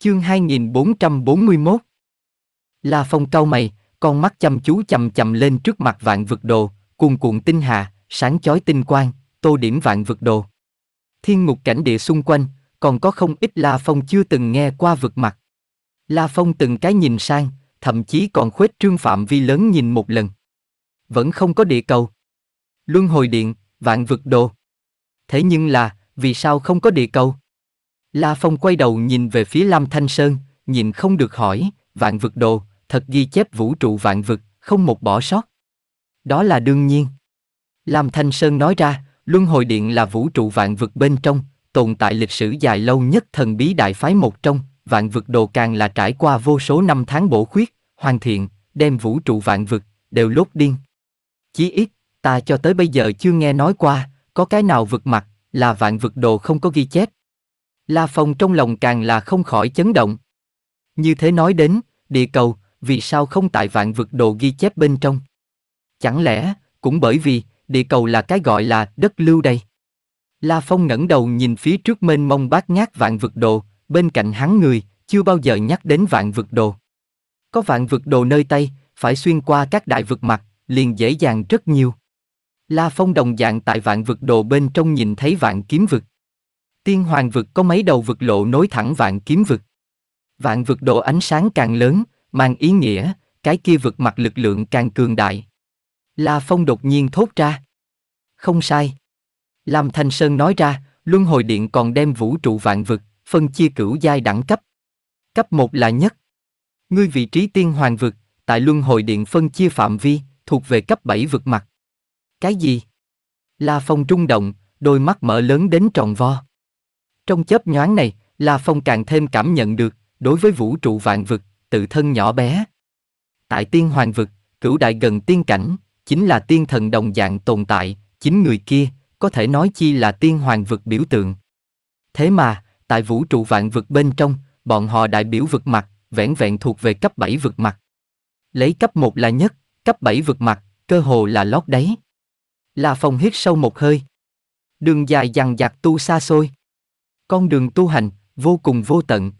Chương 2441 La Phong cau mày, con mắt chăm chú chầm chầm lên trước mặt vạn vực đồ, cuồn cuộn tinh hà, sáng chói tinh quang, tô điểm vạn vực đồ. Thiên ngục cảnh địa xung quanh, còn có không ít La Phong chưa từng nghe qua vực mặt. La Phong từng cái nhìn sang, thậm chí còn khuếch trương phạm vi lớn nhìn một lần. Vẫn không có địa cầu. Luân hồi điện, vạn vực đồ. Thế nhưng là, vì sao không có địa cầu? La Phong quay đầu nhìn về phía Lam Thanh Sơn, nhìn không được hỏi, vạn vực đồ, thật ghi chép vũ trụ vạn vực, không một bỏ sót. Đó là đương nhiên. Lam Thanh Sơn nói ra, Luân Hồi Điện là vũ trụ vạn vực bên trong, tồn tại lịch sử dài lâu nhất thần bí đại phái một trong, vạn vực đồ càng là trải qua vô số năm tháng bổ khuyết, hoàn thiện, đem vũ trụ vạn vực, đều lốt điên. Chí ít, ta cho tới bây giờ chưa nghe nói qua, có cái nào vực mặt, là vạn vực đồ không có ghi chép, La Phong trong lòng càng là không khỏi chấn động. Như thế nói đến, địa cầu, vì sao không tại vạn vực đồ ghi chép bên trong? Chẳng lẽ, cũng bởi vì, địa cầu là cái gọi là đất lưu đây. La Phong ngẩng đầu nhìn phía trước mênh mông bát ngát vạn vực đồ, bên cạnh hắn người, chưa bao giờ nhắc đến vạn vực đồ. Có vạn vực đồ nơi tay, phải xuyên qua các đại vực mặt, liền dễ dàng rất nhiều. La Phong đồng dạng tại vạn vực đồ bên trong nhìn thấy vạn kiếm vực. Tiên hoàng vực có mấy đầu vực lộ nối thẳng vạn kiếm vực. Vạn vực độ ánh sáng càng lớn, mang ý nghĩa, cái kia vực mặt lực lượng càng cường đại. La Phong đột nhiên thốt ra. Không sai. Lam Thanh Sơn nói ra, Luân Hồi Điện còn đem vũ trụ vạn vực, phân chia cửu giai đẳng cấp. Cấp 1 là nhất. Ngươi vị trí tiên hoàng vực, tại Luân Hồi Điện phân chia phạm vi, thuộc về cấp 7 vực mặt. Cái gì? La Phong trung động, đôi mắt mở lớn đến tròn vo. Trong chớp nhoáng này, La Phong càng thêm cảm nhận được, đối với vũ trụ vạn vực, tự thân nhỏ bé. Tại tiên hoàng vực, cửu đại gần tiên cảnh, chính là tiên thần đồng dạng tồn tại, chính người kia, có thể nói chi là tiên hoàng vực biểu tượng. Thế mà, tại vũ trụ vạn vực bên trong, bọn họ đại biểu vực mặt, vẻn vẹn thuộc về cấp 7 vực mặt. Lấy cấp 1 là nhất, cấp 7 vực mặt, cơ hồ là lót đấy. La Phong hít sâu một hơi. Đường dài dằng dặc tu xa xôi. Con đường tu hành, vô cùng vô tận.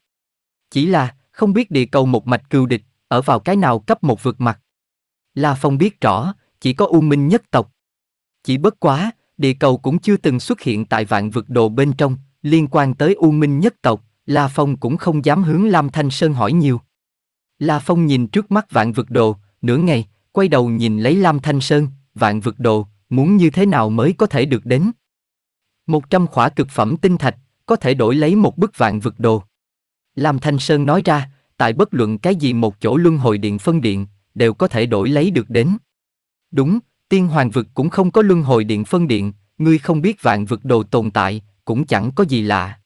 Chỉ là, không biết địa cầu một mạch cừu địch, ở vào cái nào cấp một vượt mặt. La Phong biết rõ, chỉ có U Minh nhất tộc. Chỉ bất quá, địa cầu cũng chưa từng xuất hiện tại vạn vực đồ bên trong, liên quan tới U Minh nhất tộc, La Phong cũng không dám hướng Lam Thanh Sơn hỏi nhiều. La Phong nhìn trước mắt vạn vực đồ, nửa ngày, quay đầu nhìn lấy Lam Thanh Sơn, vạn vực đồ, muốn như thế nào mới có thể được đến. Một trăm khỏa cực phẩm tinh thạch, có thể đổi lấy một bức vạn vực đồ. Lam Thanh Sơn nói ra, tại bất luận cái gì một chỗ luân hồi điện phân điện, đều có thể đổi lấy được đến. Đúng, tiên hoàng vực cũng không có luân hồi điện phân điện, ngươi không biết vạn vực đồ tồn tại, cũng chẳng có gì lạ.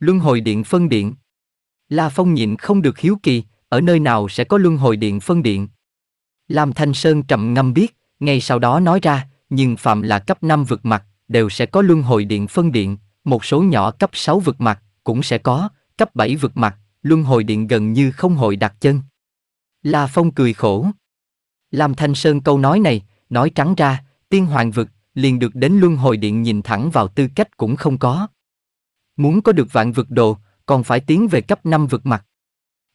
Luân hồi điện phân điện La Phong nhịn không được hiếu kỳ, ở nơi nào sẽ có luân hồi điện phân điện? Lam Thanh Sơn trầm ngâm biết, ngay sau đó nói ra, nhưng phạm là cấp 5 vực mặt, đều sẽ có luân hồi điện phân điện, một số nhỏ cấp 6 vực mặt, cũng sẽ có, cấp 7 vực mặt, luân hồi điện gần như không hồi đặt chân. La Phong cười khổ. Làm Thanh Sơn câu nói này, nói trắng ra, tiên hoàng vực, liền được đến luân hồi điện nhìn thẳng vào tư cách cũng không có. Muốn có được vạn vực đồ, còn phải tiến về cấp 5 vực mặt.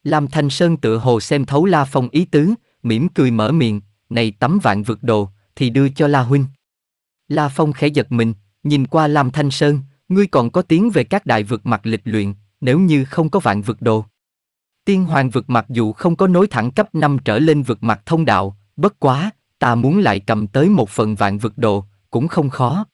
Làm Thanh Sơn tự hồ xem thấu La Phong ý tứ, mỉm cười mở miệng, này tấm vạn vực đồ, thì đưa cho La Huynh. La Phong khẽ giật mình, nhìn qua Lam Thanh Sơn, Ngươi còn có tiếng về các đại vực mặt lịch luyện, nếu như không có vạn vực đồ. Tiên hoàng vực mặt dù không có nối thẳng cấp 5 trở lên vực mặt thông đạo, bất quá, ta muốn lại cầm tới một phần vạn vực đồ, cũng không khó.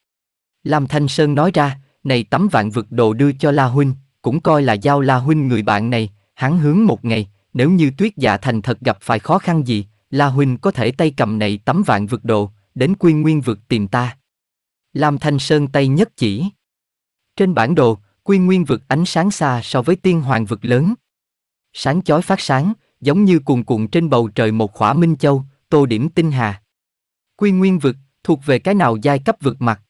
Lam Thanh Sơn nói ra, này tấm vạn vực đồ đưa cho La Huynh, cũng coi là giao La Huynh người bạn này, hắn hướng một ngày, nếu như tuyết dạ thành thật gặp phải khó khăn gì, La Huynh có thể tay cầm này tấm vạn vực đồ, đến quyên nguyên vực tìm ta. Lam Thanh Sơn tay nhất chỉ. Trên bản đồ, quy nguyên vực ánh sáng xa so với tiên hoàng vực lớn. Sáng chói phát sáng, giống như cuồn cuộn trên bầu trời một khỏa minh châu, tô điểm tinh hà. Quy nguyên vực, thuộc về cái nào giai cấp vực mặt?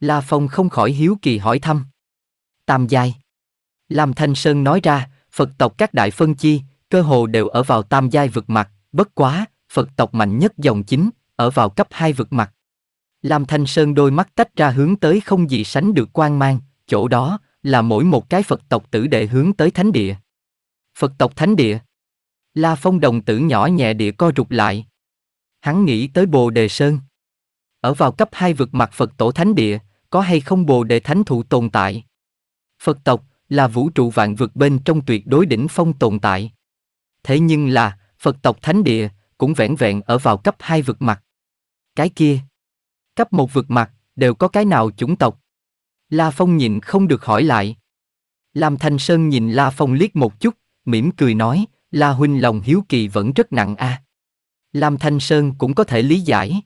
La Phong không khỏi hiếu kỳ hỏi thăm. Tam giai. Lam Thanh Sơn nói ra, Phật tộc các đại phân chi, cơ hồ đều ở vào tam giai vực mặt, bất quá, Phật tộc mạnh nhất dòng chính, ở vào cấp hai vực mặt. Lam Thanh Sơn đôi mắt tách ra hướng tới không gì sánh được quan mang, chỗ đó là mỗi một cái phật tộc tử đệ hướng tới thánh địa phật tộc thánh địa la phong đồng tử nhỏ nhẹ địa co rụt lại hắn nghĩ tới bồ đề sơn ở vào cấp hai vượt mặt phật tổ thánh địa có hay không bồ đề thánh thụ tồn tại phật tộc là vũ trụ vạn vượt bên trong tuyệt đối đỉnh phong tồn tại thế nhưng là phật tộc thánh địa cũng vẹn vẹn ở vào cấp hai vượt mặt cái kia cấp một vượt mặt đều có cái nào chủng tộc La Phong nhìn không được hỏi lại. Lam Thanh Sơn nhìn La Phong liếc một chút, mỉm cười nói, La Huynh lòng hiếu kỳ vẫn rất nặng a. À. Lam Thanh Sơn cũng có thể lý giải.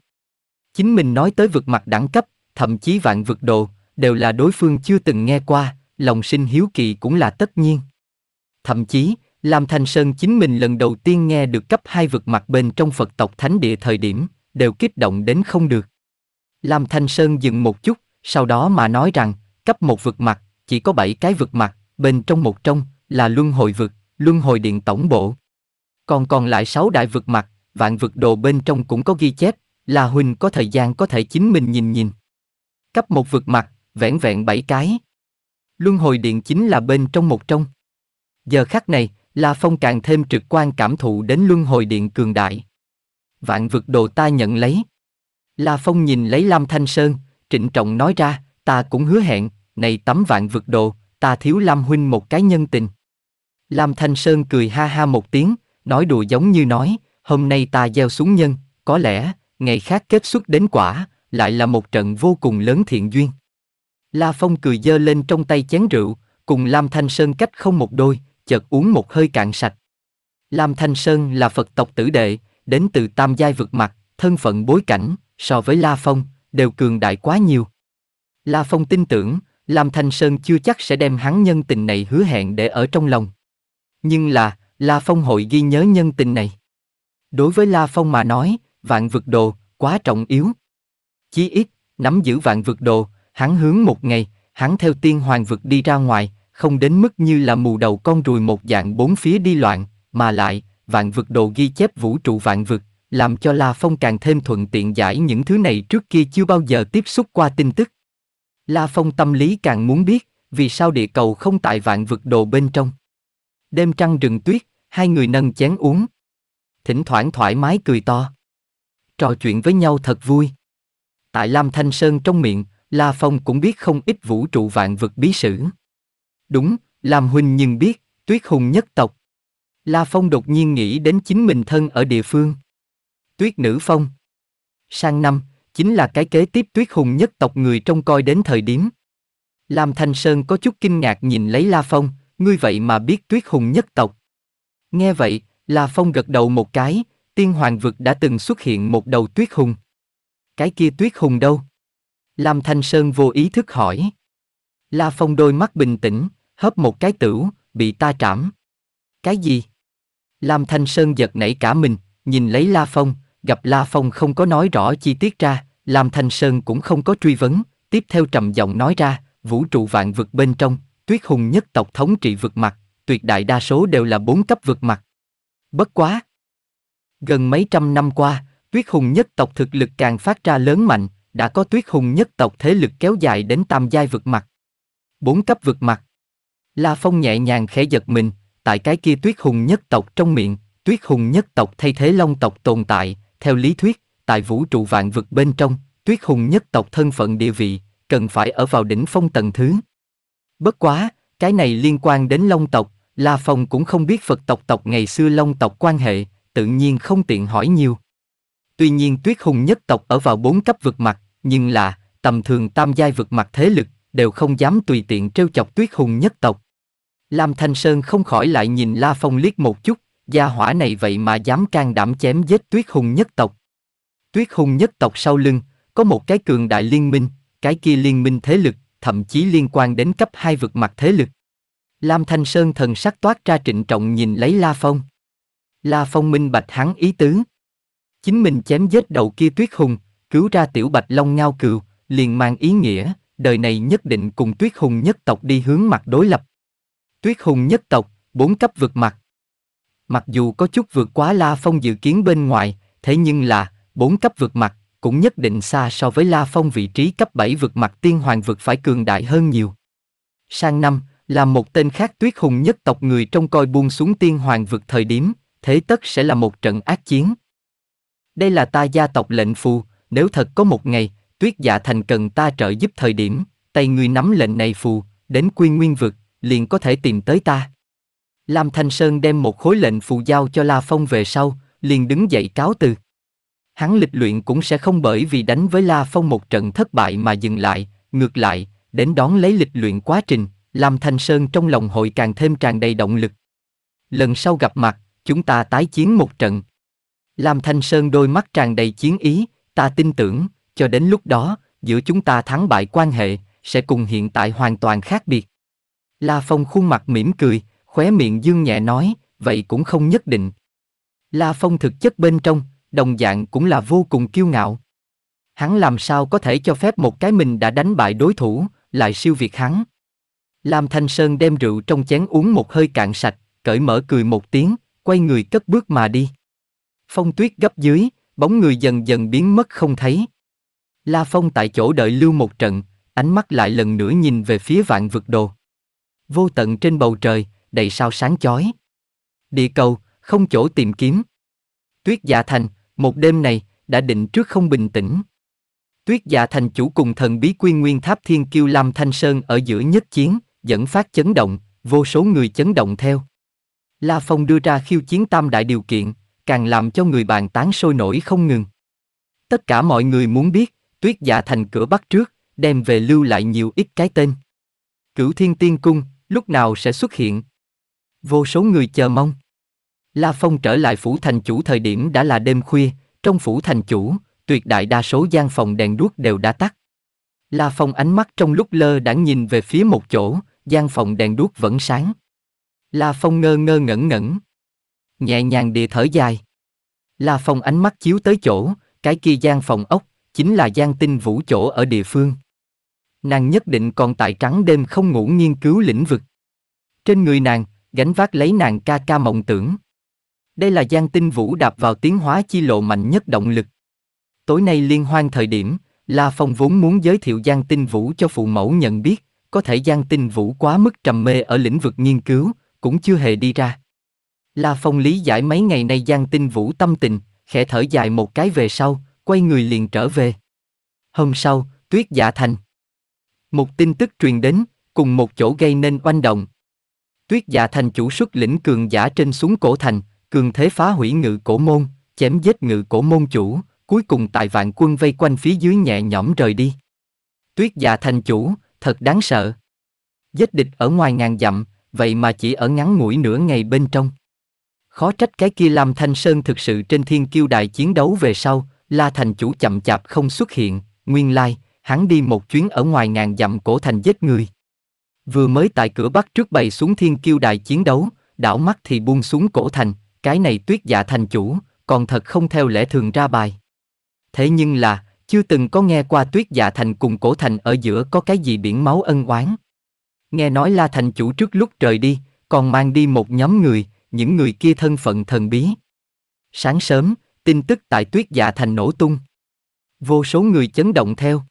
Chính mình nói tới vực mặt đẳng cấp, thậm chí vạn vực đồ, đều là đối phương chưa từng nghe qua, lòng sinh hiếu kỳ cũng là tất nhiên. Thậm chí, Lam Thanh Sơn chính mình lần đầu tiên nghe được cấp hai vực mặt bên trong Phật tộc Thánh Địa thời điểm, đều kích động đến không được. Lam Thanh Sơn dừng một chút, sau đó mà nói rằng, cấp một vực mặt, chỉ có 7 cái vực mặt, bên trong một trong là luân hồi vực, luân hồi điện tổng bộ. Còn còn lại 6 đại vực mặt, vạn vực đồ bên trong cũng có ghi chép, là Huỳnh có thời gian có thể chính mình nhìn nhìn. Cấp một vực mặt, vẹn vẹn 7 cái. Luân hồi điện chính là bên trong một trong. Giờ khắc này, La Phong càng thêm trực quan cảm thụ đến luân hồi điện cường đại. Vạn vực đồ ta nhận lấy. La Phong nhìn lấy Lam Thanh Sơn, trịnh trọng nói ra, ta cũng hứa hẹn, này tấm vạn vực đồ, ta thiếu Lam Huynh một cái nhân tình. Lam Thanh Sơn cười ha ha một tiếng, nói đùa giống như nói, hôm nay ta gieo xuống nhân, có lẽ, ngày khác kết xuất đến quả, lại là một trận vô cùng lớn thiện duyên. La Phong cười dơ lên trong tay chén rượu, cùng Lam Thanh Sơn cách không một đôi, chợt uống một hơi cạn sạch. Lam Thanh Sơn là Phật tộc tử đệ, đến từ tam giai vực mặt, thân phận bối cảnh, so với La Phong, đều cường đại quá nhiều. La Phong tin tưởng, Lam Thanh Sơn chưa chắc sẽ đem hắn nhân tình này hứa hẹn để ở trong lòng. Nhưng là, La Phong hội ghi nhớ nhân tình này. Đối với La Phong mà nói, vạn vực đồ, quá trọng yếu. Chí ít, nắm giữ vạn vực đồ, hắn hướng một ngày, hắn theo tiên hoàng vực đi ra ngoài, không đến mức như là mù đầu con ruồi một dạng bốn phía đi loạn, mà lại, vạn vực đồ ghi chép vũ trụ vạn vực, làm cho La Phong càng thêm thuận tiện giải những thứ này trước kia chưa bao giờ tiếp xúc qua tin tức. La Phong tâm lý càng muốn biết, vì sao địa cầu không tại vạn vực đồ bên trong. Đêm trăng rừng tuyết, hai người nâng chén uống. Thỉnh thoảng thoải mái cười to. Trò chuyện với nhau thật vui. Tại Lam Thanh Sơn trong miệng, La Phong cũng biết không ít vũ trụ vạn vực bí sử. Đúng, Lam Huynh nhưng biết, tuyết hùng nhất tộc. La Phong đột nhiên nghĩ đến chính mình thân ở địa phương. Tuyết Nữ Phong. Sang năm, chính là cái kế tiếp Tuyết Hùng nhất tộc người trông coi đến thời điểm. Lam Thanh Sơn có chút kinh ngạc nhìn lấy La Phong, ngươi vậy mà biết Tuyết Hùng nhất tộc. Nghe vậy, La Phong gật đầu một cái, tiên hoàng vực đã từng xuất hiện một đầu Tuyết Hùng. Cái kia Tuyết Hùng đâu? Lam Thanh Sơn vô ý thức hỏi. La Phong đôi mắt bình tĩnh, hớp một cái tửu, bị ta trảm. Cái gì? Lam Thanh Sơn giật nảy cả mình, nhìn lấy La Phong, gặp La Phong không có nói rõ chi tiết ra, làm Thanh Sơn cũng không có truy vấn, tiếp theo trầm giọng nói ra, vũ trụ vạn vực bên trong, tuyết hùng nhất tộc thống trị vực mặt, tuyệt đại đa số đều là bốn cấp vực mặt. Bất quá! Gần mấy trăm năm qua, tuyết hùng nhất tộc thực lực càng phát ra lớn mạnh, đã có tuyết hùng nhất tộc thế lực kéo dài đến tam giai vực mặt. Bốn cấp vực mặt. La Phong nhẹ nhàng khẽ giật mình, tại cái kia tuyết hùng nhất tộc trong miệng, tuyết hùng nhất tộc thay thế long tộc tồn tại, theo lý thuyết, tại vũ trụ vạn vực bên trong, tuyết hùng nhất tộc thân phận địa vị, cần phải ở vào đỉnh phong tầng thứ. Bất quá, cái này liên quan đến Long tộc, La Phong cũng không biết Phật tộc tộc ngày xưa Long tộc quan hệ, tự nhiên không tiện hỏi nhiều. Tuy nhiên tuyết hùng nhất tộc ở vào bốn cấp vực mặt, nhưng là, tầm thường tam giai vực mặt thế lực, đều không dám tùy tiện trêu chọc tuyết hùng nhất tộc. Lam Thanh Sơn không khỏi lại nhìn La Phong liếc một chút, gia hỏa này vậy mà dám can đảm chém giết tuyết hùng nhất tộc. Tuyết hùng nhất tộc sau lưng, có một cái cường đại liên minh, cái kia liên minh thế lực, thậm chí liên quan đến cấp hai vực mặt thế lực. Lam Thanh Sơn thần sắc toát ra trịnh trọng nhìn lấy La Phong. La Phong minh bạch hắn ý tứ. Chính mình chém giết đầu kia tuyết hùng, cứu ra tiểu bạch long ngao cừu, liền mang ý nghĩa, đời này nhất định cùng tuyết hùng nhất tộc đi hướng mặt đối lập. Tuyết hùng nhất tộc, bốn cấp vực mặt, mặc dù có chút vượt quá La Phong dự kiến bên ngoài, thế nhưng là, bốn cấp vượt mặt, cũng nhất định xa so với La Phong vị trí cấp 7 vượt mặt tiên hoàng vượt phải cường đại hơn nhiều. Sang năm, là một tên khác tuyết hùng nhất tộc người trong coi buông xuống tiên hoàng vượt thời điểm, thế tất sẽ là một trận ác chiến. Đây là ta gia tộc lệnh phù, nếu thật có một ngày, tuyết dạ thành cần ta trợ giúp thời điểm, tay người nắm lệnh này phù, đến quy nguyên vực, liền có thể tìm tới ta. Lam Thanh Sơn đem một khối lệnh phù giao cho La Phong về sau, liền đứng dậy cáo từ. Hắn lịch luyện cũng sẽ không bởi vì đánh với La Phong một trận thất bại mà dừng lại, ngược lại, đến đón lấy lịch luyện quá trình, Lam Thanh Sơn trong lòng hội càng thêm tràn đầy động lực. Lần sau gặp mặt, chúng ta tái chiến một trận. Lam Thanh Sơn đôi mắt tràn đầy chiến ý, ta tin tưởng, cho đến lúc đó, giữa chúng ta thắng bại quan hệ, sẽ cùng hiện tại hoàn toàn khác biệt. La Phong khuôn mặt mỉm cười, khóe miệng dương nhẹ nói, vậy cũng không nhất định. La Phong thực chất bên trong, đồng dạng cũng là vô cùng kiêu ngạo. Hắn làm sao có thể cho phép một cái mình đã đánh bại đối thủ, lại siêu việt hắn. Lam Thanh Sơn đem rượu trong chén uống một hơi cạn sạch, cởi mở cười một tiếng, quay người cất bước mà đi. Phong tuyết gấp dưới, bóng người dần dần biến mất không thấy. La Phong tại chỗ đợi lưu một trận, ánh mắt lại lần nữa nhìn về phía vạn vực đồ. Vô tận trên bầu trời, đầy sao sáng chói. Địa cầu, không chỗ tìm kiếm. Tuyết Dạ Thành, một đêm này, đã định trước không bình tĩnh. Tuyết Dạ Thành chủ cùng thần bí quy nguyên tháp thiên kiêu Lam Thanh Sơn ở giữa nhất chiến, dẫn phát chấn động, vô số người chấn động theo. La Phong đưa ra khiêu chiến tam đại điều kiện, càng làm cho người bàn tán sôi nổi không ngừng. Tất cả mọi người muốn biết, Tuyết Dạ Thành cửa bắt trước, đem về lưu lại nhiều ít cái tên. Cửu Thiên Tiên Cung, lúc nào sẽ xuất hiện? Vô số người chờ mong. La Phong trở lại phủ thành chủ thời điểm đã là đêm khuya, trong phủ thành chủ, tuyệt đại đa số gian phòng đèn đuốc đều đã tắt. La Phong ánh mắt trong lúc lơ đãng nhìn về phía một chỗ, gian phòng đèn đuốc vẫn sáng. La Phong ngơ ngơ ngẩn ngẩn. Nhẹ nhàng địa thở dài. La Phong ánh mắt chiếu tới chỗ, cái kia gian phòng ốc, chính là gian tinh vũ chỗ ở địa phương. Nàng nhất định còn tại trắng đêm không ngủ nghiên cứu lĩnh vực. Trên người nàng, gánh vác lấy nàng ca ca mộng tưởng. Đây là Giang Tinh Vũ đạp vào tiến hóa chi lộ mạnh nhất động lực. Tối nay liên hoan thời điểm, La Phong vốn muốn giới thiệu Giang Tinh Vũ cho phụ mẫu nhận biết, có thể Giang Tinh Vũ quá mức trầm mê ở lĩnh vực nghiên cứu, cũng chưa hề đi ra. La Phong lý giải mấy ngày nay Giang Tinh Vũ tâm tình, khẽ thở dài một cái về sau, quay người liền trở về. Hôm sau, tuyết dạ thành. Một tin tức truyền đến, cùng một chỗ gây nên oanh động, Tuyết Dạ thành chủ xuất lĩnh cường giả trên xuống cổ thành, cường thế phá hủy ngự cổ môn, chém giết ngự cổ môn chủ, cuối cùng tại vạn quân vây quanh phía dưới nhẹ nhõm rời đi. Tuyết Dạ thành chủ, thật đáng sợ. Giết địch ở ngoài ngàn dặm, vậy mà chỉ ở ngắn ngủi nửa ngày bên trong. Khó trách cái kia làm Thanh Sơn thực sự trên thiên kiêu đại chiến đấu về sau, La Thành chủ chậm chạp không xuất hiện, nguyên lai, hắn đi một chuyến ở ngoài ngàn dặm cổ thành giết người. Vừa mới tại cửa bắc trước bày xuống thiên kiêu đài chiến đấu, đảo mắt thì buông xuống cổ thành, cái này tuyết dạ thành chủ, còn thật không theo lẽ thường ra bài. Thế nhưng là, chưa từng có nghe qua tuyết dạ thành cùng cổ thành ở giữa có cái gì biển máu ân oán. Nghe nói la thành chủ trước lúc trời đi, còn mang đi một nhóm người, những người kia thân phận thần bí. Sáng sớm, tin tức tại tuyết dạ thành nổ tung. Vô số người chấn động theo.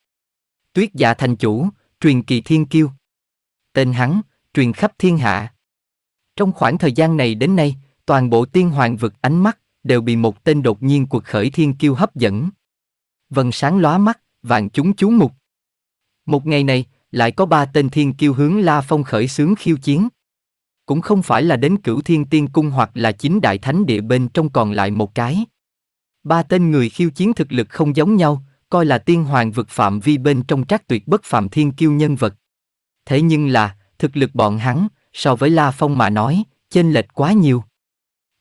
Tuyết dạ thành chủ, truyền kỳ thiên kiêu tên hắn, truyền khắp thiên hạ. Trong khoảng thời gian này đến nay, toàn bộ tiên hoàng vực ánh mắt đều bị một tên đột nhiên cuộc khởi thiên kiêu hấp dẫn. Vần sáng lóa mắt, vàng chúng chú mục. Một ngày này, lại có ba tên thiên kiêu hướng La Phong khởi xướng khiêu chiến. Cũng không phải là đến cửu thiên tiên cung hoặc là chính đại thánh địa bên trong còn lại một cái. Ba tên người khiêu chiến thực lực không giống nhau, coi là tiên hoàng vực phạm vi bên trong trác tuyệt bất phạm thiên kiêu nhân vật. Thế nhưng là, thực lực bọn hắn, so với La Phong mà nói, chênh lệch quá nhiều.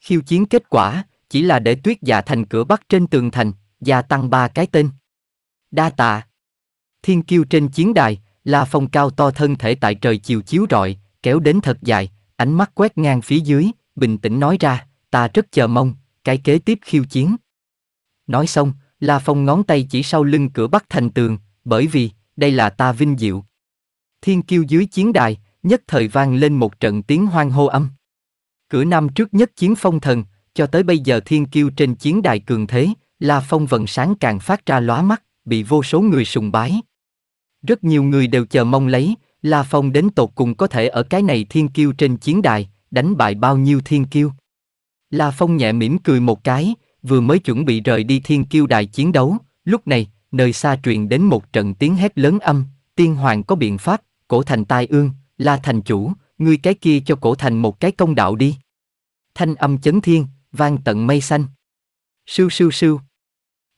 Khiêu chiến kết quả, chỉ là để tuyết dạ thành cửa bắc trên tường thành, gia tăng ba cái tên. Đa tạ. Thiên kiêu trên chiến đài, La Phong cao to thân thể tại trời chiều chiếu rọi, kéo đến thật dài, ánh mắt quét ngang phía dưới, bình tĩnh nói ra, ta rất chờ mong, cái kế tiếp khiêu chiến. Nói xong, La Phong ngón tay chỉ sau lưng cửa bắc thành tường, bởi vì, đây là ta vinh diệu, thiên kiêu dưới chiến đài, nhất thời vang lên một trận tiếng hoang hô âm. Cửa năm trước nhất chiến phong thần, cho tới bây giờ thiên kiêu trên chiến đài cường thế, La Phong vận sáng càng phát ra lóa mắt, bị vô số người sùng bái. Rất nhiều người đều chờ mong lấy, La Phong đến tột cùng có thể ở cái này thiên kiêu trên chiến đài, đánh bại bao nhiêu thiên kiêu. La Phong nhẹ mỉm cười một cái, vừa mới chuẩn bị rời đi thiên kiêu đài chiến đấu, lúc này, nơi xa truyền đến một trận tiếng hét lớn âm, tiên hoàng có biện pháp, cổ thành tai ương, la thành chủ, ngươi cái kia cho cổ thành một cái công đạo đi. Thanh âm chấn thiên, vang tận mây xanh. Sưu sưu sưu.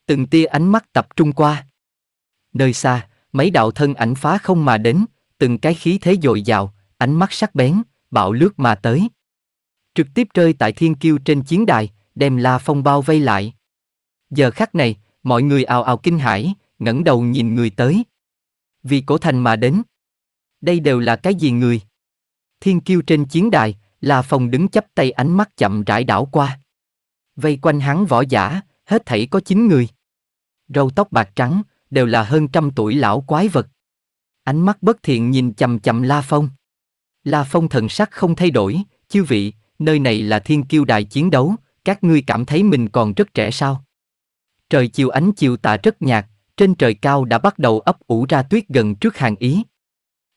Từng tia ánh mắt tập trung qua. Nơi xa, mấy đạo thân ảnh phá không mà đến, từng cái khí thế dội dào, ánh mắt sắc bén, bạo lướt mà tới. Trực tiếp rơi tại thiên kiêu trên chiến đài, đem la phong bao vây lại. Giờ khắc này, mọi người ào ào kinh hãi, ngẩng đầu nhìn người tới. Vì cổ thành mà đến đây đều là cái gì người? Thiên kiêu trên chiến đài, là phòng đứng chắp tay ánh mắt chậm rãi đảo qua. Vây quanh hắn võ giả, hết thảy có chín người. Râu tóc bạc trắng, đều là hơn trăm tuổi lão quái vật. Ánh mắt bất thiện nhìn chậm chậm La Phong. La Phong thần sắc không thay đổi, chư vị, nơi này là thiên kiêu đài chiến đấu, các ngươi cảm thấy mình còn rất trẻ sao? Trời chiều ánh chiều tà rất nhạt, trên trời cao đã bắt đầu ấp ủ ra tuyết gần trước hàng ý.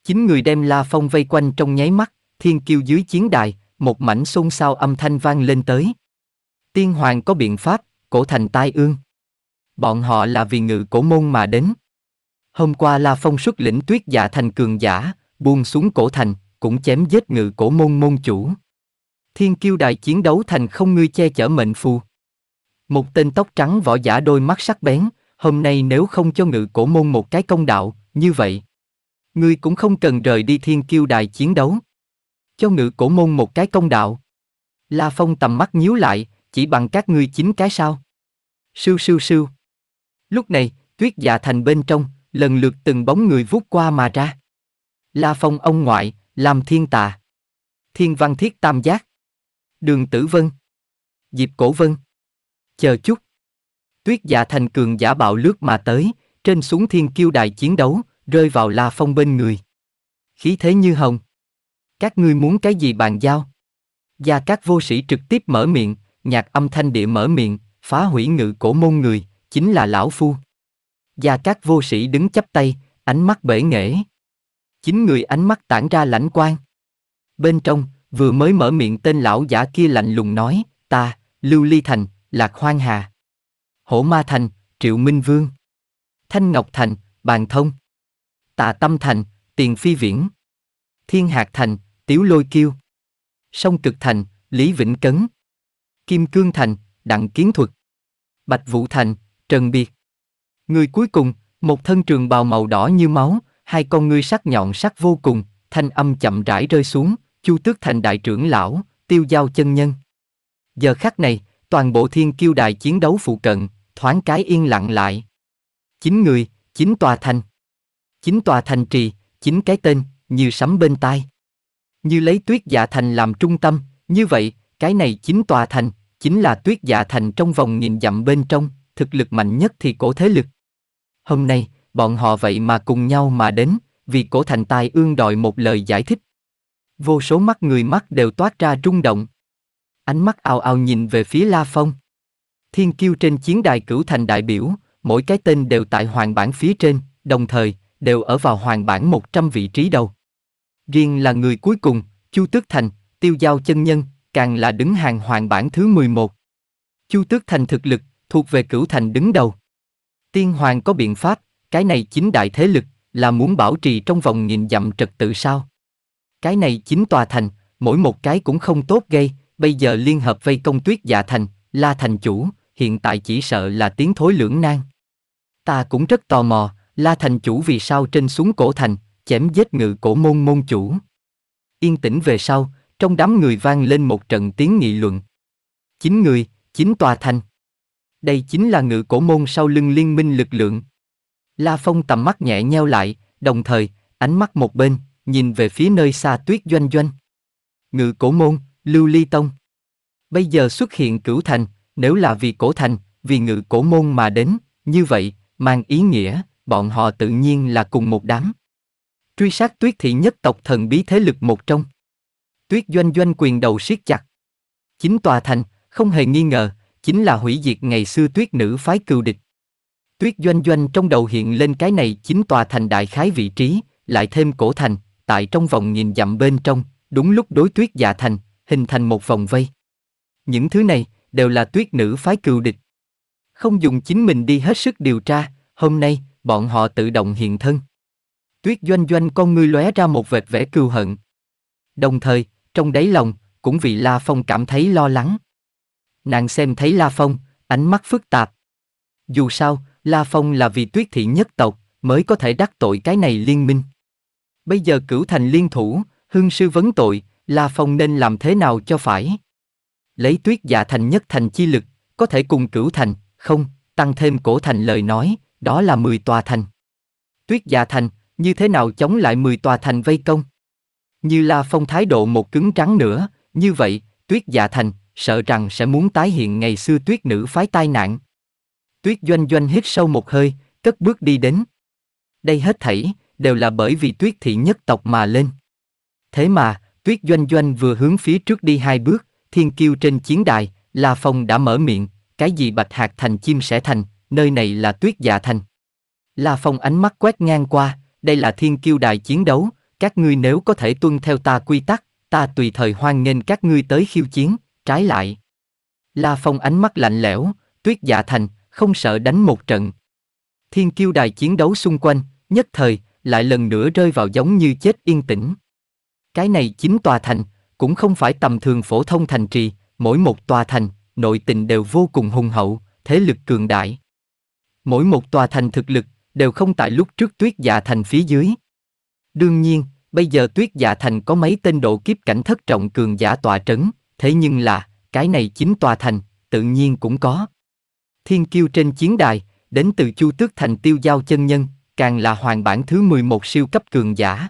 Chính người đem La Phong vây quanh trong nháy mắt, thiên kiêu dưới chiến đài, một mảnh xôn xao âm thanh vang lên tới. Tiên hoàng có biện pháp, cổ thành tai ương. Bọn họ là vì ngự cổ môn mà đến. Hôm qua La Phong xuất lĩnh tuyết giả dạ thành cường giả, buông xuống cổ thành, cũng chém giết ngự cổ môn môn chủ. Thiên kiêu đại chiến đấu thành không ngươi che chở mệnh phù. Một tên tóc trắng võ giả đôi mắt sắc bén, hôm nay nếu không cho ngự cổ môn một cái công đạo, như vậy, ngươi cũng không cần rời đi thiên kiêu đài chiến đấu. Cho ngự cổ môn một cái công đạo. La Phong tầm mắt nhíu lại, chỉ bằng các ngươi chính cái sao. Sưu sưu sưu. Lúc này, tuyết dạ thành bên trong, lần lượt từng bóng người vút qua mà ra. La Phong ông ngoại, làm thiên tà. Thiên văn thiết tam giác. Đường tử vân. Diệp cổ vân. Chờ chút. Tuyết dạ thành cường giả bạo lướt mà tới, trên xuống thiên kiêu đài chiến đấu, rơi vào La Phong bên người. Khí thế như hồng. Các ngươi muốn cái gì bàn giao? Gia các vô sĩ trực tiếp mở miệng, nhạc âm thanh địa mở miệng, phá hủy ngự cổ môn người, chính là lão phu. Gia các vô sĩ đứng chắp tay, ánh mắt bể nghễ. Chính người ánh mắt tản ra lãnh quan. Bên trong, vừa mới mở miệng tên lão giả kia lạnh lùng nói, ta, Lưu Ly Thành, Lạc Hoang Hà. Hổ Ma Thành, Triệu Minh Vương. Thanh Ngọc Thành, Bàn Thông. Tạ Tâm Thành, Tiền Phi Viễn. Thiên Hạc Thành, Tiếu Lôi Kiêu. Sông Cực Thành, Lý Vĩnh Cấn. Kim Cương Thành, Đặng Kiến Thuật. Bạch Vũ Thành, Trần Biệt. Người cuối cùng, một thân trường bào màu đỏ như máu, hai con ngươi sắc nhọn sắc vô cùng, thanh âm chậm rãi rơi xuống, Chu Tước Thành đại trưởng lão, Tiêu Giao chân nhân. Giờ khắc này, toàn bộ thiên kiêu đài chiến đấu phụ cận, thoáng cái yên lặng lại. Chín người, chín tòa thành. Chín tòa thành trì, chín cái tên, như sấm bên tai. Như lấy tuyết dạ thành làm trung tâm, như vậy, cái này chín tòa thành, chính là tuyết dạ thành trong vòng nghìn dặm bên trong, thực lực mạnh nhất thì cổ thế lực. Hôm nay, bọn họ vậy mà cùng nhau mà đến, vì cổ thành tài ương đòi một lời giải thích. Vô số mắt người mắt đều toát ra rung động. Ánh mắt ào ào nhìn về phía La Phong. Thiên kiêu trên chiến đài cửu thành đại biểu, mỗi cái tên đều tại hoàng bản phía trên, đồng thời, đều ở vào hoàng bảng 100 vị trí đầu. Riêng là người cuối cùng, Chu Tước Thành, tiêu giao chân nhân, càng là đứng hàng hoàng bản thứ 11. Chu Tước Thành thực lực, thuộc về cửu thành đứng đầu. Tiên hoàng có biện pháp, cái này chính đại thế lực, là muốn bảo trì trong vòng nghìn dặm trật tự sao? Cái này chính tòa thành, mỗi một cái cũng không tốt gây, bây giờ liên hợp vây công tuyết dạ thành, la thành chủ, hiện tại chỉ sợ là tiếng thối lưỡng nan. Ta cũng rất tò mò, La thành chủ vì sao trên xuống cổ thành, chém giết ngự cổ môn môn chủ. Yên tĩnh về sau, trong đám người vang lên một trận tiếng nghị luận. chín người, chín tòa thành. Đây chính là ngự cổ môn sau lưng liên minh lực lượng. La Phong tầm mắt nhẹ nheo lại, đồng thời, ánh mắt một bên, nhìn về phía nơi xa tuyết doanh doanh. Ngự cổ môn, lưu ly tông. Bây giờ xuất hiện cửu thành, nếu là vì cổ thành, vì ngự cổ môn mà đến, như vậy, mang ý nghĩa, bọn họ tự nhiên là cùng một đám. Truy sát tuyết thị nhất tộc thần bí thế lực một trong. Tuyết doanh doanh quyền đầu siết chặt. Chính tòa thành, không hề nghi ngờ, chính là hủy diệt ngày xưa tuyết nữ phái cừu địch. Tuyết doanh doanh trong đầu hiện lên cái này chính tòa thành đại khái vị trí, lại thêm cổ thành, tại trong vòng nhìn dặm bên trong, đúng lúc đối tuyết dạ thành, hình thành một vòng vây. Những thứ này, đều là tuyết nữ phái cừu địch. Không dùng chính mình đi hết sức điều tra, hôm nay, bọn họ tự động hiện thân. Tuyết doanh doanh con ngươi lóe ra một vệt vẻ cừu hận. Đồng thời, trong đáy lòng, cũng vì La Phong cảm thấy lo lắng. Nàng xem thấy La Phong, ánh mắt phức tạp. Dù sao, La Phong là vì tuyết thị nhất tộc, mới có thể đắc tội cái này liên minh. Bây giờ cửu thành liên thủ, hưng sư vấn tội, La Phong nên làm thế nào cho phải? Lấy tuyết giả dạ thành nhất thành chi lực, có thể cùng cửu thành, không, tăng thêm cổ thành lời nói, đó là 10 tòa thành. Tuyết già Thành, như thế nào chống lại 10 tòa thành vây công? Như La Phong thái độ một cứng trắng nữa, như vậy, Tuyết già Thành, sợ rằng sẽ muốn tái hiện ngày xưa Tuyết Nữ phái tai nạn. Tuyết Doanh Doanh hít sâu một hơi, cất bước đi đến. Đây hết thảy, đều là bởi vì Tuyết Thị nhất tộc mà lên. Thế mà, Tuyết Doanh Doanh vừa hướng phía trước đi hai bước, thiên kiêu trên chiến đài, La Phong đã mở miệng, cái gì bạch hạt thành chim sẽ thành, nơi này là tuyết dạ thành. La Phong ánh mắt quét ngang qua, đây là thiên kiêu đài chiến đấu, các ngươi nếu có thể tuân theo ta quy tắc, ta tùy thời hoan nghênh các ngươi tới khiêu chiến, trái lại. La Phong ánh mắt lạnh lẽo, tuyết dạ thành, không sợ đánh một trận. Thiên kiêu đài chiến đấu xung quanh, nhất thời, lại lần nữa rơi vào giống như chết yên tĩnh. Cái này chính tòa thành, cũng không phải tầm thường phổ thông thành trì, mỗi một tòa thành, nội tình đều vô cùng hùng hậu, thế lực cường đại. Mỗi một tòa thành thực lực đều không tại lúc trước tuyết dạ thành phía dưới. Đương nhiên, bây giờ tuyết dạ thành có mấy tên độ kiếp cảnh thất trọng cường giả tòa trấn, thế nhưng là, cái này chính tòa thành, tự nhiên cũng có. Thiên kiêu trên chiến đài, đến từ chu tước thành tiêu giao chân nhân, càng là hoàng bản thứ 11 siêu cấp cường giả.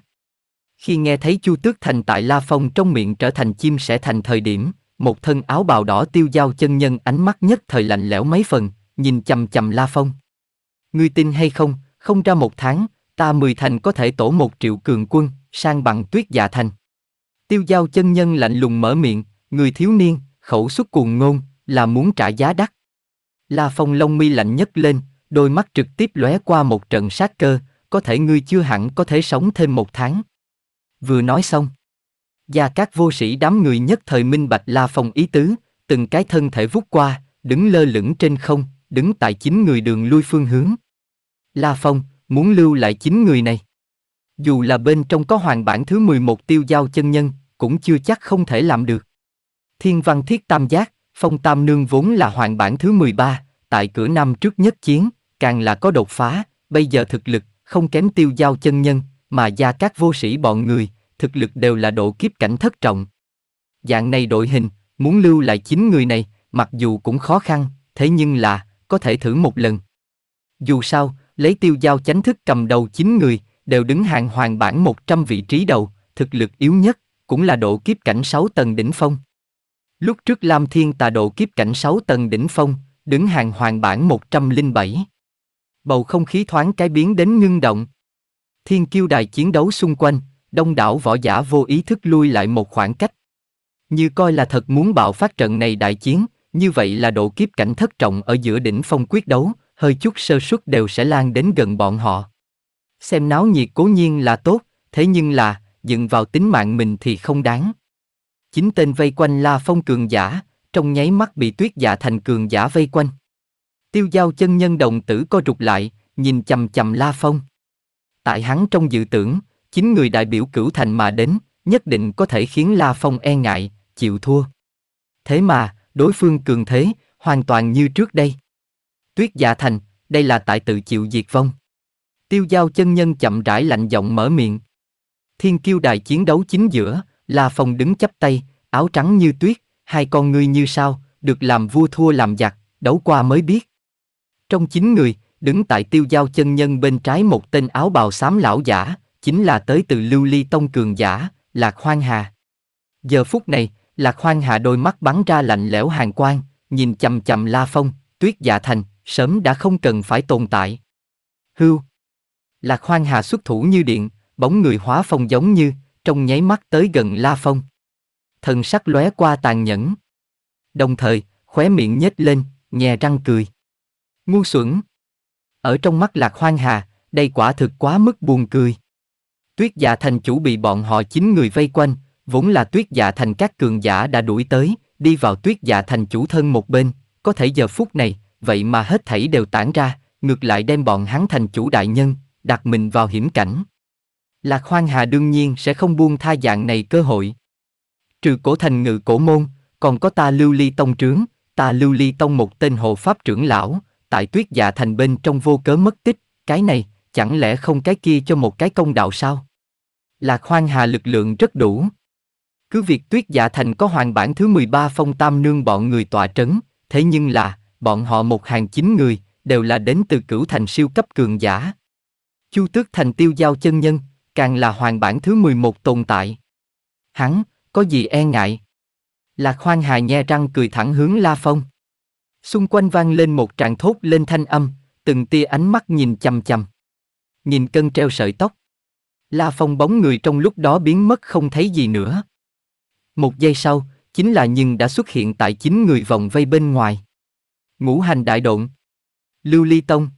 Khi nghe thấy chu tước thành tại La Phong trong miệng trở thành chim sẽ thành thời điểm, một thân áo bào đỏ tiêu giao chân nhân ánh mắt nhất thời lạnh lẽo mấy phần, nhìn chầm chầm La Phong ngươi tin hay không, không ra một tháng, ta mười thành có thể tổ một triệu cường quân, sang bằng tuyết dạ thành. Tiêu giao chân nhân lạnh lùng mở miệng, người thiếu niên, khẩu xuất cuồng ngôn, là muốn trả giá đắt. La Phong Long mi lạnh nhất lên, đôi mắt trực tiếp lóe qua một trận sát cơ, có thể ngươi chưa hẳn có thể sống thêm một tháng. Vừa nói xong, gia các vô sĩ đám người nhất thời minh bạch La Phong ý tứ, từng cái thân thể vút qua, đứng lơ lửng trên không, đứng tại chính người đường lui phương hướng. La Phong, muốn lưu lại chính người này. Dù là bên trong có hoàng bản thứ 11 tiêu giao chân nhân, cũng chưa chắc không thể làm được. Thiên văn thiết tam giác, phong tam nương vốn là hoàng bản thứ 13, tại cửa năm trước nhất chiến, càng là có đột phá, bây giờ thực lực, không kém tiêu giao chân nhân, mà gia các vô sĩ bọn người, thực lực đều là độ kiếp cảnh thất trọng. Dạng này đội hình, muốn lưu lại chính người này, mặc dù cũng khó khăn, thế nhưng là, có thể thử một lần. Dù sao, lấy tiêu giao chánh thức cầm đầu 9 người, đều đứng hàng hoàng bảng 100 vị trí đầu, thực lực yếu nhất, cũng là độ kiếp cảnh 6 tầng đỉnh phong. Lúc trước Lam Thiên Tà độ kiếp cảnh 6 tầng đỉnh phong, đứng hàng hoàng bảng 107. Bầu không khí thoáng cái biến đến ngưng động. Thiên kiêu đài chiến đấu xung quanh, đông đảo võ giả vô ý thức lui lại một khoảng cách. Như coi là thật muốn bạo phát trận này đại chiến, như vậy là độ kiếp cảnh thất trọng ở giữa đỉnh phong quyết đấu, hơi chút sơ suất đều sẽ lan đến gần bọn họ. Xem náo nhiệt cố nhiên là tốt, thế nhưng là, dựng vào tính mạng mình thì không đáng. Chính tên vây quanh La Phong cường giả, trong nháy mắt bị tuyết giả dạ thành cường giả vây quanh. Tiêu giao chân nhân đồng tử co rụt lại, nhìn chầm chầm La Phong. Tại hắn trong dự tưởng, chính người đại biểu cửu thành mà đến, nhất định có thể khiến La Phong e ngại, chịu thua. Thế mà, đối phương cường thế, hoàn toàn như trước đây. Tuyết Dạ Thành, đây là tại tự chịu diệt vong. Tiêu giao chân nhân chậm rãi lạnh giọng mở miệng. Thiên kiêu đài chiến đấu chính giữa, là phòng đứng chắp tay, áo trắng như tuyết, hai con ngươi như sao, được làm vua thua làm giặc, đấu qua mới biết. Trong chín người, đứng tại tiêu giao chân nhân bên trái một tên áo bào xám lão giả, chính là tới từ lưu ly tông cường giả, Lạc Hoang Hà. Giờ phút này, Lạc Hoang Hà đôi mắt bắn ra lạnh lẽo hàng quang, nhìn chầm chầm La Phong, tuyết dạ thành, sớm đã không cần phải tồn tại. Hưu. Lạc Hoang Hà xuất thủ như điện, bóng người hóa phong giống như, trong nháy mắt tới gần La Phong. Thần sắc lóe qua tàn nhẫn. Đồng thời, khóe miệng nhếch lên, nhè răng cười. Ngu xuẩn. Ở trong mắt Lạc Hoang Hà, đây quả thực quá mức buồn cười. Tuyết dạ thành chủ bị bọn họ chín người vây quanh, vốn là tuyết dạ thành các cường giả đã đuổi tới, đi vào tuyết dạ thành chủ thân một bên, có thể giờ phút này, vậy mà hết thảy đều tản ra, ngược lại đem bọn hắn thành chủ đại nhân, đặt mình vào hiểm cảnh. Lạc Khoan Hà đương nhiên sẽ không buông tha dạng này cơ hội. Trừ cổ thành ngự cổ môn, còn có ta lưu ly tông trướng, ta lưu ly tông một tên hộ pháp trưởng lão, tại tuyết dạ thành bên trong vô cớ mất tích, cái này, chẳng lẽ không cái kia cho một cái công đạo sao? Lạc Khoan Hà lực lượng rất đủ. Cứ việc tuyết dạ thành có hoàng bản thứ 13 phong tam nương bọn người tọa trấn, thế nhưng là, bọn họ một hàng chín người, đều là đến từ cửu thành siêu cấp cường giả. Chu Tước Thành tiêu giao chân nhân, càng là hoàng bản thứ 11 tồn tại. Hắn, có gì e ngại? Lạc Khoan Hà nhe răng cười thẳng hướng La Phong. Xung quanh vang lên một tràng thốt lên thanh âm, từng tia ánh mắt nhìn chằm chằm. Nhìn cân treo sợi tóc. La Phong bóng người trong lúc đó biến mất không thấy gì nữa. Một giây sau, chính là nhưng đã xuất hiện tại chính người vòng vây bên ngoài. Ngũ hành đại độn. Lưu Ly Tông.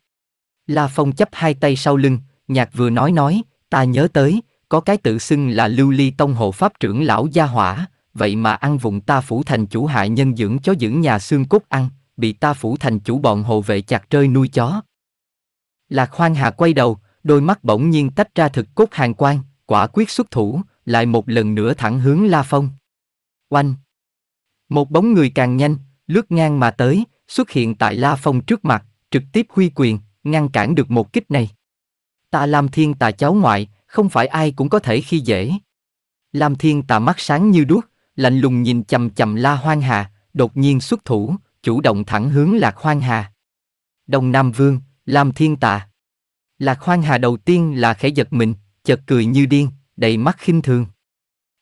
La Phong chấp hai tay sau lưng, nhạc vừa nói nói, ta nhớ tới, có cái tự xưng là Lưu Ly Tông hộ pháp trưởng lão gia hỏa, vậy mà ăn vùng ta phủ thành chủ hại nhân dưỡng chó dưỡng nhà xương cốt ăn, bị ta phủ thành chủ bọn hộ vệ chặt rơi nuôi chó. Lạc Hoang Hà quay đầu, đôi mắt bỗng nhiên tách ra thực cốt hàng quan, quả quyết xuất thủ, lại một lần nữa thẳng hướng La Phong. Oanh! Một bóng người càng nhanh, lướt ngang mà tới, xuất hiện tại La Phong trước mặt, trực tiếp huy quyền, ngăn cản được một kích này. Ta Lam Thiên Tà cháu ngoại, không phải ai cũng có thể khi dễ. Lam Thiên Tà mắt sáng như đuốc, lạnh lùng nhìn chầm chầm La Hoang Hà, đột nhiên xuất thủ, chủ động thẳng hướng Lạc Hoang Hà. Đông Nam Vương, Lam Thiên Tà. Lạc Hoang Hà đầu tiên là khẽ giật mình, chợt cười như điên, đầy mắt khinh thường.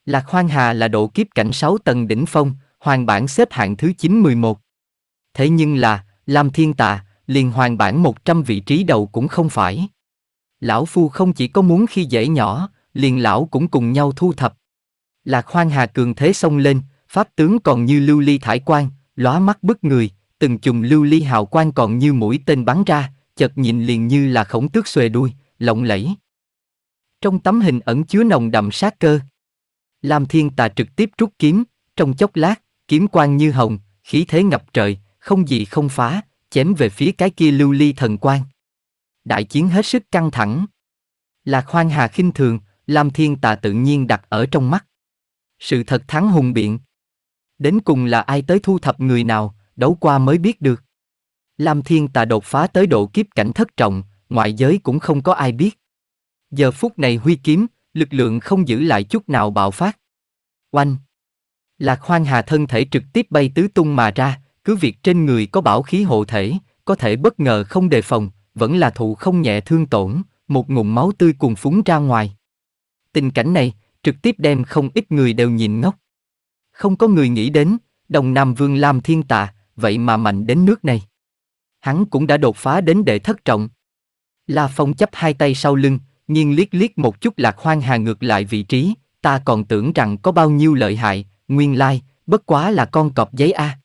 Lạc Hoang Hà là độ kiếp cảnh 6 tầng đỉnh phong, hoàng bản xếp hạng thứ 911. Thế nhưng là, Lam Thiên tà liền hoàn bản 100 vị trí đầu cũng không phải. Lão Phu không chỉ có muốn khi dễ nhỏ, liền lão cũng cùng nhau thu thập. Lạc khoan hà cường thế xông lên, pháp tướng còn như lưu ly thải quan, lóa mắt bức người, từng chùm lưu ly hào quang còn như mũi tên bắn ra, chợt nhìn liền như là khổng tước xuề đuôi, lộng lẫy. Trong tấm hình ẩn chứa nồng đậm sát cơ. Lam Thiên Tà trực tiếp rút kiếm, trong chốc lát, kiếm quang như hồng, khí thế ngập trời, không gì không phá, chém về phía cái kia lưu ly thần quan Đại chiến hết sức căng thẳng. Lạc khoan hà khinh thường, Lam Thiên Tà tự nhiên đặt ở trong mắt. Sự thật thắng hùng biện. Đến cùng là ai tới thu thập người nào, đấu qua mới biết được. Lam Thiên Tà đột phá tới độ kiếp cảnh thất trọng, ngoại giới cũng không có ai biết. Giờ phút này huy kiếm, lực lượng không giữ lại chút nào bạo phát. Oanh! Lạc Hoang Hà thân thể trực tiếp bay tứ tung mà ra, cứ việc trên người có bảo khí hộ thể, có thể bất ngờ không đề phòng, vẫn là thụ không nhẹ thương tổn, một ngụm máu tươi cùng phúng ra ngoài. Tình cảnh này, trực tiếp đem không ít người đều nhìn ngốc. Không có người nghĩ đến, Đồng Nam Vương Lam Thiên Tạ, vậy mà mạnh đến nước này. Hắn cũng đã đột phá đến đệ thất trọng. La Phong chấp hai tay sau lưng, nghiêng liếc liếc một chút lạc hoang hà ngược lại vị trí, ta còn tưởng rằng có bao nhiêu lợi hại, nguyên lai, bất quá là con cọp giấy A.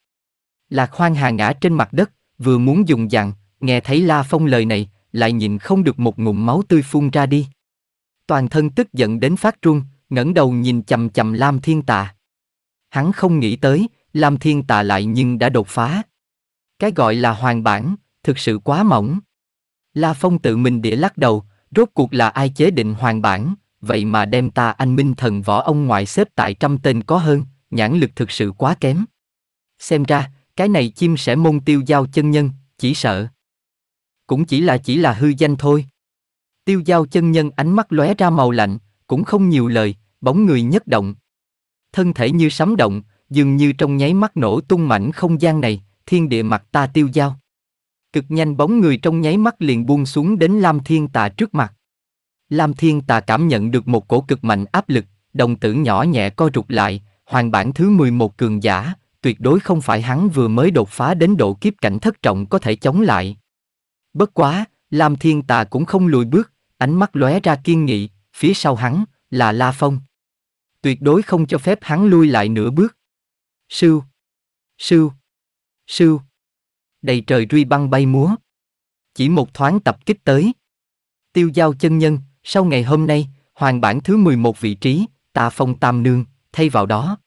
Lạc Hoang Hà ngã trên mặt đất, vừa muốn dùng dặn, nghe thấy La Phong lời này, lại nhìn không được một ngụm máu tươi phun ra đi. Toàn thân tức giận đến phát trung, ngẩng đầu nhìn chầm chầm Lam Thiên Tà. Hắn không nghĩ tới, Lam Thiên Tà lại nhưng đã đột phá. Cái gọi là hoàng bản, thực sự quá mỏng. La Phong tự mình đĩa lắc đầu, rốt cuộc là ai chế định hoàng bản, vậy mà đem ta anh minh thần võ ông ngoại xếp tại trăm tên có hơn, nhãn lực thực sự quá kém. Xem ra, cái này chim sẽ môn tiêu giao chân nhân, chỉ sợ. Cũng chỉ là chỉ là hư danh thôi. Tiêu giao chân nhân ánh mắt lóe ra màu lạnh, cũng không nhiều lời, bóng người nhất động. Thân thể như sấm động, dường như trong nháy mắt nổ tung mảnh không gian này, thiên địa mặt ta tiêu giao. Cực nhanh bóng người trong nháy mắt liền buông xuống đến Lam Thiên Tà trước mặt. Lam Thiên Tà cảm nhận được một cổ cực mạnh áp lực, đồng tử nhỏ nhẹ co rụt lại, hoàn bản thứ 11 cường giả, tuyệt đối không phải hắn vừa mới đột phá đến độ kiếp cảnh thất trọng có thể chống lại. Bất quá, Lam Thiên Tà cũng không lùi bước, ánh mắt lóe ra kiên nghị, phía sau hắn là La Phong. Tuyệt đối không cho phép hắn lui lại nửa bước. sư, sư, sư, Đầy trời truy băng bay múa. Chỉ một thoáng tập kích tới. Tiêu giao chân nhân, sau ngày hôm nay, hoàng bản thứ 11 vị trí, Tà Phong Tam Nương, thay vào đó,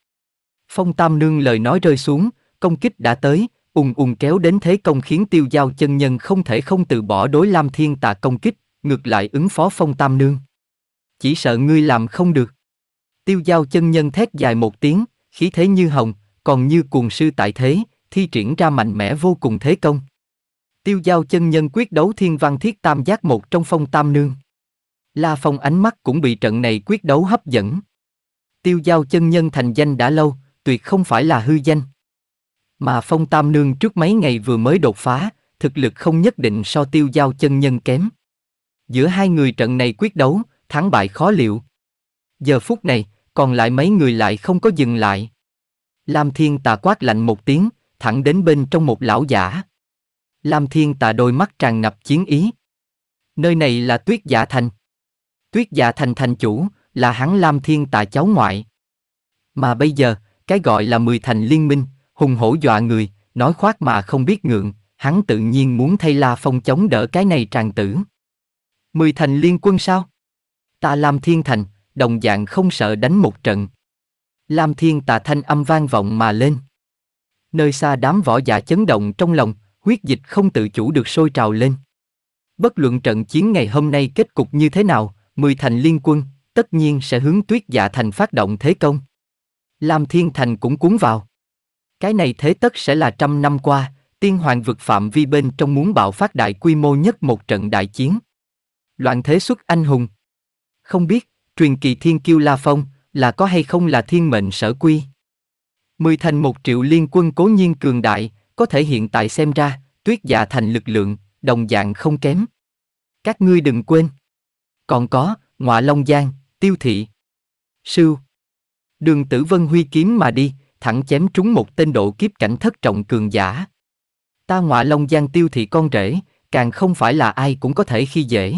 Phong Tam Nương lời nói rơi xuống, công kích đã tới, ùng ùng kéo đến thế công khiến tiêu giao chân nhân không thể không từ bỏ đối Lam Thiên Tà công kích, ngược lại ứng phó Phong Tam Nương. Chỉ sợ ngươi làm không được. Tiêu giao chân nhân thét dài một tiếng, khí thế như hồng, còn như cuồng sư tại thế, thi triển ra mạnh mẽ vô cùng thế công. Tiêu giao chân nhân quyết đấu thiên văn thiết tam giác một trong phong tam nương. La Phong ánh mắt cũng bị trận này quyết đấu hấp dẫn. Tiêu giao chân nhân thành danh đã lâu, tuyệt không phải là hư danh. Mà Phong Tam Nương trước mấy ngày vừa mới đột phá, thực lực không nhất định so tiêu giao chân nhân kém. Giữa hai người trận này quyết đấu, thắng bại khó liệu. Giờ phút này, còn lại mấy người lại không có dừng lại. Lam Thiên Tà quát lạnh một tiếng, thẳng đến bên trong một lão giả. Lam Thiên Tà đôi mắt tràn ngập chiến ý. Nơi này là Tuyết Giả Thành. Tuyết Giả Thành thành chủ, là hắn Lam Thiên Tà cháu ngoại. Mà bây giờ, cái gọi là mười thành liên minh, hùng hổ dọa người, nói khoác mà không biết ngượng, hắn tự nhiên muốn thay La Phong chống đỡ cái này tràng tử. Mười thành liên quân sao? Ta làm Thiên Thành, đồng dạng không sợ đánh một trận. Lam Thiên Tà thanh âm vang vọng mà lên. Nơi xa đám võ giả chấn động trong lòng, huyết dịch không tự chủ được sôi trào lên. Bất luận trận chiến ngày hôm nay kết cục như thế nào, mười thành liên quân, tất nhiên sẽ hướng tuyết dạ thành phát động thế công. Lam Thiên Thành cũng cuốn vào. Cái này thế tất sẽ là trăm năm qua, tiên hoàng vực phạm vi bên trong muốn bạo phát đại quy mô nhất một trận đại chiến. Loạn thế xuất anh hùng. Không biết, truyền kỳ thiên kiêu La Phong, là có hay không là thiên mệnh sở quy. Mười thành một triệu liên quân cố nhiên cường đại, có thể hiện tại xem ra, tuyết dạ thành lực lượng, đồng dạng không kém. Các ngươi đừng quên. Còn có, ngọa Long Giang, tiêu thị. Sưu, Đường tử vân huy kiếm mà đi, thẳng chém trúng một tên độ kiếp cảnh thất trọng cường giả. Ta ngọa long giang tiêu thị con rể, càng không phải là ai cũng có thể khi dễ.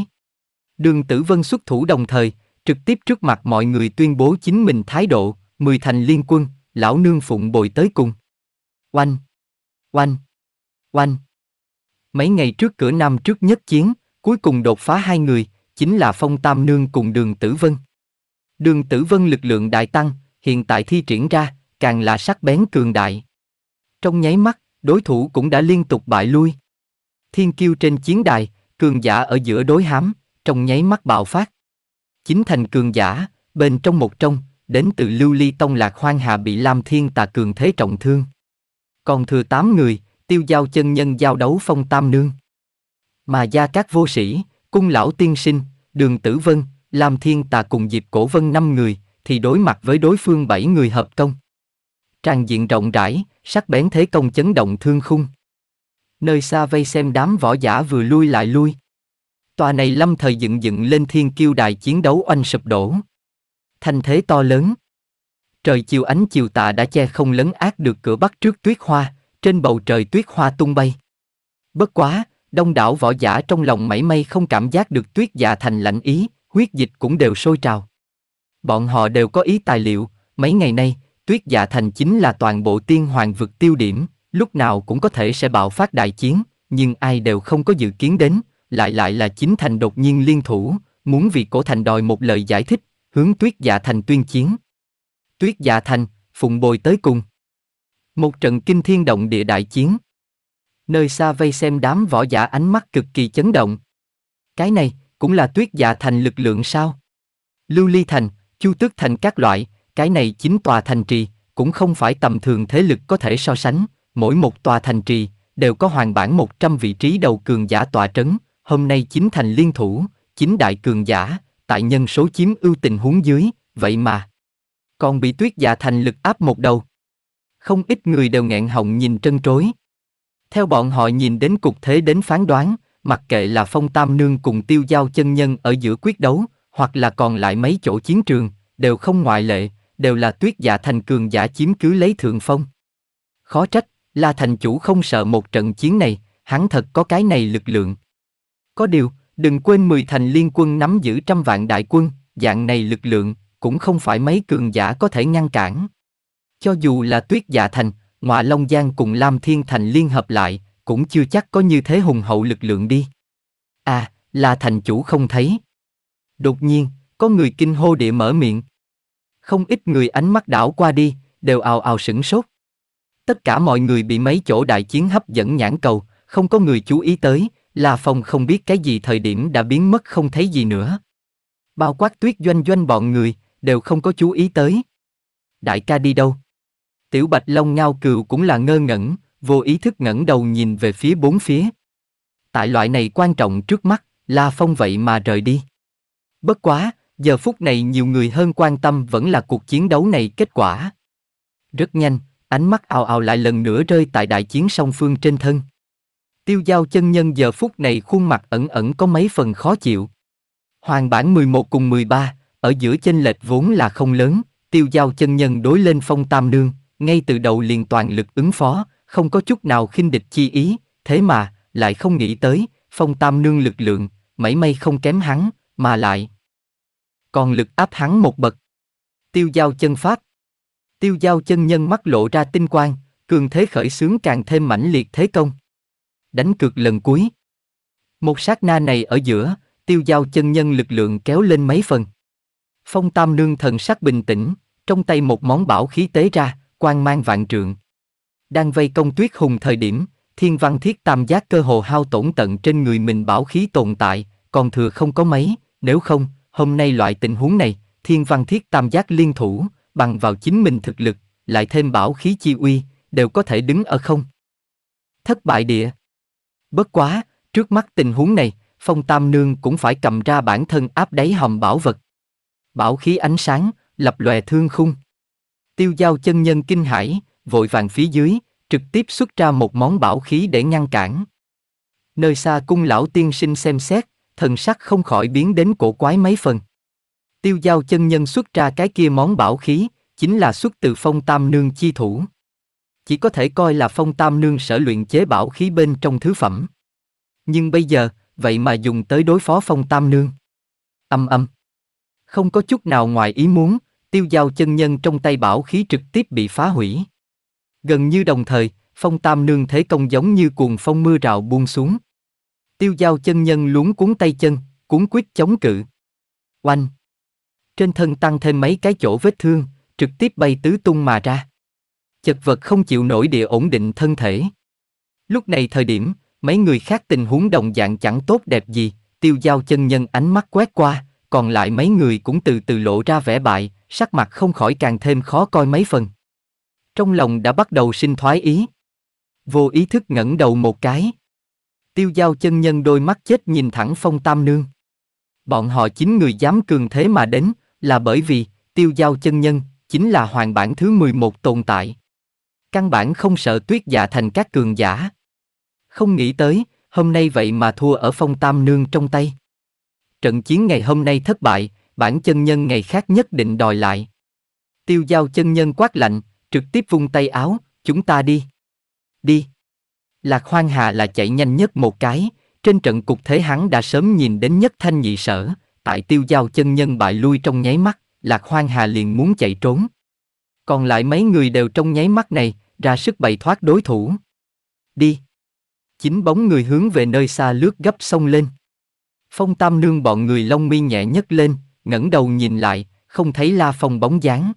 Đường tử vân xuất thủ đồng thời, trực tiếp trước mặt mọi người tuyên bố chính mình thái độ, mười thành liên quân, lão nương phụng bồi tới cùng. Oanh! Oanh! Oanh! Mấy ngày trước cửa năm trước nhất chiến, cuối cùng đột phá hai người, chính là Phong Tam Nương cùng Đường Tử Vân. Đường Tử Vân lực lượng đại tăng, hiện tại thi triển ra, càng là sắc bén cường đại. Trong nháy mắt, đối thủ cũng đã liên tục bại lui. Thiên kiêu trên chiến đài, cường giả ở giữa đối hám, trong nháy mắt bạo phát. Chính thành cường giả, bên trong một trong, đến từ lưu ly tông lạc hoang hà bị Lam Thiên tà cường thế trọng thương. Còn thừa tám người, tiêu giao chân nhân giao đấu phong tam nương. Mà gia các vô sĩ, cung lão tiên sinh, đường tử vân, Lam Thiên tà cùng Diệp Cổ Vân năm người, thì đối mặt với đối phương bảy người hợp công. Tràng diện rộng rãi, sắc bén thế công chấn động thương khung. Nơi xa vây xem đám võ giả vừa lui lại lui. Tòa này lâm thời dựng dựng lên thiên kiêu đài chiến đấu oanh sụp đổ. Thanh thế to lớn. Trời chiều ánh chiều tà đã che không lấn át được cửa bắc trước tuyết hoa, trên bầu trời tuyết hoa tung bay. Bất quá, đông đảo võ giả trong lòng mảy may không cảm giác được tuyết dạ thành lạnh ý, huyết dịch cũng đều sôi trào. Bọn họ đều có ý tài liệu, mấy ngày nay, tuyết dạ thành chính là toàn bộ tiên hoàng vực tiêu điểm, lúc nào cũng có thể sẽ bạo phát đại chiến, nhưng ai đều không có dự kiến đến, lại lại là chính thành đột nhiên liên thủ, muốn vì cổ thành đòi một lời giải thích, hướng tuyết dạ thành tuyên chiến. Tuyết dạ thành, phụng bồi tới cùng. Một trận kinh thiên động địa đại chiến. Nơi xa vây xem đám võ giả ánh mắt cực kỳ chấn động. Cái này, cũng là tuyết dạ thành lực lượng sao? Lưu Ly Thành, Chu Tước Thành các loại, cái này chính tòa thành trì, cũng không phải tầm thường thế lực có thể so sánh, mỗi một tòa thành trì đều có hoàng bản 100 vị trí đầu cường giả tòa trấn, hôm nay chính thành liên thủ, chính đại cường giả, tại nhân số chiếm ưu tình huống dưới, vậy mà còn bị tuyết dạ thành lực áp một đầu. Không ít người đều nghẹn họng nhìn trân trối. Theo bọn họ nhìn đến cục thế đến phán đoán, mặc kệ là phong tam nương cùng tiêu giao chân nhân ở giữa quyết đấu, hoặc là còn lại mấy chỗ chiến trường, đều không ngoại lệ, đều là tuyết giả thành cường giả chiếm cứ lấy thượng phong. Khó trách, là thành chủ không sợ một trận chiến này, hắn thật có cái này lực lượng. Có điều, đừng quên mười thành liên quân nắm giữ trăm vạn đại quân, dạng này lực lượng, cũng không phải mấy cường giả có thể ngăn cản. Cho dù là tuyết giả thành, ngoại Long Giang cùng Lam Thiên Thành liên hợp lại, cũng chưa chắc có như thế hùng hậu lực lượng đi. À, là thành chủ không thấy. Đột nhiên, có người kinh hô địa mở miệng. Không ít người ánh mắt đảo qua đi, đều ào ào sửng sốt. Tất cả mọi người bị mấy chỗ đại chiến hấp dẫn nhãn cầu, không có người chú ý tới, là Phong không biết cái gì thời điểm đã biến mất không thấy gì nữa. Bao quát tuyết doanh doanh bọn người, đều không có chú ý tới. Đại ca đi đâu? Tiểu Bạch Long Ngao Cừu cũng là ngơ ngẩn, vô ý thức ngẩng đầu nhìn về phía bốn phía. Tại loại này quan trọng trước mắt, La Phong vậy mà rời đi. Bất quá, giờ phút này nhiều người hơn quan tâm vẫn là cuộc chiến đấu này kết quả. Rất nhanh, ánh mắt ào ào lại lần nữa rơi tại đại chiến song phương trên thân. Tiêu giao chân nhân giờ phút này khuôn mặt ẩn ẩn có mấy phần khó chịu. Hoàng bản 11 cùng 13, ở giữa chênh lệch vốn là không lớn, tiêu giao chân nhân đối lên phong tam nương, ngay từ đầu liền toàn lực ứng phó, không có chút nào khinh địch chi ý, thế mà, lại không nghĩ tới, phong tam nương lực lượng, mảy may không kém hắn, mà lại, còn lực áp hắn một bậc. Tiêu giao chân pháp. Tiêu giao chân nhân mắt lộ ra tinh quang, cường thế khởi sướng càng thêm mãnh liệt thế công. Đánh cược lần cuối. Một sát na này ở giữa, tiêu giao chân nhân lực lượng kéo lên mấy phần. Phong Tam Nương thần sắc bình tĩnh, trong tay một món bảo khí tế ra, quang mang vạn trượng. Đang vây công tuyết hùng thời điểm, thiên văn thiết tam giác cơ hồ hao tổn tận trên người mình bảo khí tồn tại, còn thừa không có mấy, nếu không, Hôm nay loại tình huống này, thiên văn thiết tam giác liên thủ, bằng vào chính mình thực lực, lại thêm bảo khí chi uy, đều có thể đứng ở không. Thất bại địa. Bất quá, trước mắt tình huống này, phong tam nương cũng phải cầm ra bản thân áp đáy hòm bảo vật. Bảo khí ánh sáng, lập lòe thương khung. Tiêu giao chân nhân kinh hải vội vàng phía dưới, trực tiếp xuất ra một món bảo khí để ngăn cản. Nơi xa cung lão tiên sinh xem xét, thần sắc không khỏi biến đến cổ quái mấy phần. Tiêu giao chân nhân xuất ra cái kia món bảo khí, chính là xuất từ phong tam nương chi thủ. Chỉ có thể coi là phong tam nương sở luyện chế bảo khí bên trong thứ phẩm. Nhưng bây giờ, vậy mà dùng tới đối phó phong tam nương. Âm âm. Không có chút nào ngoài ý muốn, tiêu giao chân nhân trong tay bảo khí trực tiếp bị phá hủy. Gần như đồng thời, phong tam nương thế công giống như cuồng phong mưa rào buông xuống. Tiêu giao chân nhân luống cuốn tay chân, cuốn quyết chống cự. Oanh! Trên thân tăng thêm mấy cái chỗ vết thương, trực tiếp bay tứ tung mà ra. Chật vật không chịu nổi địa ổn định thân thể. Lúc này thời điểm, mấy người khác tình huống đồng dạng chẳng tốt đẹp gì, tiêu giao chân nhân ánh mắt quét qua, còn lại mấy người cũng từ từ lộ ra vẻ bại, sắc mặt không khỏi càng thêm khó coi mấy phần. Trong lòng đã bắt đầu sinh thoái ý. Vô ý thức ngẩng đầu một cái. Tiêu giao chân nhân đôi mắt chết nhìn thẳng phong tam nương. Bọn họ chính người dám cường thế mà đến, là bởi vì, tiêu giao chân nhân, chính là hoàng bản thứ 11 tồn tại. Căn bản không sợ tuyết giả dạ thành các cường giả. Không nghĩ tới, hôm nay vậy mà thua ở phong tam nương trong tay. Trận chiến ngày hôm nay thất bại, bản chân nhân ngày khác nhất định đòi lại. Tiêu giao chân nhân quát lạnh, trực tiếp vung tay áo, chúng ta đi. Đi. Lạc Hoang Hà là chạy nhanh nhất một cái, trên trận cục thế hắn đã sớm nhìn đến nhất thanh nhị sở, tại tiêu giao chân nhân bại lui trong nháy mắt, Lạc Hoang Hà liền muốn chạy trốn. Còn lại mấy người đều trong nháy mắt này, ra sức bày thoát đối thủ. Đi! Chính bóng người hướng về nơi xa lướt gấp sông lên. Phong Tam Nương bọn người lông mi nhẹ nhất lên, ngẩng đầu nhìn lại, không thấy La Phong bóng dáng.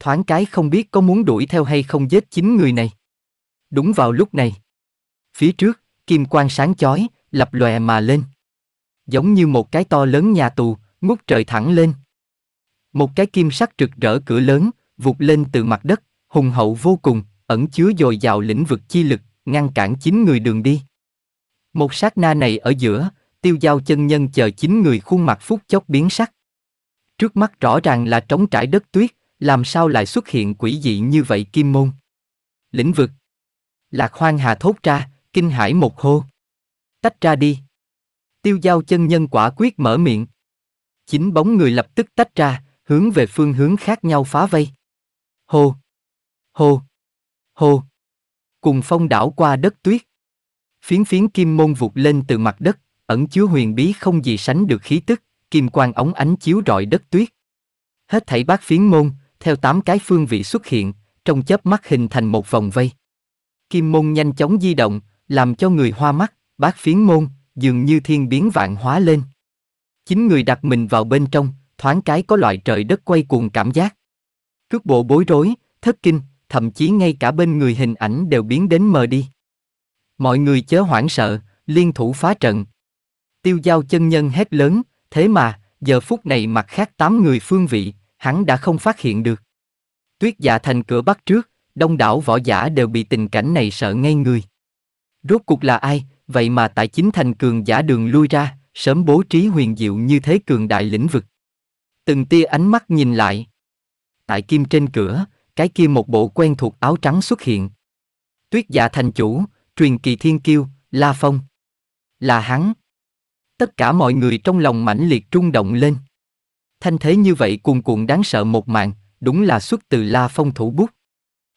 Thoáng cái không biết có muốn đuổi theo hay không giết chính người này. Đúng vào lúc này, Phía trước, kim quang sáng chói, lập lòe mà lên. Giống như một cái to lớn nhà tù, ngút trời thẳng lên. Một cái kim sắc rực rỡ cửa lớn, vụt lên từ mặt đất, hùng hậu vô cùng, ẩn chứa dồi dào lĩnh vực chi lực, ngăn cản chín người đường đi. Một sát na này ở giữa, tiêu giao chân nhân chờ chín người khuôn mặt phút chốc biến sắc. Trước mắt rõ ràng là trống trải đất tuyết, làm sao lại xuất hiện quỷ dị như vậy kim môn. Lĩnh vực. Lạc hoang hà thốt ra, kinh hãi một hô. Tách ra đi. Tiêu giao chân nhân quả quyết mở miệng. Chính bóng người lập tức tách ra, hướng về phương hướng khác nhau phá vây. Hô! Hô! Hô! Cùng phong đảo qua đất tuyết. Phiến phiến kim môn vụt lên từ mặt đất, ẩn chứa huyền bí không gì sánh được khí tức, kim quang ống ánh chiếu rọi đất tuyết. Hết thảy bát phiến môn, theo tám cái phương vị xuất hiện, trong chớp mắt hình thành một vòng vây. Kim môn nhanh chóng di động, làm cho người hoa mắt, bác phiến môn, dường như thiên biến vạn hóa lên. Chính người đặt mình vào bên trong, thoáng cái có loại trời đất quay cuồng cảm giác. Cước bộ bối rối, thất kinh, thậm chí ngay cả bên người hình ảnh đều biến đến mờ đi. Mọi người chớ hoảng sợ, liên thủ phá trận. Tiêu giao chân nhân hét lớn, thế mà, giờ phút này mặt khác tám người phương vị, hắn đã không phát hiện được. Tuyết dạ thành cửa bắt trước, đông đảo võ giả đều bị tình cảnh này sợ ngay người. Rốt cuộc là ai, vậy mà tại chính thành cường giả đường lui ra, sớm bố trí huyền diệu như thế cường đại lĩnh vực. Từng tia ánh mắt nhìn lại. Tại kim trên cửa, cái kia một bộ quen thuộc áo trắng xuất hiện. Tuyết dạ thành chủ, truyền kỳ thiên kiêu, La Phong. Là hắn. Tất cả mọi người trong lòng mãnh liệt trung động lên. Thanh thế như vậy cuồn cuộn đáng sợ một mạng, đúng là xuất từ La Phong thủ bút.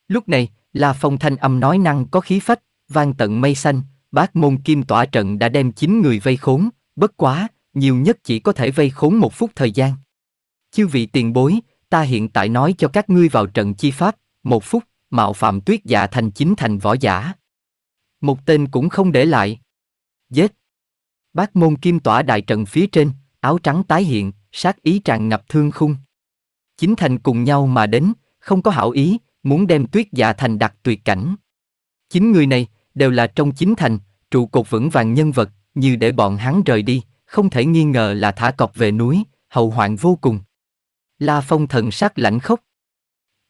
Lúc này, La Phong thanh âm nói năng có khí phách, vang tận mây xanh, bác môn kim tỏa trận đã đem chín người vây khốn, bất quá, nhiều nhất chỉ có thể vây khốn một phút thời gian. Chư vị tiền bối, ta hiện tại nói cho các ngươi vào trận chi pháp, một phút, mạo phạm tuyết dạ thành chính thành võ giả. Một tên cũng không để lại. Giết. Bác môn kim tỏa đại trận phía trên, áo trắng tái hiện, sát ý tràn ngập thương khung. Chính thành cùng nhau mà đến, không có hảo ý, muốn đem tuyết dạ thành đặt tuyệt cảnh. Chính người này, đều là trong chính thành, trụ cột vững vàng nhân vật, như để bọn hắn rời đi, không thể nghi ngờ là thả cọc về núi, hậu hoạn vô cùng. La Phong thần sắc lạnh khốc.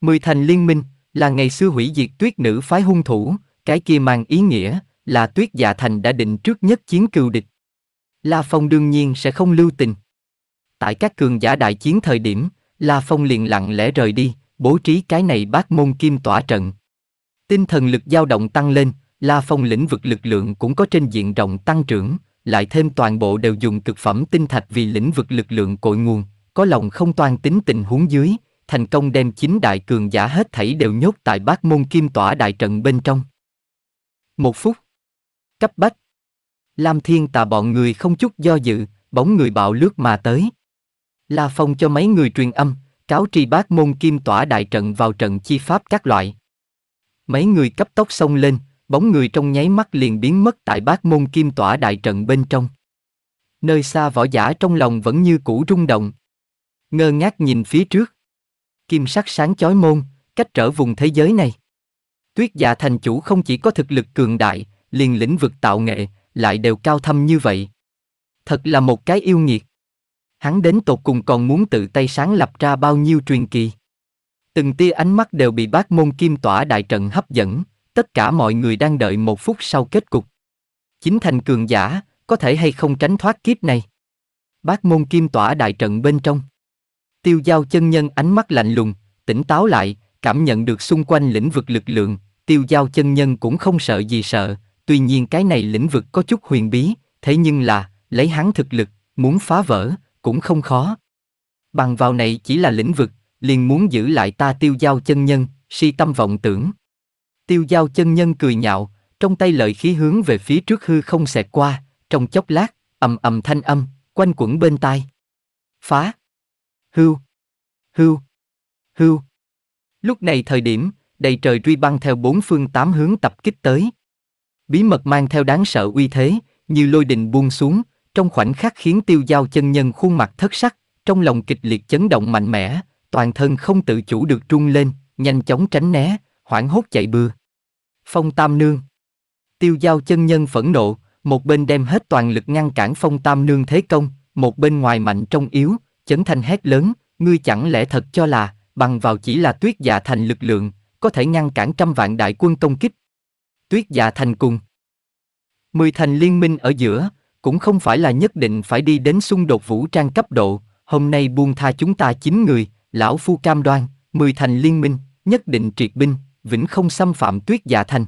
Mười thành liên minh, là ngày xưa hủy diệt tuyết nữ phái hung thủ, cái kia mang ý nghĩa, là tuyết dạ thành đã định trước nhất chiến cừu địch. La Phong đương nhiên sẽ không lưu tình. Tại các cường giả đại chiến thời điểm, La Phong liền lặng lẽ rời đi, bố trí cái này bác môn kim tỏa trận. Tinh thần lực dao động tăng lên, La Phong lĩnh vực lực lượng cũng có trên diện rộng tăng trưởng, lại thêm toàn bộ đều dùng cực phẩm tinh thạch vì lĩnh vực lực lượng cội nguồn, có lòng không toan tính tình huống dưới, thành công đem chính đại cường giả hết thảy đều nhốt tại bát môn kim tỏa đại trận bên trong. Một phút. Cấp bách. Lam Thiên tà bọn người không chút do dự, bóng người bạo lướt mà tới. La Phong cho mấy người truyền âm, cáo tri bát môn kim tỏa đại trận vào trận chi pháp các loại. Mấy người cấp tốc xông lên, bóng người trong nháy mắt liền biến mất tại bát môn kim tỏa đại trận bên trong. Nơi xa võ giả trong lòng vẫn như cũ rung động. Ngơ ngác nhìn phía trước. Kim sắc sáng chói môn, cách trở vùng thế giới này. Tuyết dạ thành chủ không chỉ có thực lực cường đại, liền lĩnh vực tạo nghệ, lại đều cao thâm như vậy. Thật là một cái yêu nghiệt. Hắn đến tột cùng còn muốn tự tay sáng lập ra bao nhiêu truyền kỳ. Từng tia ánh mắt đều bị bác môn kim tỏa đại trận hấp dẫn, tất cả mọi người đang đợi một phút sau kết cục. Chính thành cường giả, có thể hay không tránh thoát kiếp này? Bác môn kim tỏa đại trận bên trong. Tiêu giao chân nhân ánh mắt lạnh lùng, tỉnh táo lại, cảm nhận được xung quanh lĩnh vực lực lượng, tiêu giao chân nhân cũng không sợ gì sợ, tuy nhiên cái này lĩnh vực có chút huyền bí, thế nhưng là, lấy hắn thực lực, muốn phá vỡ, cũng không khó. Bằng vào này chỉ là lĩnh vực, liền muốn giữ lại ta tiêu giao chân nhân, si tâm vọng tưởng. Tiêu giao chân nhân cười nhạo, trong tay lợi khí hướng về phía trước hư không xẹt qua, trong chốc lát, ầm ầm thanh âm, quanh quẩn bên tai. Phá! Hưu! Hưu! Hưu! Lúc này thời điểm, đầy trời truy băng theo bốn phương tám hướng tập kích tới. Bí mật mang theo đáng sợ uy thế, như lôi đình buông xuống, trong khoảnh khắc khiến tiêu giao chân nhân khuôn mặt thất sắc, trong lòng kịch liệt chấn động mạnh mẽ, toàn thân không tự chủ được trung lên, nhanh chóng tránh né, hoảng hốt chạy bừa. Phong Tam Nương Tiêu giao chân nhân phẫn nộ, một bên đem hết toàn lực ngăn cản Phong Tam Nương thế công, một bên ngoài mạnh trong yếu, chấn thanh hét lớn, ngươi chẳng lẽ thật cho là, bằng vào chỉ là tuyết dạ thành lực lượng, có thể ngăn cản trăm vạn đại quân công kích. Tuyết dạ thành cùng. Mười thành liên minh ở giữa, cũng không phải là nhất định phải đi đến xung đột vũ trang cấp độ, hôm nay buông tha chúng ta chín người, lão phu cam đoan, mười thành liên minh, nhất định triệt binh, vĩnh không xâm phạm tuyết dạ thành.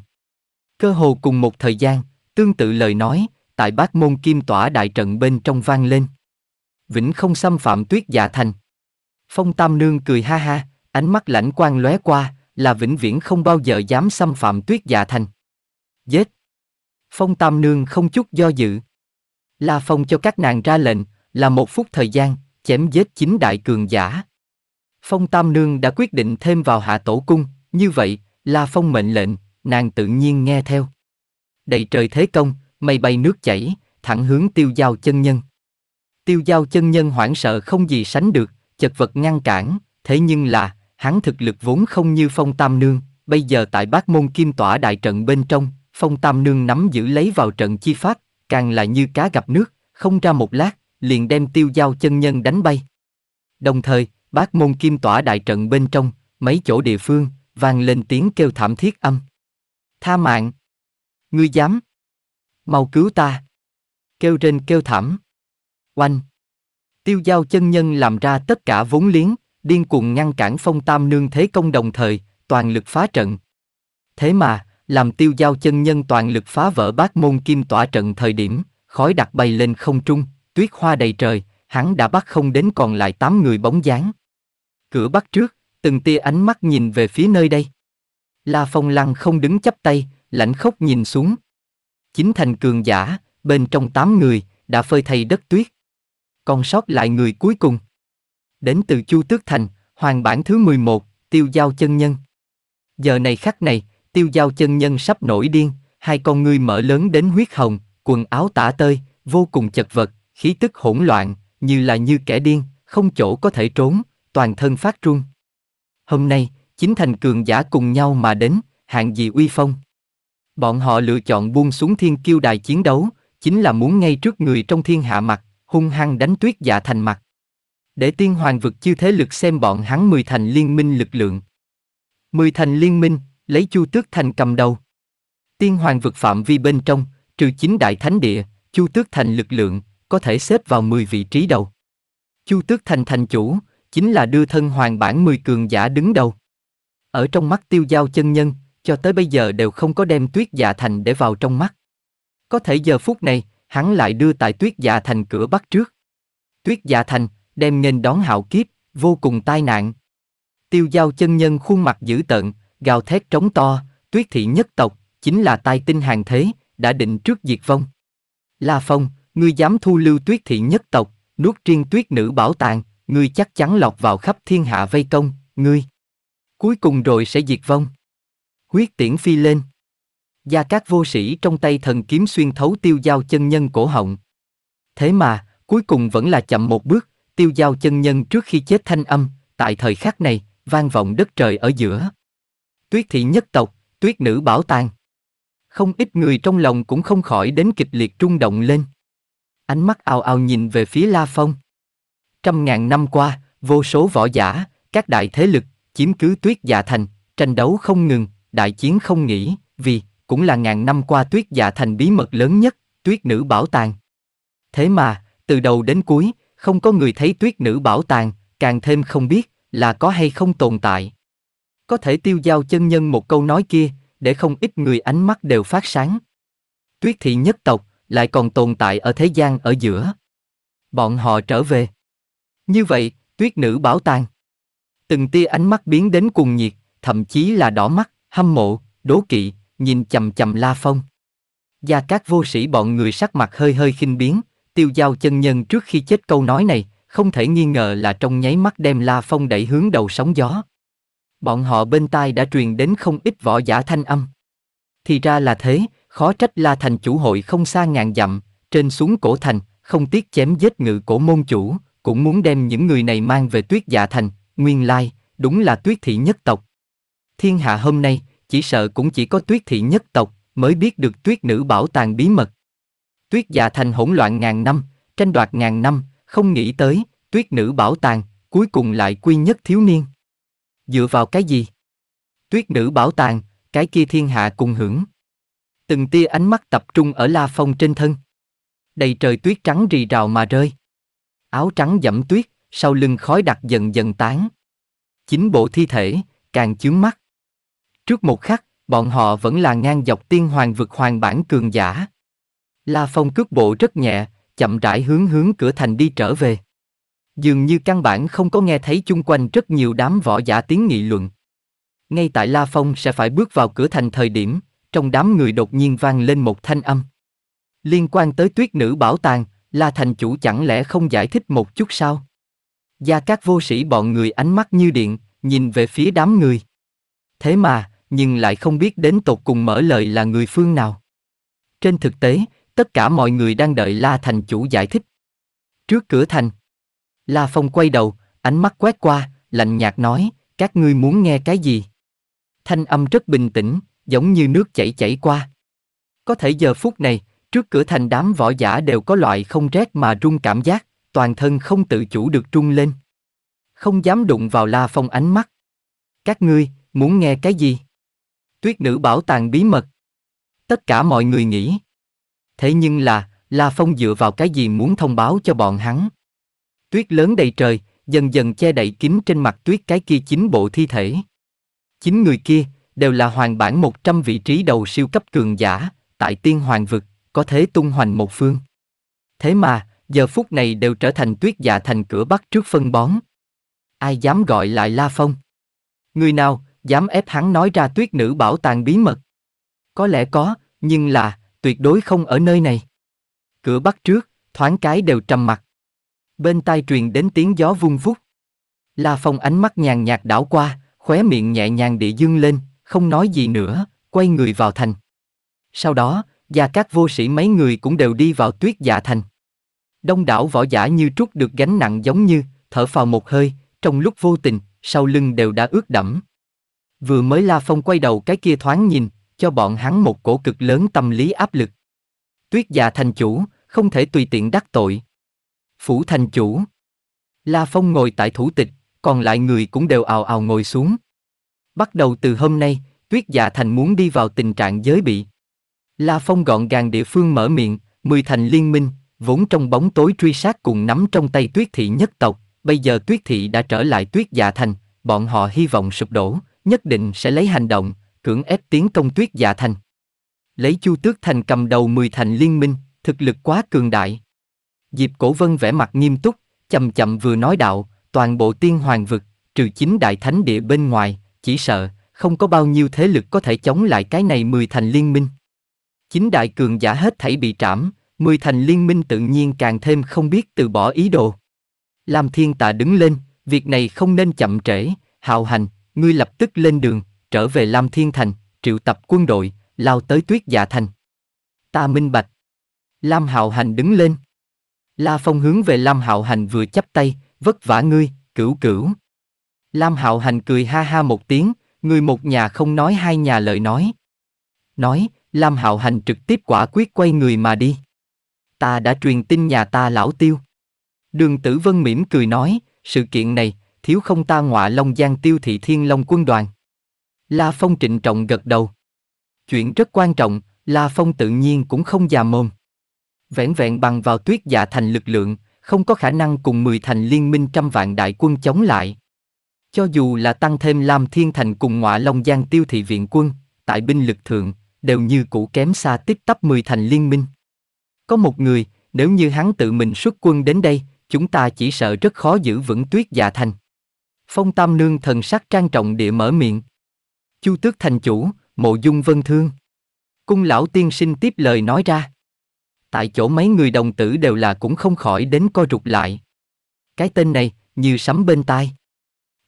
Cơ hồ cùng một thời gian, tương tự lời nói, tại bát môn kim tỏa đại trận bên trong vang lên. Vĩnh không xâm phạm tuyết dạ thành. Phong Tam Nương cười ha ha, ánh mắt lãnh quang lóe qua, là vĩnh viễn không bao giờ dám xâm phạm tuyết dạ thành. Giết! Phong Tam Nương không chút do dự. là Phong cho các nàng ra lệnh, là một phút thời gian, chém giết chính đại cường giả. Phong Tam Nương đã quyết định thêm vào hạ tổ cung, như vậy, La Phong mệnh lệnh, nàng tự nhiên nghe theo. Đầy trời thế công, mây bay nước chảy, thẳng hướng tiêu giao chân nhân. Tiêu giao chân nhân hoảng sợ không gì sánh được, chật vật ngăn cản, thế nhưng là, hắn thực lực vốn không như phong tam nương, bây giờ tại bát môn kim tỏa đại trận bên trong, phong tam nương nắm giữ lấy vào trận chi pháp, càng là như cá gặp nước, không ra một lát, liền đem tiêu giao chân nhân đánh bay. Đồng thời, bát môn kim tỏa đại trận bên trong, mấy chỗ địa phương, vang lên tiếng kêu thảm thiết âm. Tha mạng! Ngươi dám! Mau cứu ta! Kêu trên kêu thảm. Oanh! Tiêu giao chân nhân làm ra tất cả vốn liếng, điên cuồng ngăn cản phong tam nương thế công đồng thời, toàn lực phá trận. Thế mà, làm tiêu giao chân nhân toàn lực phá vỡ bát môn kim tỏa trận thời điểm, khói đặt bay lên không trung, tuyết hoa đầy trời, hắn đã bắt không đến còn lại tám người bóng dáng. Cửa bắt trước, từng tia ánh mắt nhìn về phía nơi đây. La Phong Lăng không đứng chắp tay, lãnh khốc nhìn xuống. Chính thành cường giả, bên trong tám người, đã phơi thay đất tuyết. Còn sót lại người cuối cùng. Đến từ Chu Tước Thành, hoàng bản thứ 11, tiêu giao chân nhân. Giờ này khắc này, tiêu giao chân nhân sắp nổi điên, hai con ngươi mở lớn đến huyết hồng, quần áo tả tơi, vô cùng chật vật, khí tức hỗn loạn, như là như kẻ điên, không chỗ có thể trốn, toàn thân phát run. Hôm nay, chính thành cường giả cùng nhau mà đến, hạng gì uy phong. Bọn họ lựa chọn buông xuống thiên kiêu đài chiến đấu, chính là muốn ngay trước người trong thiên hạ mặt, hung hăng đánh tuyết dạ thành mặt. Để tiên hoàng vực chư thế lực xem bọn hắn mười thành liên minh lực lượng. Mười thành liên minh, lấy chu tước thành cầm đầu. Tiên hoàng vực phạm vi bên trong, trừ chính đại thánh địa, chu tước thành lực lượng, có thể xếp vào mười vị trí đầu. Chu tước thành thành chủ, chính là đưa thân hoàng bản 10 cường giả đứng đầu. Ở trong mắt tiêu giao chân nhân, cho tới bây giờ đều không có đem tuyết dạ thành để vào trong mắt. Có thể giờ phút này, hắn lại đưa tại tuyết dạ thành cửa bắt trước. Tuyết dạ thành, đem nghênh đón hạo kiếp, vô cùng tai nạn. Tiêu giao chân nhân khuôn mặt dữ tợn, gào thét trống to, tuyết thị nhất tộc, chính là tai tinh hàng thế, đã định trước diệt vong. La Phong, ngươi dám thu lưu tuyết thị nhất tộc, nuốt riêng tuyết nữ bảo tàng ngươi chắc chắn lọt vào khắp thiên hạ vây công, ngươi. Cuối cùng rồi sẽ diệt vong. Huyết tiễn phi lên. Gia các vô sĩ trong tay thần kiếm xuyên thấu tiêu giao chân nhân cổ họng. Thế mà, cuối cùng vẫn là chậm một bước, tiêu giao chân nhân trước khi chết thanh âm, tại thời khắc này, vang vọng đất trời ở giữa. Tuyết thị nhất tộc, tuyết nữ bảo tàng. Không ít người trong lòng cũng không khỏi đến kịch liệt trung động lên. Ánh mắt ào ào nhìn về phía La Phong. Trăm ngàn năm qua, vô số võ giả, các đại thế lực, chiếm cứ tuyết dạ thành, tranh đấu không ngừng, đại chiến không nghỉ, vì, cũng là ngàn năm qua tuyết dạ thành bí mật lớn nhất, tuyết nữ bảo tàng. Thế mà, từ đầu đến cuối, không có người thấy tuyết nữ bảo tàng, càng thêm không biết, là có hay không tồn tại. Có thể tiêu giao chân nhân một câu nói kia, để không ít người ánh mắt đều phát sáng. Tuyết thị nhất tộc, lại còn tồn tại ở thế gian ở giữa. Bọn họ trở về. Như vậy, tuyết nữ bảo tàng. Từng tia ánh mắt biến đến cuồng nhiệt, thậm chí là đỏ mắt, hâm mộ, đố kỵ, nhìn chầm chầm La Phong. Gia các vô sĩ bọn người sắc mặt hơi hơi khinh biến, tiêu giao chân nhân trước khi chết câu nói này, không thể nghi ngờ là trong nháy mắt đem La Phong đẩy hướng đầu sóng gió. Bọn họ bên tai đã truyền đến không ít võ giả thanh âm. Thì ra là thế, khó trách La Thành chủ hội không xa ngàn dặm, trên xuống cổ thành, không tiếc chém giết ngự cổ môn chủ, cũng muốn đem những người này mang về tuyết dạ thành, nguyên lai, đúng là tuyết thị nhất tộc. Thiên hạ hôm nay, chỉ sợ cũng chỉ có tuyết thị nhất tộc mới biết được tuyết nữ bảo tàng bí mật. Tuyết dạ thành hỗn loạn ngàn năm, tranh đoạt ngàn năm, không nghĩ tới, tuyết nữ bảo tàng, cuối cùng lại quy nhất thiếu niên. Dựa vào cái gì? Tuyết nữ bảo tàng, cái kia thiên hạ cùng hưởng. Từng tia ánh mắt tập trung ở La Phong trên thân. Đầy trời tuyết trắng rì rào mà rơi áo trắng dẫm tuyết, sau lưng khói đặc dần dần tán. Chính bộ thi thể, càng chướng mắt. Trước một khắc, bọn họ vẫn là ngang dọc tiên hoàng vực hoàng bản cường giả. La Phong cước bộ rất nhẹ, chậm rãi hướng hướng cửa thành đi trở về. Dường như căn bản không có nghe thấy chung quanh rất nhiều đám võ giả tiếng nghị luận. Ngay tại La Phong sẽ phải bước vào cửa thành thời điểm, trong đám người đột nhiên vang lên một thanh âm. Liên quan tới tuyết nữ bảo tàng, La thành chủ chẳng lẽ không giải thích một chút sao? Gia các vô sĩ bọn người ánh mắt như điện, nhìn về phía đám người. Thế mà, nhưng lại không biết đến tột cùng mở lời là người phương nào. Trên thực tế, tất cả mọi người đang đợi La thành chủ giải thích. Trước cửa thành, La Phong quay đầu, ánh mắt quét qua, lạnh nhạt nói, các ngươi muốn nghe cái gì? Thanh âm rất bình tĩnh, giống như nước chảy chảy qua. Có thể giờ phút này, Trước cửa thành đám võ giả đều có loại không rét mà run cảm giác, toàn thân không tự chủ được run lên. Không dám đụng vào La Phong ánh mắt. Các ngươi, muốn nghe cái gì? Tuyết nữ bảo tàng bí mật. Tất cả mọi người nghĩ. Thế nhưng là, La Phong dựa vào cái gì muốn thông báo cho bọn hắn? Tuyết lớn đầy trời, dần dần che đậy kín trên mặt tuyết cái kia chính bộ thi thể. Chính người kia, đều là hoàng bản 100 vị trí đầu siêu cấp cường giả, tại tiên hoàng vực có thế tung hoành một phương. Thế mà, giờ phút này đều trở thành tuyết dạ thành cửa bắc trước phân bón. Ai dám gọi lại La Phong? Người nào dám ép hắn nói ra tuyết nữ bảo tàng bí mật? Có lẽ có, nhưng là tuyệt đối không ở nơi này. Cửa bắc trước, thoáng cái đều trầm mặt. Bên tai truyền đến tiếng gió vung vút. La Phong ánh mắt nhàn nhạt đảo qua, khóe miệng nhẹ nhàng địa dương lên, không nói gì nữa, quay người vào thành. Sau đó, và các vô sĩ mấy người cũng đều đi vào tuyết dạ thành. Đông đảo võ giả như trút được gánh nặng giống như, thở phào một hơi, trong lúc vô tình, sau lưng đều đã ướt đẫm. Vừa mới La Phong quay đầu cái kia thoáng nhìn, cho bọn hắn một cổ cực lớn tâm lý áp lực. Tuyết dạ thành chủ, không thể tùy tiện đắc tội. Phủ thành chủ. La Phong ngồi tại thủ tịch, còn lại người cũng đều ào ào ngồi xuống. Bắt đầu từ hôm nay, Tuyết Dạ Thành muốn đi vào tình trạng giới bị. La Phong gọn gàng địa phương mở miệng, mười thành liên minh, vốn trong bóng tối truy sát cùng nắm trong tay tuyết thị nhất tộc, bây giờ tuyết thị đã trở lại tuyết dạ thành, bọn họ hy vọng sụp đổ, nhất định sẽ lấy hành động, cưỡng ép tiến công tuyết dạ thành. Lấy Chu Tước Thành cầm đầu mười thành liên minh, thực lực quá cường đại. Diệp Cổ Vân vẻ mặt nghiêm túc, chậm chậm vừa nói đạo, toàn bộ tiên hoàng vực, trừ chính đại thánh địa bên ngoài, chỉ sợ, không có bao nhiêu thế lực có thể chống lại cái này mười thành liên minh. Chính đại cường giả hết thảy bị trảm, mười thành liên minh tự nhiên càng thêm không biết từ bỏ ý đồ. Lam Thiên Tạ đứng lên, việc này không nên chậm trễ, hào hành, ngươi lập tức lên đường, trở về Lam Thiên Thành, triệu tập quân đội, lao tới tuyết dạ thành. Ta minh bạch. Lam hào Hành đứng lên. La Phong hướng về Lam hào Hành vừa chắp tay, vất vả ngươi, cửu cửu. Lam hào Hành cười ha ha một tiếng, người một nhà không nói hai nhà lời nói. Nói, Lam Hạo Hành trực tiếp quả quyết quay người mà đi. Ta đã truyền tin nhà ta lão tiêu. Đường Tử Vân mỉm cười nói, sự kiện này, thiếu không ta ngọa Long Giang tiêu thị thiên long quân đoàn. La Phong trịnh trọng gật đầu. Chuyện rất quan trọng, La Phong tự nhiên cũng không già mồm. Vẹn vẹn bằng vào tuyết dạ thành lực lượng, không có khả năng cùng 10 thành liên minh trăm vạn đại quân chống lại. Cho dù là tăng thêm Lam Thiên Thành cùng ngọa Long Giang tiêu thị viện quân, tại binh lực thượng, đều như cũ kém xa tích tắp 10 thành liên minh. Có một người, nếu như hắn tự mình xuất quân đến đây, chúng ta chỉ sợ rất khó giữ vững tuyết dạ thành. Phong Tam Nương thần sắc trang trọng địa mở miệng. Chu tước thành chủ, mộ dung vân thương. Cung lão tiên sinh tiếp lời nói ra. Tại chỗ mấy người đồng tử đều là cũng không khỏi đến co rụt lại. Cái tên này, như sắm bên tai.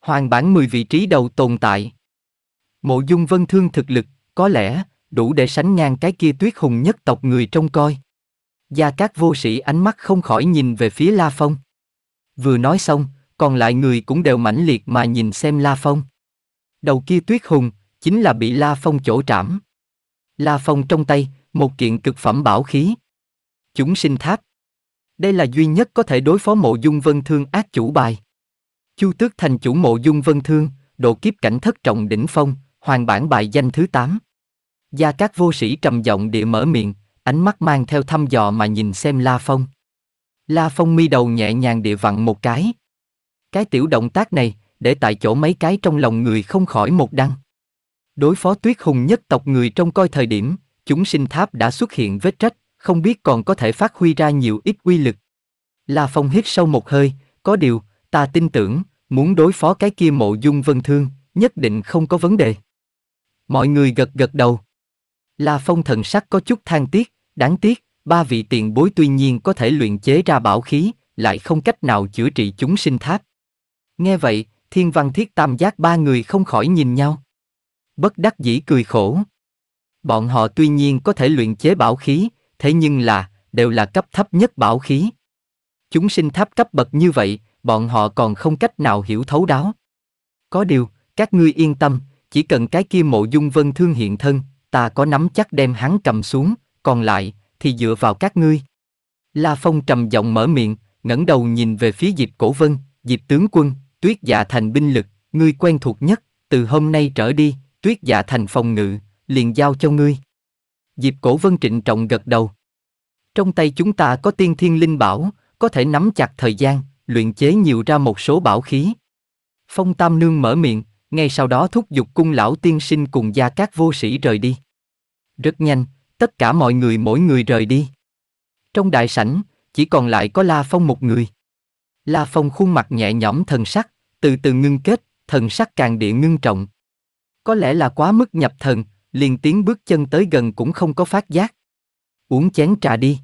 Hoàng bản 10 vị trí đầu tồn tại. Mộ dung vân thương thực lực, có lẽ, đủ để sánh ngang cái kia tuyết hùng nhất tộc người trông coi. Gia các vô sĩ ánh mắt không khỏi nhìn về phía La Phong. Vừa nói xong, còn lại người cũng đều mãnh liệt mà nhìn xem La Phong. Đầu kia tuyết hùng, chính là bị La Phong chỗ trảm. La Phong trong tay, một kiện cực phẩm bảo khí. Chúng sinh tháp. Đây là duy nhất có thể đối phó mộ dung vân thương ác chủ bài. Chu tước thành chủ mộ dung vân thương, độ kiếp cảnh thất trọng đỉnh phong, hoàng bản bài danh thứ 8. Gia các vô sĩ trầm giọng địa mở miệng, ánh mắt mang theo thăm dò mà nhìn xem La Phong. La Phong mi đầu nhẹ nhàng địa vặn một cái. Cái tiểu động tác này, để tại chỗ mấy cái trong lòng người không khỏi một đăng. Đối phó tuyết hùng nhất tộc người trong coi thời điểm, chúng sinh tháp đã xuất hiện vết trách, không biết còn có thể phát huy ra nhiều ít quy lực. La Phong hít sâu một hơi, có điều, ta tin tưởng, muốn đối phó cái kia mộ dung vân thương, nhất định không có vấn đề. Mọi người gật gật đầu. La Phong thần sắc có chút than tiếc, đáng tiếc, ba vị tiền bối tuy nhiên có thể luyện chế ra bảo khí, lại không cách nào chữa trị chúng sinh tháp. Nghe vậy, thiên văn thiết tam giác ba người không khỏi nhìn nhau. Bất đắc dĩ cười khổ. Bọn họ tuy nhiên có thể luyện chế bảo khí, thế nhưng là, đều là cấp thấp nhất bảo khí. Chúng sinh tháp cấp bậc như vậy, bọn họ còn không cách nào hiểu thấu đáo. Có điều, các ngươi yên tâm, chỉ cần cái kia mộ dung vân thương hiện thân, ta có nắm chắc đem hắn cầm xuống, còn lại, thì dựa vào các ngươi. La Phong trầm giọng mở miệng, ngẩng đầu nhìn về phía Diệp Cổ Vân, Diệp tướng quân, tuyết dạ thành binh lực, ngươi quen thuộc nhất, từ hôm nay trở đi, tuyết dạ thành phòng ngự, liền giao cho ngươi. Diệp Cổ Vân trịnh trọng gật đầu. Trong tay chúng ta có tiên thiên linh bảo, có thể nắm chặt thời gian, luyện chế nhiều ra một số bảo khí. Phong Tam Nương mở miệng, ngay sau đó thúc giục cung lão tiên sinh cùng gia các vô sĩ rời đi. Rất nhanh, tất cả mọi người mỗi người rời đi. Trong đại sảnh, chỉ còn lại có La Phong một người. La Phong khuôn mặt nhẹ nhõm thần sắc, từ từ ngưng kết, thần sắc càng địa ngưng trọng. Có lẽ là quá mức nhập thần, liền tiến bước chân tới gần cũng không có phát giác. Uống chén trà đi.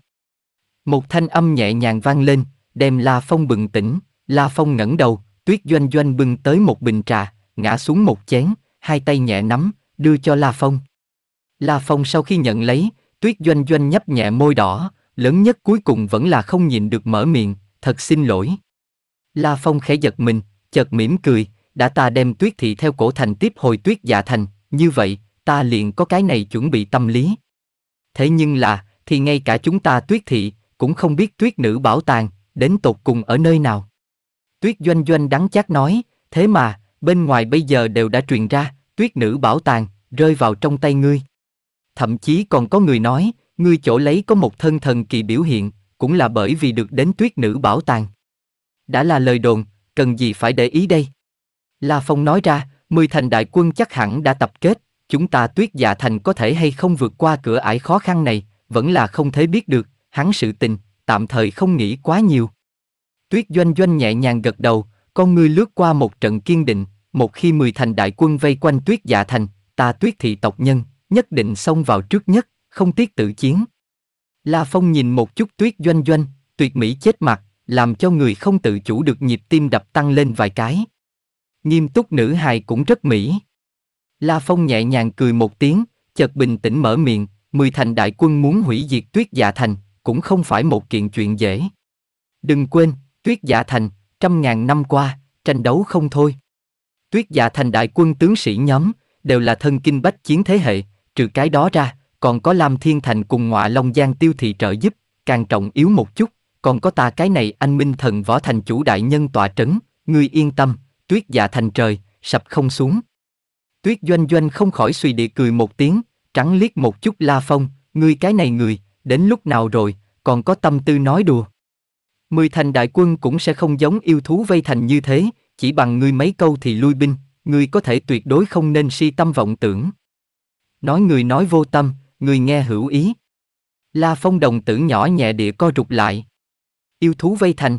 Một thanh âm nhẹ nhàng vang lên, đem La Phong bừng tỉnh, La Phong ngẩng đầu, Tuyết Doanh Doanh bưng tới một bình trà, ngã xuống một chén, hai tay nhẹ nắm, đưa cho La Phong. La Phong sau khi nhận lấy, tuyết doanh doanh nhấp nhẹ môi đỏ, lớn nhất cuối cùng vẫn là không nhìn được mở miệng, thật xin lỗi. La Phong khẽ giật mình, chợt mỉm cười, đã ta đem tuyết thị theo cổ thành tiếp hồi tuyết dạ thành, như vậy, ta liền có cái này chuẩn bị tâm lý. Thế nhưng là, thì ngay cả chúng ta tuyết thị, cũng không biết tuyết nữ bảo tàng, đến tột cùng ở nơi nào. Tuyết doanh doanh đắng chát nói, thế mà, bên ngoài bây giờ đều đã truyền ra, tuyết nữ bảo tàng, rơi vào trong tay ngươi. Thậm chí còn có người nói, ngươi chỗ lấy có một thân thần kỳ biểu hiện, cũng là bởi vì được đến tuyết nữ bảo tàng. Đã là lời đồn, cần gì phải để ý đây? La Phong nói ra, mười thành đại quân chắc hẳn đã tập kết, chúng ta tuyết dạ thành có thể hay không vượt qua cửa ải khó khăn này, vẫn là không thể biết được, hắn sự tình, tạm thời không nghĩ quá nhiều. Tuyết doanh doanh nhẹ nhàng gật đầu, con ngươi lướt qua một trận kiên định, một khi mười thành đại quân vây quanh tuyết dạ thành, ta tuyết thị tộc nhân, nhất định xông vào trước nhất, không tiếc tự chiến. La Phong nhìn một chút tuyết doanh doanh, tuyệt mỹ chết mặt, làm cho người không tự chủ được nhịp tim đập tăng lên vài cái. Nghiêm túc nữ hài cũng rất mỹ. La Phong nhẹ nhàng cười một tiếng, chợt bình tĩnh mở miệng, mười thành đại quân muốn hủy diệt tuyết dạ thành, cũng không phải một kiện chuyện dễ. Đừng quên, tuyết dạ thành, trăm ngàn năm qua, tranh đấu không thôi. Tuyết già thành đại quân tướng sĩ nhóm, đều là thân kinh bách chiến thế hệ, trừ cái đó ra, còn có Lam Thiên Thành cùng ngọa Long Giang tiêu thị trợ giúp, càng trọng yếu một chút, còn có ta cái này anh minh thần võ thành chủ đại nhân tọa trấn, ngươi yên tâm, tuyết già thành trời, sập không xuống. Tuyết doanh doanh không khỏi suy địa cười một tiếng, trắng liếc một chút la phong, ngươi cái này người, đến lúc nào rồi, còn có tâm tư nói đùa. Mười thành đại quân cũng sẽ không giống yêu thú vây thành như thế, chỉ bằng ngươi mấy câu thì lui binh, ngươi có thể tuyệt đối không nên si tâm vọng tưởng. Nói người nói vô tâm, người nghe hữu ý. La Phong đồng tử nhỏ nhẹ địa co rụt lại. Yêu thú vây thành.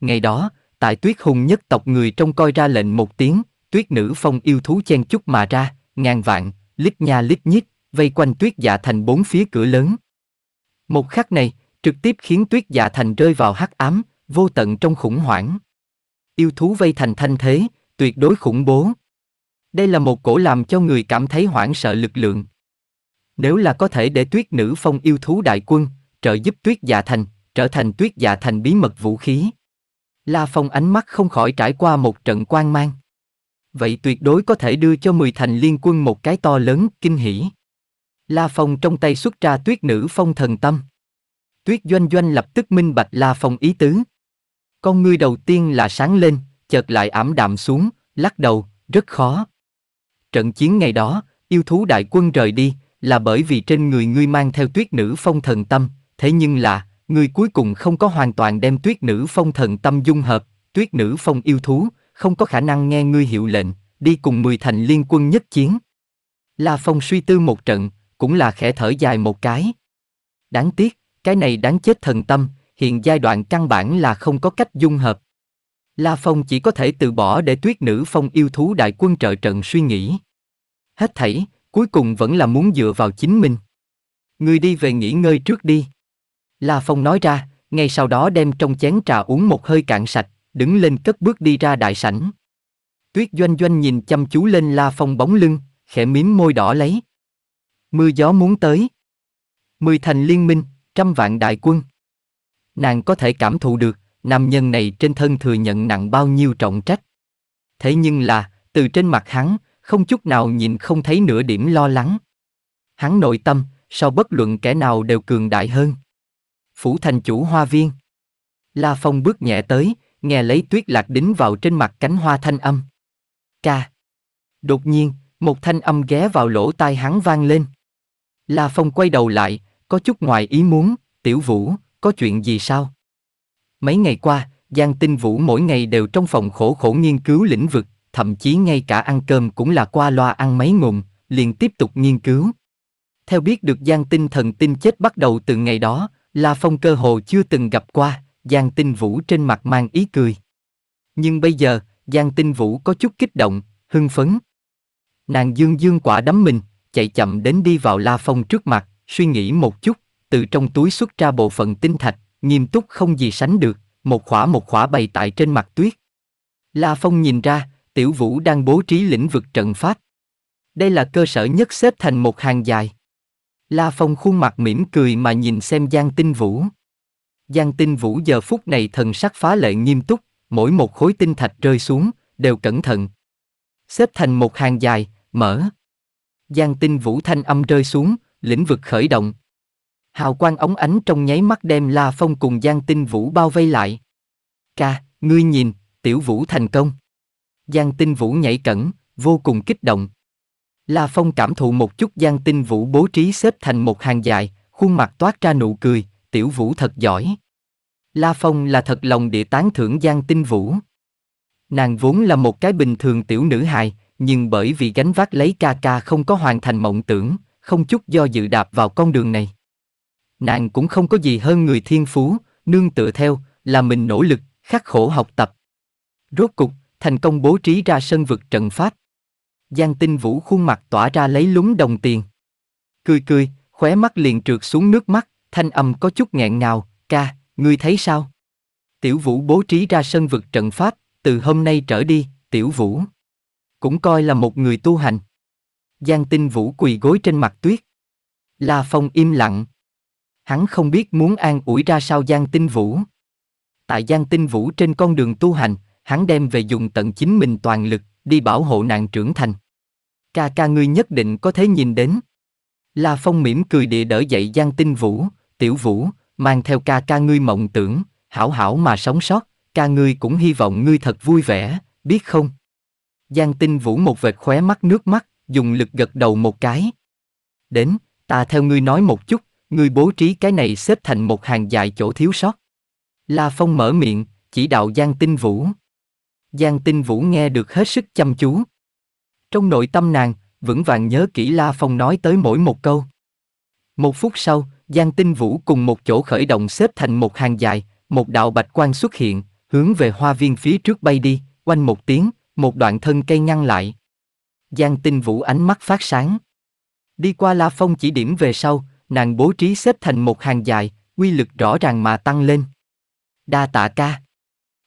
Ngày đó, tại tuyết hùng nhất tộc người trong coi ra lệnh một tiếng, tuyết nữ phong yêu thú chen chút mà ra, ngàn vạn, lít nha lít nhít, vây quanh tuyết dạ thành bốn phía cửa lớn. Một khắc này, trực tiếp khiến tuyết dạ thành rơi vào hắc ám, vô tận trong khủng hoảng. Yêu thú vây thành thanh thế, tuyệt đối khủng bố. Đây là một cổ làm cho người cảm thấy hoảng sợ lực lượng. Nếu là có thể để tuyết nữ phong yêu thú đại quân, trợ giúp tuyết dạ thành, trở thành tuyết dạ thành bí mật vũ khí. La Phong ánh mắt không khỏi trải qua một trận quan mang. Vậy tuyệt đối có thể đưa cho mười thành liên quân một cái to lớn, kinh hỉ. La Phong trong tay xuất ra tuyết nữ phong thần tâm. Tuyết Doanh Doanh lập tức minh bạch La Phong ý tứ. Con ngươi đầu tiên là sáng lên, chợt lại ảm đạm xuống, lắc đầu, rất khó. Trận chiến ngày đó, yêu thú đại quân rời đi, là bởi vì trên người ngươi mang theo tuyết nữ phong thần tâm, thế nhưng là, ngươi cuối cùng không có hoàn toàn đem tuyết nữ phong thần tâm dung hợp, tuyết nữ phong yêu thú, không có khả năng nghe ngươi hiệu lệnh, đi cùng mười thành liên quân nhất chiến. La Phong suy tư một trận, cũng là khẽ thở dài một cái. Đáng tiếc, cái này đáng chết thần tâm, hiện giai đoạn căn bản là không có cách dung hợp. La Phong chỉ có thể từ bỏ để tuyết nữ phong yêu thú đại quân trợ trận suy nghĩ. Hết thảy, cuối cùng vẫn là muốn dựa vào chính mình. Người đi về nghỉ ngơi trước đi. La Phong nói ra, ngay sau đó đem trong chén trà uống một hơi cạn sạch, đứng lên cất bước đi ra đại sảnh. Tuyết doanh doanh nhìn chăm chú lên La Phong bóng lưng, khẽ mím môi đỏ lấy. Mưa gió muốn tới. Mười thành liên minh, trăm vạn đại quân. Nàng có thể cảm thụ được, nam nhân này trên thân thừa nhận nặng bao nhiêu trọng trách. Thế nhưng là, từ trên mặt hắn, không chút nào nhìn không thấy nửa điểm lo lắng. Hắn nội tâm, sau bất luận kẻ nào đều cường đại hơn. Phủ thành chủ hoa viên. La Phong bước nhẹ tới, nghe lấy tuyết lạc đính vào trên mặt cánh hoa thanh âm. Ca. Đột nhiên, một thanh âm ghé vào lỗ tai hắn vang lên. La Phong quay đầu lại, có chút ngoài ý muốn, tiểu vũ, có chuyện gì sao? Mấy ngày qua, Giang Tinh Vũ mỗi ngày đều trong phòng khổ khổ nghiên cứu lĩnh vực, thậm chí ngay cả ăn cơm cũng là qua loa ăn mấy ngụm, liền tiếp tục nghiên cứu. Theo biết được Giang Tinh thần tinh chết bắt đầu từ ngày đó, La Phong cơ hồ chưa từng gặp qua, Giang Tinh Vũ trên mặt mang ý cười. Nhưng bây giờ, Giang Tinh Vũ có chút kích động, hưng phấn. Nàng dương dương quả đấm mình, chạy chậm đến đi vào La Phong trước mặt, suy nghĩ một chút, từ trong túi xuất ra bộ phận tinh thạch, nghiêm túc không gì sánh được, một khỏa một khỏa bày tại trên mặt tuyết. La Phong nhìn ra, Tiểu Vũ đang bố trí lĩnh vực trận pháp. Đây là cơ sở nhất xếp thành một hàng dài. La Phong khuôn mặt mỉm cười mà nhìn xem Giang Tinh Vũ. Giang Tinh Vũ giờ phút này thần sắc phá lệ nghiêm túc, mỗi một khối tinh thạch rơi xuống, đều cẩn thận. Xếp thành một hàng dài, mở. Giang Tinh Vũ thanh âm rơi xuống, lĩnh vực khởi động. Hào quang ống ánh trong nháy mắt đem La Phong cùng Giang Tinh Vũ bao vây lại. Ca, ngươi nhìn, tiểu vũ thành công. Giang Tinh Vũ nhảy cẩn, vô cùng kích động. La Phong cảm thụ một chút Giang Tinh Vũ bố trí xếp thành một hàng dài, khuôn mặt toát ra nụ cười, tiểu vũ thật giỏi. La Phong là thật lòng địa tán thưởng Giang Tinh Vũ. Nàng vốn là một cái bình thường tiểu nữ hài, nhưng bởi vì gánh vác lấy ca ca không có hoàn thành mộng tưởng, không chút do dự đạp vào con đường này. Nàng cũng không có gì hơn người thiên phú, nương tựa theo, là mình nỗ lực, khắc khổ học tập. Rốt cục, thành công bố trí ra sân vực trận pháp. Giang tinh vũ khuôn mặt tỏa ra lấy lúng đồng tiền. Cười cười, khóe mắt liền trượt xuống nước mắt, thanh âm có chút nghẹn ngào, ca, ngươi thấy sao? Tiểu vũ bố trí ra sân vực trận pháp, từ hôm nay trở đi, tiểu vũ. Cũng coi là một người tu hành. Giang Tinh Vũ quỳ gối trên mặt tuyết. La Phong im lặng. Hắn không biết muốn an ủi ra sao Giang Tinh Vũ. Tại Giang Tinh Vũ trên con đường tu hành, hắn đem về dùng tận chính mình toàn lực, đi bảo hộ nàng trưởng thành. Ca ca ngươi nhất định có thể nhìn đến. La Phong mỉm cười địa đỡ dậy Giang Tinh Vũ, tiểu Vũ, mang theo ca ca ngươi mộng tưởng, hảo hảo mà sống sót, ca ngươi cũng hy vọng ngươi thật vui vẻ, biết không? Giang Tinh Vũ một vệt khóe mắt nước mắt, dùng lực gật đầu một cái. Đến, ta theo ngươi nói một chút, ngươi bố trí cái này xếp thành một hàng dài chỗ thiếu sót. La Phong mở miệng, chỉ đạo Giang Tinh Vũ. Giang Tinh Vũ nghe được hết sức chăm chú. Trong nội tâm nàng, vững vàng nhớ kỹ La Phong nói tới mỗi một câu. Một phút sau, Giang Tinh Vũ cùng một chỗ khởi động xếp thành một hàng dài, một đạo bạch quan xuất hiện, hướng về hoa viên phía trước bay đi, quanh một tiếng, một đoạn thân cây ngăn lại. Giang tinh vũ ánh mắt phát sáng. Đi qua La Phong chỉ điểm về sau, nàng bố trí xếp thành một hàng dài, quy lực rõ ràng mà tăng lên. Đa tạ ca.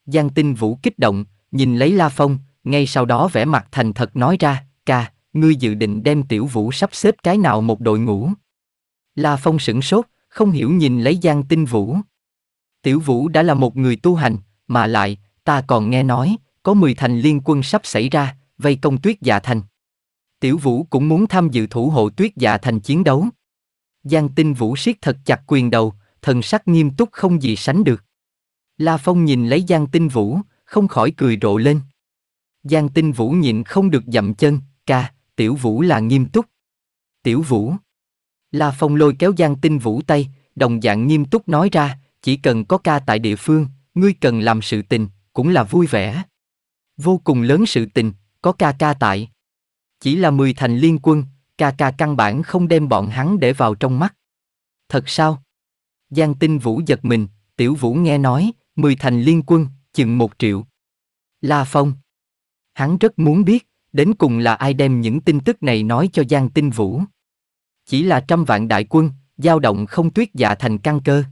Giang tinh vũ kích động, nhìn lấy La Phong, ngay sau đó vẻ mặt thành thật nói ra, ca, ngươi dự định đem tiểu vũ sắp xếp cái nào một đội ngũ. La Phong sửng sốt, không hiểu nhìn lấy Giang Tinh Vũ. Tiểu Vũ đã là một người tu hành, mà lại, ta còn nghe nói, có 10 thành liên quân sắp xảy ra, vây công tuyết dạ thành. Tiểu vũ cũng muốn tham dự thủ hộ tuyết dạ thành chiến đấu. Giang tinh vũ siết thật chặt quyền đầu, thần sắc nghiêm túc không gì sánh được. La Phong nhìn lấy Giang tinh vũ, không khỏi cười rộ lên. Giang tinh vũ nhịn không được dậm chân, ca, tiểu vũ là nghiêm túc. Tiểu vũ. La Phong lôi kéo Giang tinh vũ tay, đồng dạng nghiêm túc nói ra, chỉ cần có ca tại địa phương, ngươi cần làm sự tình, cũng là vui vẻ. Vô cùng lớn sự tình, có ca ca tại. Chỉ là 10 thành liên quân, ca ca căn bản không đem bọn hắn để vào trong mắt. Thật sao? Giang tinh vũ giật mình, tiểu vũ nghe nói, 10 thành liên quân, chừng một triệu. La Phong. Hắn rất muốn biết, đến cùng là ai đem những tin tức này nói cho Giang Tinh Vũ. Chỉ là trăm vạn đại quân, dao động không tuyết dạ thành căn cơ.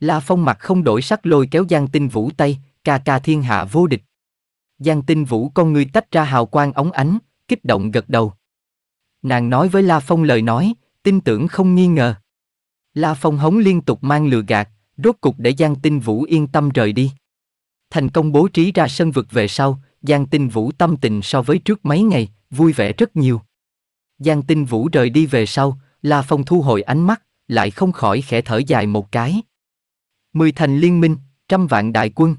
La Phong mặt không đổi sắc lôi kéo Giang Tinh Vũ tay, ca ca thiên hạ vô địch. Giang tinh vũ con người tách ra hào quang ống ánh, kích động gật đầu. Nàng nói với La Phong lời nói, tin tưởng không nghi ngờ. La Phong hống liên tục mang lừa gạt, rốt cục để Giang Tinh Vũ yên tâm rời đi. Thành công bố trí ra sân vực về sau, Giang Tinh Vũ tâm tình so với trước mấy ngày, vui vẻ rất nhiều. Giang Tinh Vũ rời đi về sau, La Phong thu hồi ánh mắt, lại không khỏi khẽ thở dài một cái. Mười thành liên minh, trăm vạn đại quân.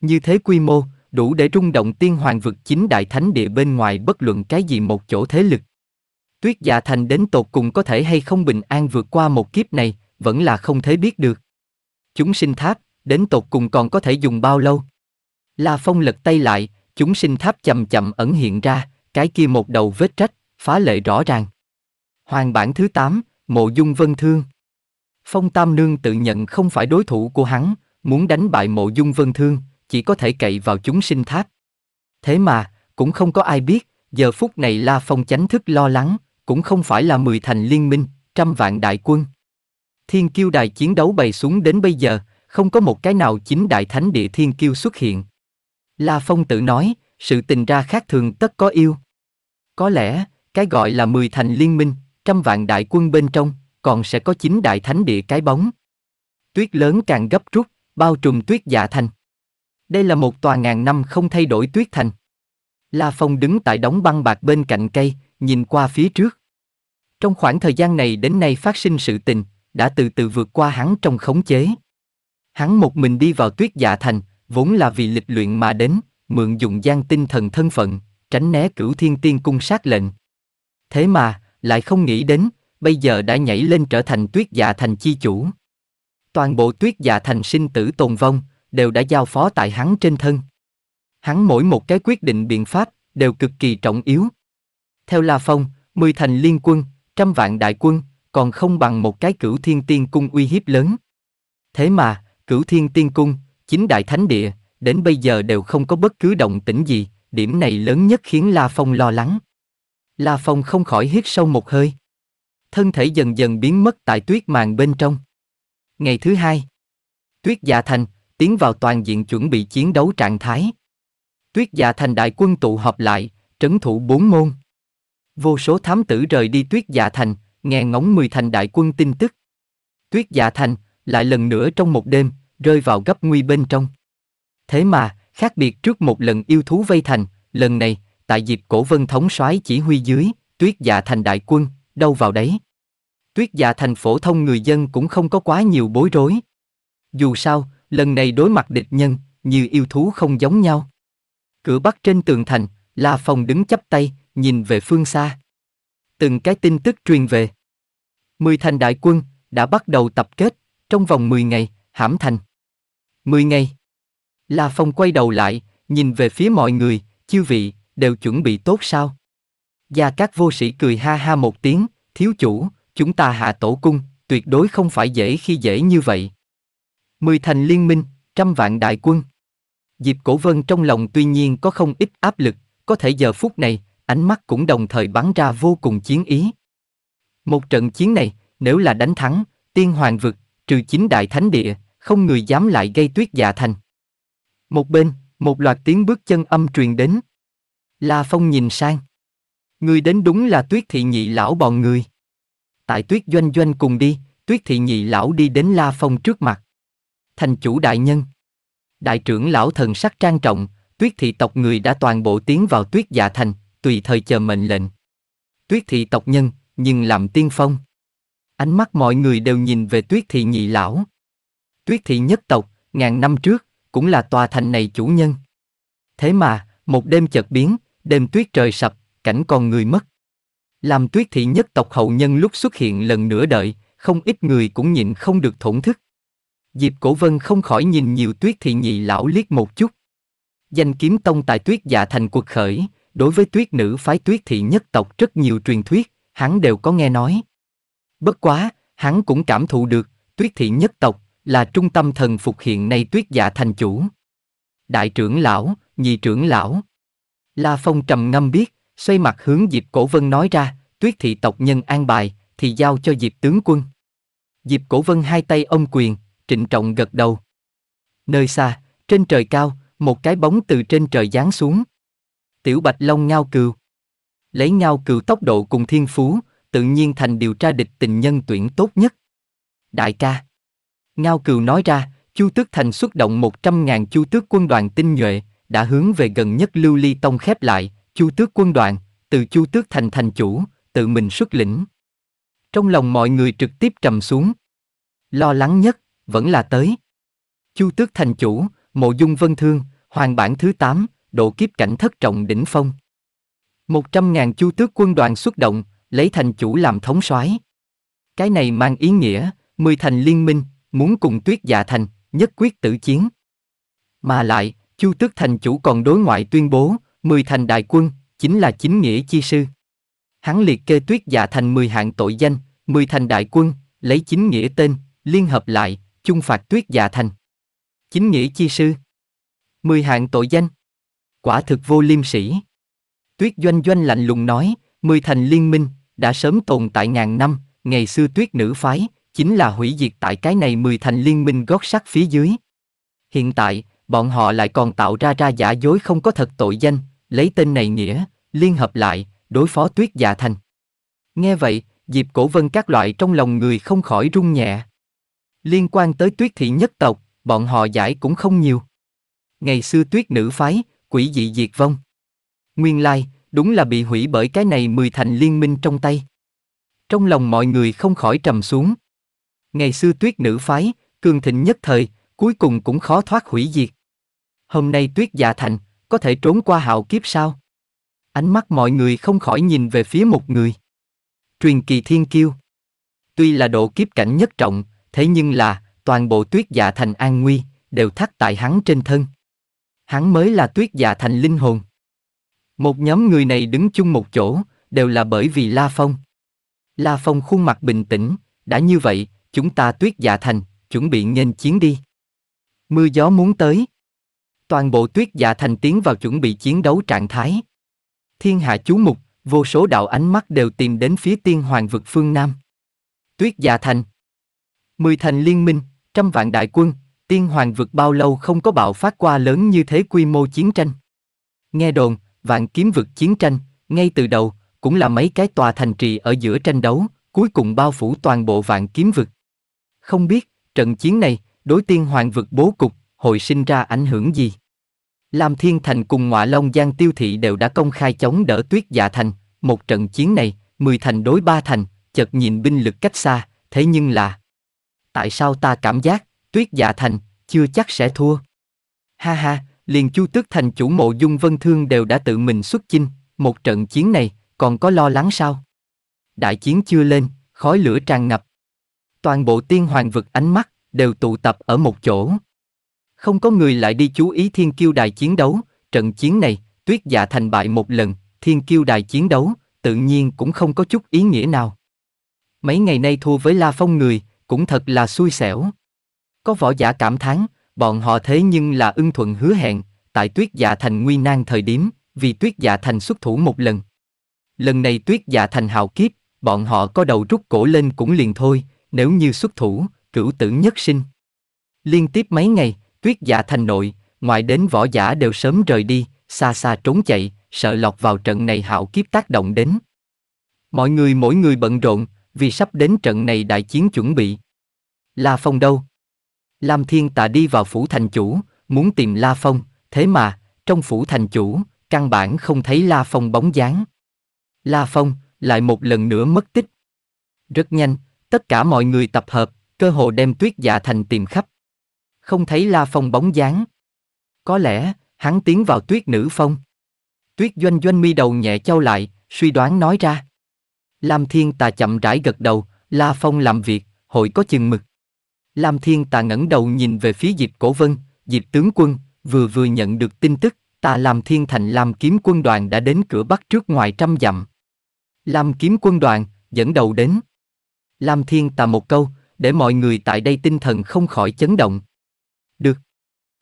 Như thế quy mô, đủ để rung động tiên hoàng vực chính đại thánh địa bên ngoài bất luận cái gì một chỗ thế lực. Tuyết dạ thành đến tột cùng có thể hay không bình an vượt qua một kiếp này, vẫn là không thể biết được. Chúng sinh tháp, đến tột cùng còn có thể dùng bao lâu? La Phong lật tay lại, chúng sinh tháp chậm chậm ẩn hiện ra, cái kia một đầu vết trách, phá lệ rõ ràng. Hoàng bản thứ 8, Mộ Dung Vân Thương. Phong Tam Nương tự nhận không phải đối thủ của hắn, muốn đánh bại Mộ Dung Vân Thương, chỉ có thể cậy vào chúng sinh tháp. Thế mà, cũng không có ai biết, giờ phút này La Phong chánh thức lo lắng, cũng không phải là mười thành liên minh, trăm vạn đại quân. Thiên kiêu đài chiến đấu bày xuống đến bây giờ, không có một cái nào chính đại thánh địa thiên kiêu xuất hiện. La Phong tự nói, sự tình ra khác thường tất có yêu. Có lẽ, cái gọi là mười thành liên minh, trăm vạn đại quân bên trong, còn sẽ có chính đại thánh địa cái bóng. Tuyết lớn càng gấp rút, bao trùm tuyết dạ thành. Đây là một tòa ngàn năm không thay đổi tuyết thành. La Phong đứng tại đống băng bạc bên cạnh cây, nhìn qua phía trước. Trong khoảng thời gian này đến nay phát sinh sự tình, đã từ từ vượt qua hắn trong khống chế. Hắn một mình đi vào tuyết dạ thành, vốn là vì lịch luyện mà đến, mượn dùng gian tinh thần thân phận, tránh né cửu thiên tiên cung sát lệnh. Thế mà, lại không nghĩ đến, bây giờ đã nhảy lên trở thành tuyết dạ thành chi chủ. Toàn bộ tuyết dạ thành sinh tử tồn vong, đều đã giao phó tại hắn trên thân. Hắn mỗi một cái quyết định biện pháp đều cực kỳ trọng yếu. Theo La Phong, mười thành liên quân, trăm vạn đại quân, còn không bằng một cái cửu thiên tiên cung uy hiếp lớn. Thế mà, cửu thiên tiên cung, chính đại thánh địa, đến bây giờ đều không có bất cứ động tĩnh gì, điểm này lớn nhất khiến La Phong lo lắng. La Phong không khỏi hít sâu một hơi. Thân thể dần dần biến mất tại tuyết màn bên trong. Ngày thứ hai, tuyết dạ thành, tiến vào toàn diện chuẩn bị chiến đấu trạng thái. Tuyết giả thành đại quân tụ họp lại, trấn thủ bốn môn. Vô số thám tử rời đi tuyết giả thành, nghe ngóng mười thành đại quân tin tức. Tuyết giả thành, lại lần nữa trong một đêm, rơi vào gấp nguy bên trong. Thế mà, khác biệt trước một lần yêu thú vây thành, lần này, tại dịp cổ vân thống soái chỉ huy dưới, tuyết dạ thành đại quân, đâu vào đấy. Tuyết dạ thành phổ thông người dân cũng không có quá nhiều bối rối. Dù sao, lần này đối mặt địch nhân, như yêu thú không giống nhau. Cửa bắc trên tường thành, La Phong đứng chắp tay, nhìn về phương xa. Từng cái tin tức truyền về. Mười thành đại quân đã bắt đầu tập kết, trong vòng mười ngày, hãm thành. mười ngày. La Phong quay đầu lại, nhìn về phía mọi người, chư vị, đều chuẩn bị tốt sao? Gia các vô sĩ cười ha ha một tiếng, thiếu chủ, chúng ta hạ tổ cung, tuyệt đối không phải dễ khi dễ như vậy. Mười thành liên minh, trăm vạn đại quân. Diệp Cổ Vân trong lòng tuy nhiên có không ít áp lực, có thể giờ phút này, ánh mắt cũng đồng thời bắn ra vô cùng chiến ý. Một trận chiến này, nếu là đánh thắng, tiên hoàng vực, trừ chính đại thánh địa, không người dám lại gây tuyết dạ thành. Một bên, một loạt tiếng bước chân âm truyền đến. La Phong nhìn sang. Người đến đúng là tuyết thị nhị lão bọn người. Tại tuyết doanh doanh cùng đi, tuyết thị nhị lão đi đến La Phong trước mặt thành chủ đại nhân. Đại trưởng lão thần sắc trang trọng, tuyết thị tộc người đã toàn bộ tiến vào tuyết dạ thành, tùy thời chờ mệnh lệnh. Tuyết thị tộc nhân, nhưng làm tiên phong. Ánh mắt mọi người đều nhìn về tuyết thị nhị lão. Tuyết thị nhất tộc, ngàn năm trước, cũng là tòa thành này chủ nhân. Thế mà, một đêm chợt biến, đêm tuyết trời sập, cảnh con người mất. Làm tuyết thị nhất tộc hậu nhân lúc xuất hiện lần nữa đợi, không ít người cũng nhịn không được thổn thức. Diệp Cổ Vân không khỏi nhìn nhiều tuyết thị nhị lão liếc một chút. Danh kiếm tông tại tuyết dạ thành cuộc khởi, đối với tuyết nữ phái tuyết thị nhất tộc rất nhiều truyền thuyết, hắn đều có nghe nói. Bất quá, hắn cũng cảm thụ được, tuyết thị nhất tộc là trung tâm thần phục hiện nay tuyết dạ thành chủ. Đại trưởng lão, nhị trưởng lão. La Phong trầm ngâm biết, xoay mặt hướng Diệp Cổ Vân nói ra, tuyết thị tộc nhân an bài, thì giao cho Diệp tướng quân. Diệp Cổ Vân hai tay ông quyền, trịnh trọng gật đầu. Nơi xa, trên trời cao, một cái bóng từ trên trời giáng xuống. Tiểu Bạch Long ngao cừu. Lấy ngao cừu tốc độ cùng thiên phú, tự nhiên thành điều tra địch tình nhân tuyển tốt nhất. Đại ca. Ngao cừu nói ra, Chu Tước Thành xuất động một trăm ngàn Chu Tước quân đoàn tinh nhuệ, đã hướng về gần nhất Lưu Ly Tông khép lại, Chu Tước quân đoàn, từ Chu Tước Thành thành chủ, tự mình xuất lĩnh. Trong lòng mọi người trực tiếp trầm xuống. Lo lắng nhất, vẫn là tới. Chu tước thành chủ, mộ dung vân thương, hoàng bản thứ 8, độ kiếp cảnh thất trọng đỉnh phong. 100.000 chu tước quân đoàn xuất động, lấy thành chủ làm thống soái. Cái này mang ý nghĩa, mười thành liên minh, muốn cùng tuyết dạ thành, nhất quyết tử chiến. Mà lại, chu tước thành chủ còn đối ngoại tuyên bố, mười thành đại quân, chính là chính nghĩa chi sư. Hắn liệt kê tuyết dạ thành 10 hạng tội danh, 10 thành đại quân, lấy chính nghĩa tên, liên hợp lại, Chung phạt tuyết dạ thành. Chính nghĩa chi sư. Mười hạng tội danh. Quả thực vô liêm sĩ. Tuyết doanh doanh lạnh lùng nói, mười thành liên minh, đã sớm tồn tại ngàn năm, ngày xưa tuyết nữ phái, chính là hủy diệt tại cái này mười thành liên minh gót sắt phía dưới. Hiện tại, bọn họ lại còn tạo ra ra giả dối không có thật tội danh, lấy tên này nghĩa, liên hợp lại, đối phó tuyết dạ thành. Nghe vậy, dịp Cổ Vân các loại trong lòng người không khỏi rung nhẹ. Liên quan tới tuyết thị nhất tộc, bọn họ giải cũng không nhiều. Ngày xưa tuyết nữ phái, quỷ dị diệt vong. Nguyên lai, đúng là bị hủy bởi cái này mười thành liên minh trong tay. Trong lòng mọi người không khỏi trầm xuống. Ngày xưa tuyết nữ phái, cường thịnh nhất thời, cuối cùng cũng khó thoát hủy diệt. Hôm nay tuyết già thành, có thể trốn qua hạo kiếp sao? Ánh mắt mọi người không khỏi nhìn về phía một người. Truyền kỳ thiên kiêu. Tuy là độ kiếp cảnh nhất trọng, Thế nhưng là, toàn bộ tuyết dạ thành an nguy, đều thắt tại hắn trên thân. Hắn mới là tuyết dạ thành linh hồn. Một nhóm người này đứng chung một chỗ, đều là bởi vì La Phong. La Phong khuôn mặt bình tĩnh, đã như vậy, chúng ta tuyết dạ thành, chuẩn bị nghênh chiến đi. Mưa gió muốn tới. Toàn bộ tuyết dạ thành tiến vào chuẩn bị chiến đấu trạng thái. Thiên hạ chú mục, vô số đạo ánh mắt đều tìm đến phía tiên hoàng vực phương Nam. Tuyết dạ thành, Mười thành liên minh, trăm vạn đại quân, tiên hoàng vực bao lâu không có bạo phát qua lớn như thế quy mô chiến tranh. Nghe đồn, vạn kiếm vực chiến tranh, ngay từ đầu, cũng là mấy cái tòa thành trì ở giữa tranh đấu, cuối cùng bao phủ toàn bộ vạn kiếm vực. Không biết, trận chiến này, đối tiên hoàng vực bố cục, hồi sinh ra ảnh hưởng gì? Lam Thiên Thành cùng Ngọa Long Giang Tiêu Thị đều đã công khai chống đỡ tuyết dạ thành, một trận chiến này, mười thành đối ba thành, chợt nhìn binh lực cách xa, thế nhưng là, tại sao ta cảm giác, tuyết dạ thành, chưa chắc sẽ thua. Ha ha, liền Chu Tước Thành chủ mộ dung vân thương đều đã tự mình xuất chinh, một trận chiến này, còn có lo lắng sao? Đại chiến chưa lên, khói lửa tràn ngập. Toàn bộ tiên hoàng vực ánh mắt, đều tụ tập ở một chỗ. Không có người lại đi chú ý thiên kiêu đài chiến đấu, trận chiến này, tuyết dạ thành bại một lần, thiên kiêu đài chiến đấu, tự nhiên cũng không có chút ý nghĩa nào. Mấy ngày nay thua với La Phong người, cũng thật là xui xẻo. Có võ giả cảm thán, bọn họ thế nhưng là ưng thuận hứa hẹn, tại tuyết giả dạ thành nguy nan thời điểm, vì tuyết giả dạ thành xuất thủ một lần. Lần này tuyết giả dạ thành hào kiếp, bọn họ có đầu rút cổ lên cũng liền thôi, nếu như xuất thủ, cửu tử nhất sinh. Liên tiếp mấy ngày, tuyết giả thành nội, ngoài đến võ giả đều sớm rời đi, xa xa trốn chạy, sợ lọt vào trận này hạo kiếp tác động đến. Mọi người mỗi người bận rộn, vì sắp đến trận này đại chiến chuẩn bị. La Phong đâu? Lam Thiên Tạ đi vào phủ thành chủ, muốn tìm La Phong, thế mà, trong phủ thành chủ, căn bản không thấy La Phong bóng dáng. La Phong, lại một lần nữa mất tích. Rất nhanh, tất cả mọi người tập hợp, cơ hồ đem tuyết dạ thành tìm khắp. Không thấy La Phong bóng dáng. Có lẽ, hắn tiến vào tuyết nữ phong. Tuyết doanh doanh mi đầu nhẹ trao lại, suy đoán nói ra. Lam Thiên Tà chậm rãi gật đầu, La Phong làm việc, hội có chừng mực. Lam Thiên Tà ngẩng đầu nhìn về phía Diệp Cổ Vân, Diệp Tướng Quân, vừa vừa nhận được tin tức, ta Lam Thiên Thành Lam Kiếm Quân đoàn đã đến cửa Bắc trước ngoài trăm dặm. Lam Kiếm Quân đoàn, dẫn đầu đến. Lam Thiên Tà một câu, để mọi người tại đây tinh thần không khỏi chấn động. Được.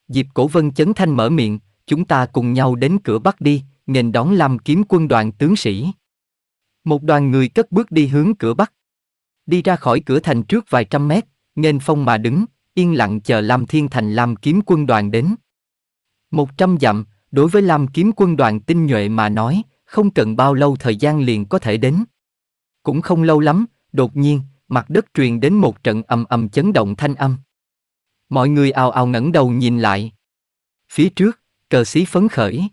Diệp Cổ Vân chấn thanh mở miệng, chúng ta cùng nhau đến cửa Bắc đi, nghênh đón Lam Kiếm Quân đoàn tướng sĩ. Một đoàn người cất bước đi hướng cửa bắc. Đi ra khỏi cửa thành trước vài trăm mét, nghênh phong mà đứng, yên lặng chờ Lam Thiên Thành Lam Kiếm quân đoàn đến. Một trăm dặm, đối với Lam Kiếm quân đoàn tinh nhuệ mà nói, không cần bao lâu thời gian liền có thể đến. Cũng không lâu lắm, đột nhiên, mặt đất truyền đến một trận ầm ầm chấn động thanh âm. Mọi người ào ào ngẩng đầu nhìn lại. Phía trước, cờ xí phấn khởi.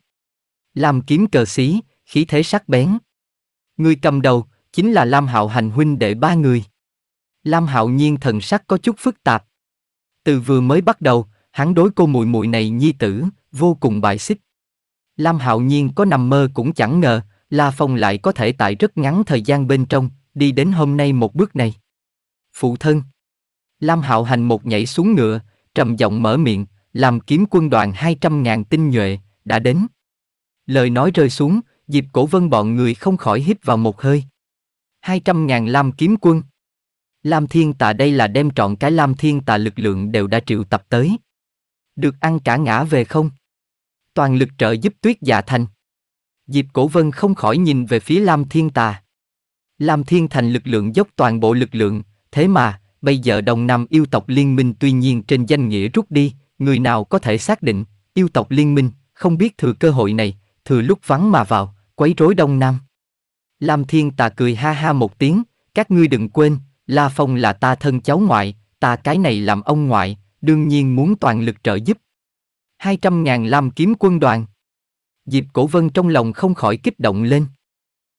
Lam kiếm cờ xí, khí thế sắc bén, Người cầm đầu, chính là Lam Hạo Hành huynh đệ ba người. Lam Hạo Nhiên thần sắc có chút phức tạp. Từ vừa mới bắt đầu, hắn đối cô muội muội này nhi tử, vô cùng bài xích. Lam Hạo Nhiên có nằm mơ cũng chẳng ngờ, La Phong lại có thể tại rất ngắn thời gian bên trong, đi đến hôm nay một bước này. Phụ thân. Lam Hạo Hành một nhảy xuống ngựa, trầm giọng mở miệng, làm kiếm quân đoàn 200.000 tinh nhuệ, đã đến. Lời nói rơi xuống, Diệp Cổ Vân bọn người không khỏi hít vào một hơi. 200.000 Lam kiếm quân. Lam Thiên Tà đây là đem trọn cái Lam Thiên Tà lực lượng đều đã triệu tập tới. Được ăn cả ngã về không? Toàn lực trợ giúp tuyết dạ thành. Diệp Cổ Vân không khỏi nhìn về phía Lam Thiên Tà. Lam Thiên Thành lực lượng dốc toàn bộ lực lượng, thế mà, bây giờ đồng Nam yêu tộc liên minh tuy nhiên trên danh nghĩa rút đi, người nào có thể xác định, yêu tộc liên minh, không biết thừa cơ hội này, thừa lúc vắng mà vào, quấy rối Đông Nam. Lam Thiên Tà cười ha ha một tiếng, các ngươi đừng quên, La Phong là ta thân cháu ngoại, ta cái này làm ông ngoại, đương nhiên muốn toàn lực trợ giúp. hai trăm ngàn Lam kiếm quân đoàn. Diệp Cổ Vân trong lòng không khỏi kích động lên.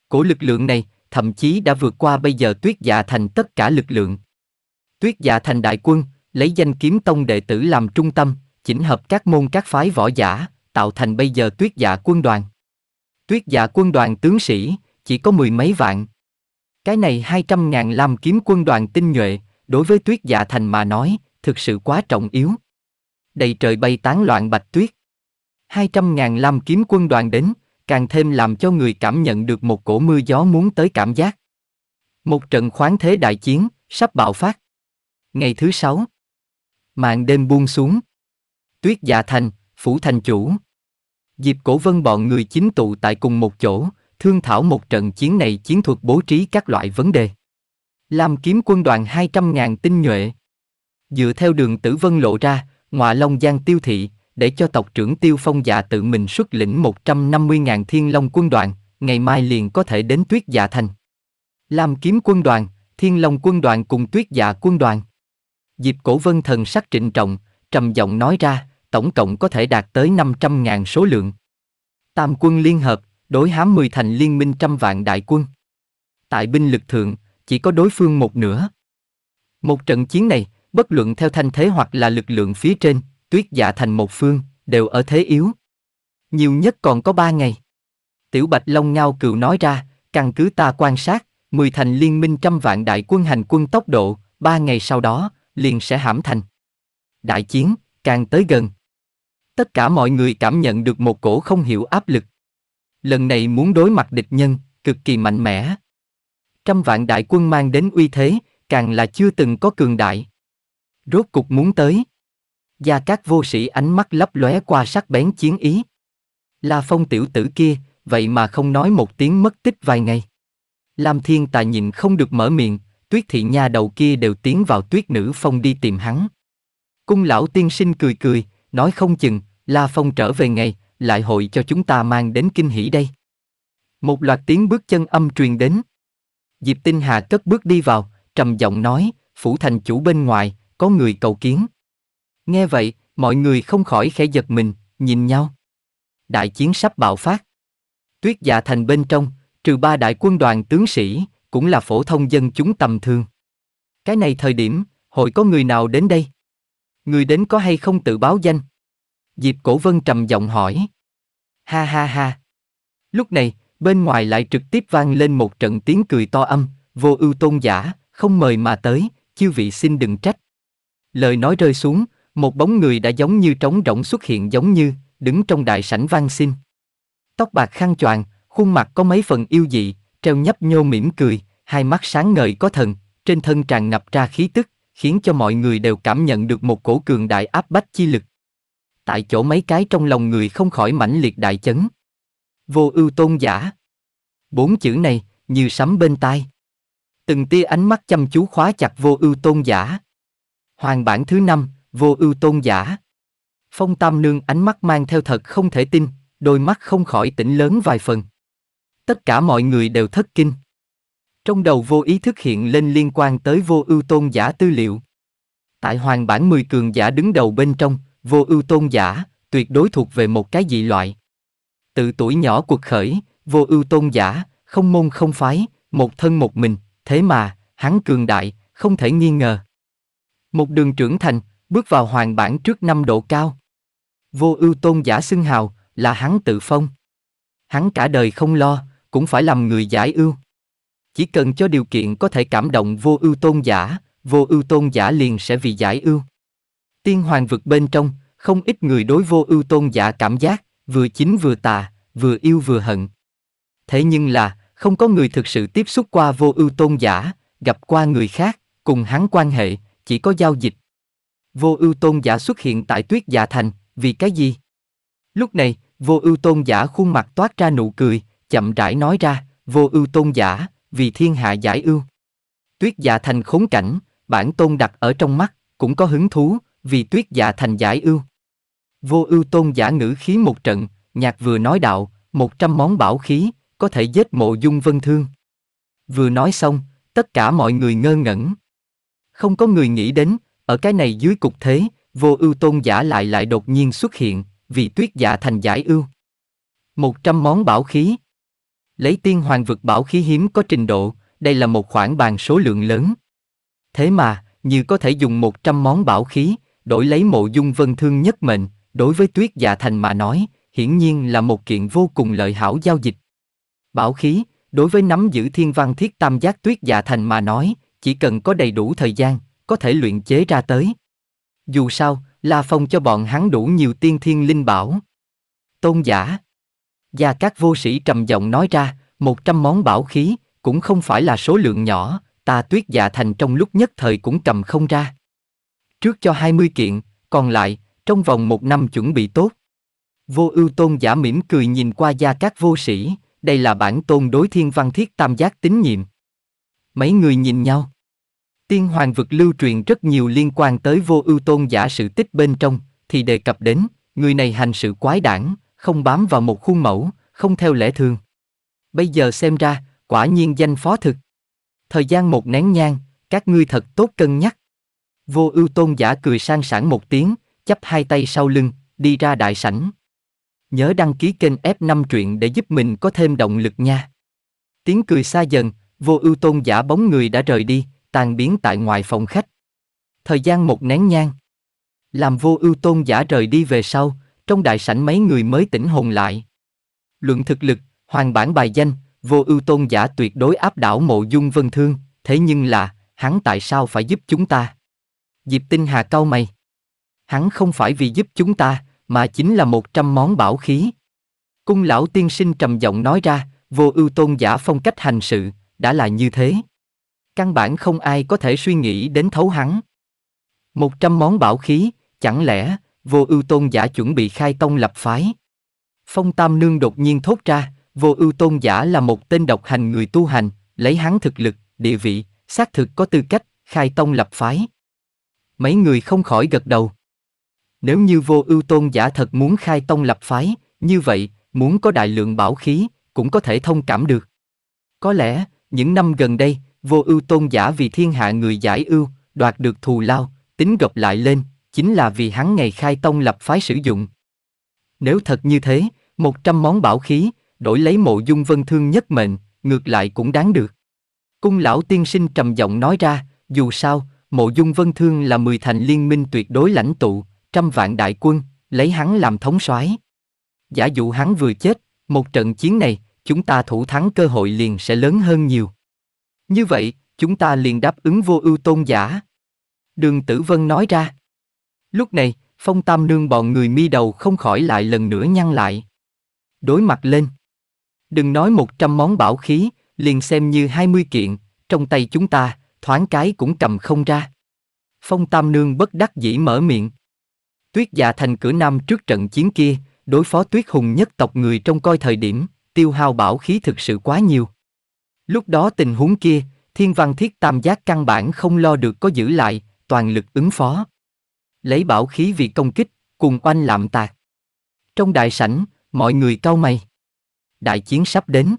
Cổ lực lượng này, thậm chí đã vượt qua bây giờ tuyết dạ thành tất cả lực lượng. Tuyết dạ thành đại quân, lấy danh kiếm tông đệ tử làm trung tâm, chỉnh hợp các môn các phái võ giả, tạo thành bây giờ tuyết dạ quân đoàn. Tuyết giả quân đoàn tướng sĩ, chỉ có mười mấy vạn. Cái này 200 ngàn làm kiếm quân đoàn tinh nhuệ, đối với tuyết dạ thành mà nói, thực sự quá trọng yếu. Đầy trời bay tán loạn bạch tuyết. 200 ngàn làm kiếm quân đoàn đến, càng thêm làm cho người cảm nhận được một cổ mưa gió muốn tới cảm giác. Một trận khoáng thế đại chiến, sắp bạo phát. Ngày thứ sáu. màn đêm buông xuống. Tuyết dạ thành, phủ thành chủ, Diệp Cổ Vân bọn người chính tụ tại cùng một chỗ, thương thảo một trận chiến này chiến thuật bố trí các loại vấn đề. Làm kiếm quân đoàn 200.000 tinh nhuệ. Dựa theo đường tử vân lộ ra, ngọa long giang tiêu thị, để cho tộc trưởng tiêu phong giả tự mình xuất lĩnh 150.000 thiên long quân đoàn, ngày mai liền có thể đến tuyết dạ thành. Làm kiếm quân đoàn, thiên long quân đoàn cùng tuyết dạ quân đoàn. Diệp cổ vân thần sắc trịnh trọng, trầm giọng nói ra, tổng cộng có thể đạt tới 500.000 số lượng. Tam quân liên hợp, đối hám 10 thành liên minh trăm vạn đại quân. Tại binh lực thượng, chỉ có đối phương một nửa. Một trận chiến này, bất luận theo thanh thế hoặc là lực lượng phía trên, tuyết dạ thành một phương, đều ở thế yếu. Nhiều nhất còn có ba ngày. Tiểu Bạch Long Ngao cựu nói ra, căn cứ ta quan sát, 10 thành liên minh trăm vạn đại quân hành quân tốc độ, ba ngày sau đó, liền sẽ hãm thành. Đại chiến, càng tới gần, tất cả mọi người cảm nhận được một cổ không hiểu áp lực. Lần này muốn đối mặt địch nhân, cực kỳ mạnh mẽ. Trăm vạn đại quân mang đến uy thế, càng là chưa từng có cường đại. Rốt cục muốn tới. Gia các vô sĩ ánh mắt lấp lóe qua sắc bén chiến ý. La phong tiểu tử kia, vậy mà không nói một tiếng mất tích vài ngày. Lam Thiên Tài nhìn không được mở miệng, tuyết thị nha đầu kia đều tiến vào tuyết nữ phong đi tìm hắn. Cung lão tiên sinh cười cười, nói không chừng, La Phong trở về ngày, lại hội cho chúng ta mang đến kinh hỷ đây. Một loạt tiếng bước chân âm truyền đến. Diệp Tinh Hà cất bước đi vào, trầm giọng nói, phủ thành chủ bên ngoài, có người cầu kiến. Nghe vậy, mọi người không khỏi khẽ giật mình, nhìn nhau. Đại chiến sắp bạo phát. Tuyết dạ thành bên trong, trừ ba đại quân đoàn tướng sĩ, cũng là phổ thông dân chúng tầm thường. Cái này thời điểm, hội có người nào đến đây? Người đến có hay không tự báo danh, Diệp Cổ Vân trầm giọng hỏi. Ha ha ha. Lúc này, bên ngoài lại trực tiếp vang lên một trận tiếng cười to âm, vô ưu tôn giả, không mời mà tới, chư vị xin đừng trách. Lời nói rơi xuống, một bóng người đã giống như trống rỗng xuất hiện giống như, đứng trong đại sảnh vang xin. Tóc bạc khăn choàng, khuôn mặt có mấy phần yêu dị, treo nhấp nhô mỉm cười, hai mắt sáng ngời có thần, trên thân tràn ngập ra khí tức, khiến cho mọi người đều cảm nhận được một cổ cường đại áp bách chi lực, tại chỗ mấy cái trong lòng người không khỏi mãnh liệt đại chấn. Vô ưu tôn giả. Bốn chữ này, như sấm bên tai. Từng tia ánh mắt chăm chú khóa chặt vô ưu tôn giả. Hoàng bản thứ năm, vô ưu tôn giả. Phong Tam Nương ánh mắt mang theo thật không thể tin, đôi mắt không khỏi tỉnh lớn vài phần. Tất cả mọi người đều thất kinh. Trong đầu vô ý thức hiện lên liên quan tới vô ưu tôn giả tư liệu. Tại hoàng bản 10 cường giả đứng đầu bên trong, vô ưu tôn giả, tuyệt đối thuộc về một cái dị loại. Từ tuổi nhỏ cuộc khởi, vô ưu tôn giả, không môn không phái, một thân một mình, thế mà, hắn cường đại, không thể nghi ngờ. Một đường trưởng thành, bước vào hoàng bản trước năm độ cao. Vô ưu tôn giả xưng hào, là hắn tự phong. Hắn cả đời không lo, cũng phải làm người giải ưu. Chỉ cần cho điều kiện có thể cảm động vô ưu tôn giả, vô ưu tôn giả liền sẽ vì giải ưu. Tiên hoàng vực bên trong, không ít người đối vô ưu tôn giả cảm giác, vừa chính vừa tà, vừa yêu vừa hận. Thế nhưng là, không có người thực sự tiếp xúc qua vô ưu tôn giả, gặp qua người khác, cùng hắn quan hệ, chỉ có giao dịch. Vô ưu tôn giả xuất hiện tại tuyết dạ thành, vì cái gì? Lúc này, vô ưu tôn giả khuôn mặt toát ra nụ cười, chậm rãi nói ra, vô ưu tôn giả, vì thiên hạ giải ưu. Tuyết dạ thành khốn cảnh, bản tôn đặt ở trong mắt, cũng có hứng thú, vì tuyết dạ thành giải ưu. Vô ưu tôn giả ngữ khí một trận, nhạc vừa nói đạo, một trăm món bảo khí, có thể giết mộ dung vân thương. Vừa nói xong, tất cả mọi người ngơ ngẩn. Không có người nghĩ đến, ở cái này dưới cục thế, vô ưu tôn giả lại lại đột nhiên xuất hiện, vì tuyết dạ thành giải ưu. Một trăm món bảo khí. Lấy tiên hoàng vực bảo khí hiếm có trình độ, đây là một khoản bàn số lượng lớn. Thế mà, như có thể dùng một trăm món bảo khí, đổi lấy mộ dung vân thương nhất mệnh, đối với tuyết dạ thành mà nói, hiển nhiên là một kiện vô cùng lợi hảo giao dịch. Bảo khí, đối với nắm giữ thiên văn thiết tam giác tuyết dạ thành mà nói, chỉ cần có đầy đủ thời gian, có thể luyện chế ra tới. Dù sao, La Phong cho bọn hắn đủ nhiều tiên thiên linh bảo. Tôn giả. và các vô sĩ trầm giọng nói ra, một trăm món bảo khí, cũng không phải là số lượng nhỏ, ta tuyết dạ thành trong lúc nhất thời cũng cầm không ra trước cho 20 kiện, còn lại, trong vòng một năm chuẩn bị tốt. Vô ưu tôn giả mỉm cười nhìn qua gia các vô sĩ, đây là bản tôn đối thiên văn thiết tam giác tín nhiệm. Mấy người nhìn nhau. Tiên hoàng vực lưu truyền rất nhiều liên quan tới vô ưu tôn giả sự tích bên trong, thì đề cập đến, người này hành sự quái đảng, không bám vào một khuôn mẫu, không theo lẽ thường. Bây giờ xem ra, quả nhiên danh phó thực. Thời gian một nén nhang, các ngươi thật tốt cân nhắc. Vô ưu tôn giả cười sang sảng một tiếng, chắp hai tay sau lưng, đi ra đại sảnh. Nhớ đăng ký kênh F5 truyện để giúp mình có thêm động lực nha. Tiếng cười xa dần, vô ưu tôn giả bóng người đã rời đi, tan biến tại ngoài phòng khách. Thời gian một nén nhang. Làm vô ưu tôn giả rời đi về sau, trong đại sảnh mấy người mới tỉnh hồn lại. Luận thực lực, hoàng bản bài danh, vô ưu tôn giả tuyệt đối áp đảo mộ dung vân thương, thế nhưng là, hắn tại sao phải giúp chúng ta? Diệp Tinh Hà cau mày. Hắn không phải vì giúp chúng ta, mà chính là một trăm món bảo khí. Cung lão tiên sinh trầm giọng nói ra, vô ưu tôn giả phong cách hành sự, đã là như thế. Căn bản không ai có thể suy nghĩ đến thấu hắn. Một trăm món bảo khí, chẳng lẽ, vô ưu tôn giả chuẩn bị khai tông lập phái. Phong Tam Nương đột nhiên thốt ra, vô ưu tôn giả là một tên độc hành người tu hành, lấy hắn thực lực, địa vị, xác thực có tư cách, khai tông lập phái mấy người không khỏi gật đầu. Nếu như vô ưu tôn giả thật muốn khai tông lập phái, như vậy, muốn có đại lượng bảo khí, cũng có thể thông cảm được. Có lẽ, những năm gần đây, vô ưu tôn giả vì thiên hạ người giải ưu, đoạt được thù lao, tính gộp lại lên, chính là vì hắn ngày khai tông lập phái sử dụng. Nếu thật như thế, một trăm món bảo khí, đổi lấy mộ dung vân thương nhất mệnh, ngược lại cũng đáng được. Cung lão tiên sinh trầm giọng nói ra, dù sao, Mộ Dung Vân Thương là mười thành liên minh tuyệt đối lãnh tụ, trăm vạn đại quân, lấy hắn làm thống soái. Giả dụ hắn vừa chết, một trận chiến này, chúng ta thủ thắng cơ hội liền sẽ lớn hơn nhiều. Như vậy, chúng ta liền đáp ứng vô ưu tôn giả. Đường Tử Vân nói ra. Lúc này, Phong Tam Nương bọn người mi đầu không khỏi lại lần nữa nhăn lại. Đối mặt lên. Đừng nói một trăm món bảo khí, liền xem như hai mươi kiện, trong tay chúng ta, thoáng cái cũng cầm không ra. Phong Tam Nương bất đắc dĩ mở miệng. Tuyết già thành cửa nam trước trận chiến kia, đối phó tuyết hùng nhất tộc người trong coi thời điểm, tiêu hao bảo khí thực sự quá nhiều. Lúc đó tình huống kia, thiên văn thiết tam giác căn bản không lo được có giữ lại, toàn lực ứng phó. Lấy bảo khí vì công kích, cùng oanh làm tạc. Trong đại sảnh, mọi người cau mày. Đại chiến sắp đến.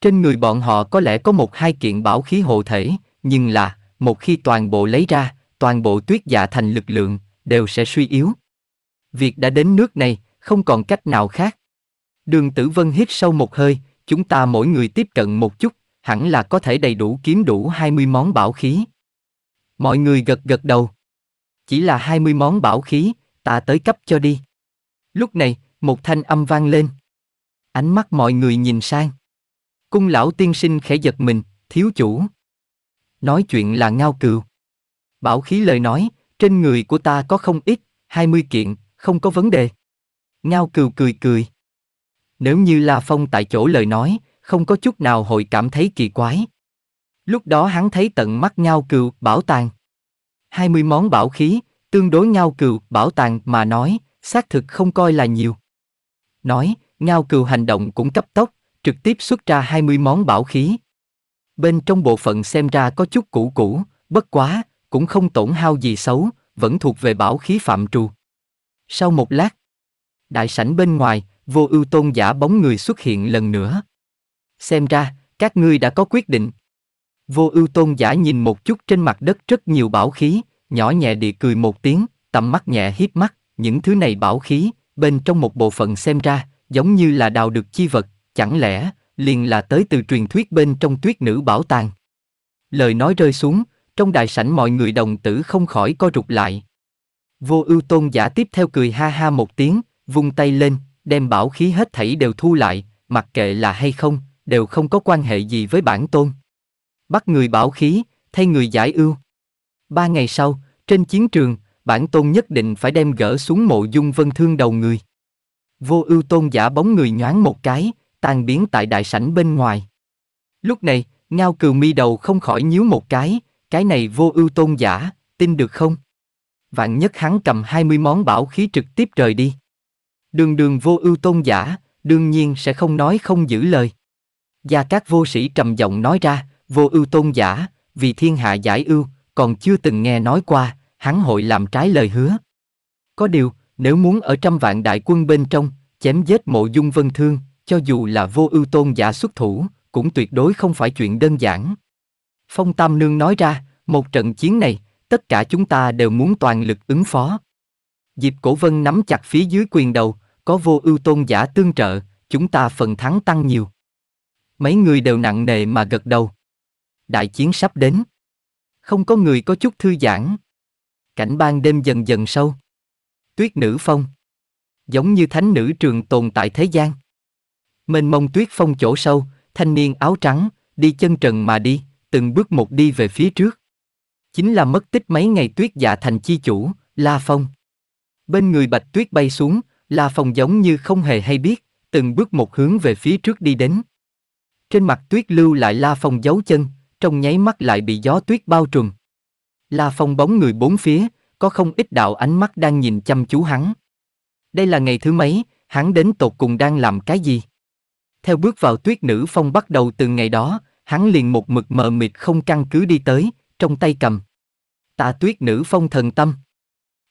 Trên người bọn họ có lẽ có một hai kiện bảo khí hộ thể, nhưng là, một khi toàn bộ lấy ra, toàn bộ tuyết giả dạ thành lực lượng, đều sẽ suy yếu. Việc đã đến nước này, không còn cách nào khác. Đường Tử Vân hít sâu một hơi, chúng ta mỗi người tiếp cận một chút, hẳn là có thể đầy đủ kiếm đủ 20 món bảo khí. Mọi người gật gật đầu. Chỉ là 20 món bảo khí, ta tới cấp cho đi. Lúc này, một thanh âm vang lên. Ánh mắt mọi người nhìn sang. Cung lão tiên sinh khẽ giật mình, thiếu chủ nói chuyện là ngao cừu. Bảo khí lời nói, trên người của ta có không ít, 20 kiện, không có vấn đề. Ngao cừu cười cười. Nếu như là Phong tại chỗ lời nói, không có chút nào hội cảm thấy kỳ quái. Lúc đó hắn thấy tận mắt ngao cừu, bảo tàng. 20 món bảo khí, tương đối ngao cừu, bảo tàng mà nói, xác thực không coi là nhiều. Nói, ngao cừu hành động cũng cấp tốc, trực tiếp xuất ra 20 món bảo khí. Bên trong bộ phận xem ra có chút cũ cũ, bất quá, cũng không tổn hao gì xấu, vẫn thuộc về bảo khí phạm trù. Sau một lát, đại sảnh bên ngoài, vô ưu tôn giả bóng người xuất hiện lần nữa. Xem ra, các ngươi đã có quyết định. Vô ưu tôn giả nhìn một chút trên mặt đất rất nhiều bảo khí, nhỏ nhẹ địa cười một tiếng, tầm mắt nhẹ hiếp mắt, những thứ này bảo khí, bên trong một bộ phận xem ra, giống như là đào được chi vật, chẳng lẽ, liền là tới từ truyền thuyết bên trong tuyết nữ bảo tàng. Lời nói rơi xuống, trong đại sảnh mọi người đồng tử không khỏi co rụt lại. Vô ưu tôn giả tiếp theo cười ha ha một tiếng, vung tay lên, đem bảo khí hết thảy đều thu lại, mặc kệ là hay không, đều không có quan hệ gì với bản tôn. Bắt người bảo khí, thay người giải ưu. Ba ngày sau, trên chiến trường, bản tôn nhất định phải đem gỡ xuống mộ dung vân thương đầu người. Vô ưu tôn giả bóng người nhoáng một cái, tan biến tại đại sảnh bên ngoài. Lúc này, Ngao Cừu mi đầu không khỏi nhíu một cái, cái này vô ưu tôn giả, tin được không? Vạn nhất hắn cầm 20 món bảo khí trực tiếp rời đi. Đường đường vô ưu tôn giả, đương nhiên sẽ không nói không giữ lời. Gia các vô sĩ trầm giọng nói ra, vô ưu tôn giả, vì thiên hạ giải ưu, còn chưa từng nghe nói qua, hắn hội làm trái lời hứa. Có điều, nếu muốn ở trăm vạn đại quân bên trong, chém giết mộ dung vân thương, cho dù là vô ưu tôn giả xuất thủ, cũng tuyệt đối không phải chuyện đơn giản. Phong Tam Nương nói ra, một trận chiến này, tất cả chúng ta đều muốn toàn lực ứng phó. Diệp Cổ Vân nắm chặt phía dưới quyền đầu, có vô ưu tôn giả tương trợ, chúng ta phần thắng tăng nhiều. Mấy người đều nặng nề mà gật đầu. Đại chiến sắp đến. Không có người có chút thư giãn. Cảnh ban đêm dần dần sâu. Tuyết nữ phong. Giống như thánh nữ trường tồn tại thế gian. Mênh mông tuyết phong chỗ sâu, thanh niên áo trắng, đi chân trần mà đi, từng bước một đi về phía trước. Chính là mất tích mấy ngày tuyết dạ thành chi chủ, La Phong. Bên người bạch tuyết bay xuống, La Phong giống như không hề hay biết, từng bước một hướng về phía trước đi đến. Trên mặt tuyết lưu lại La Phong giấu chân, trong nháy mắt lại bị gió tuyết bao trùm. La Phong bóng người bốn phía, có không ít đạo ánh mắt đang nhìn chăm chú hắn. Đây là ngày thứ mấy, hắn đến tột cùng đang làm cái gì? theo bước vào tuyết nữ phong bắt đầu từ ngày đó, hắn liền một mực mờ mịt không căn cứ đi tới, trong tay cầm. Tạ tuyết nữ phong thần tâm.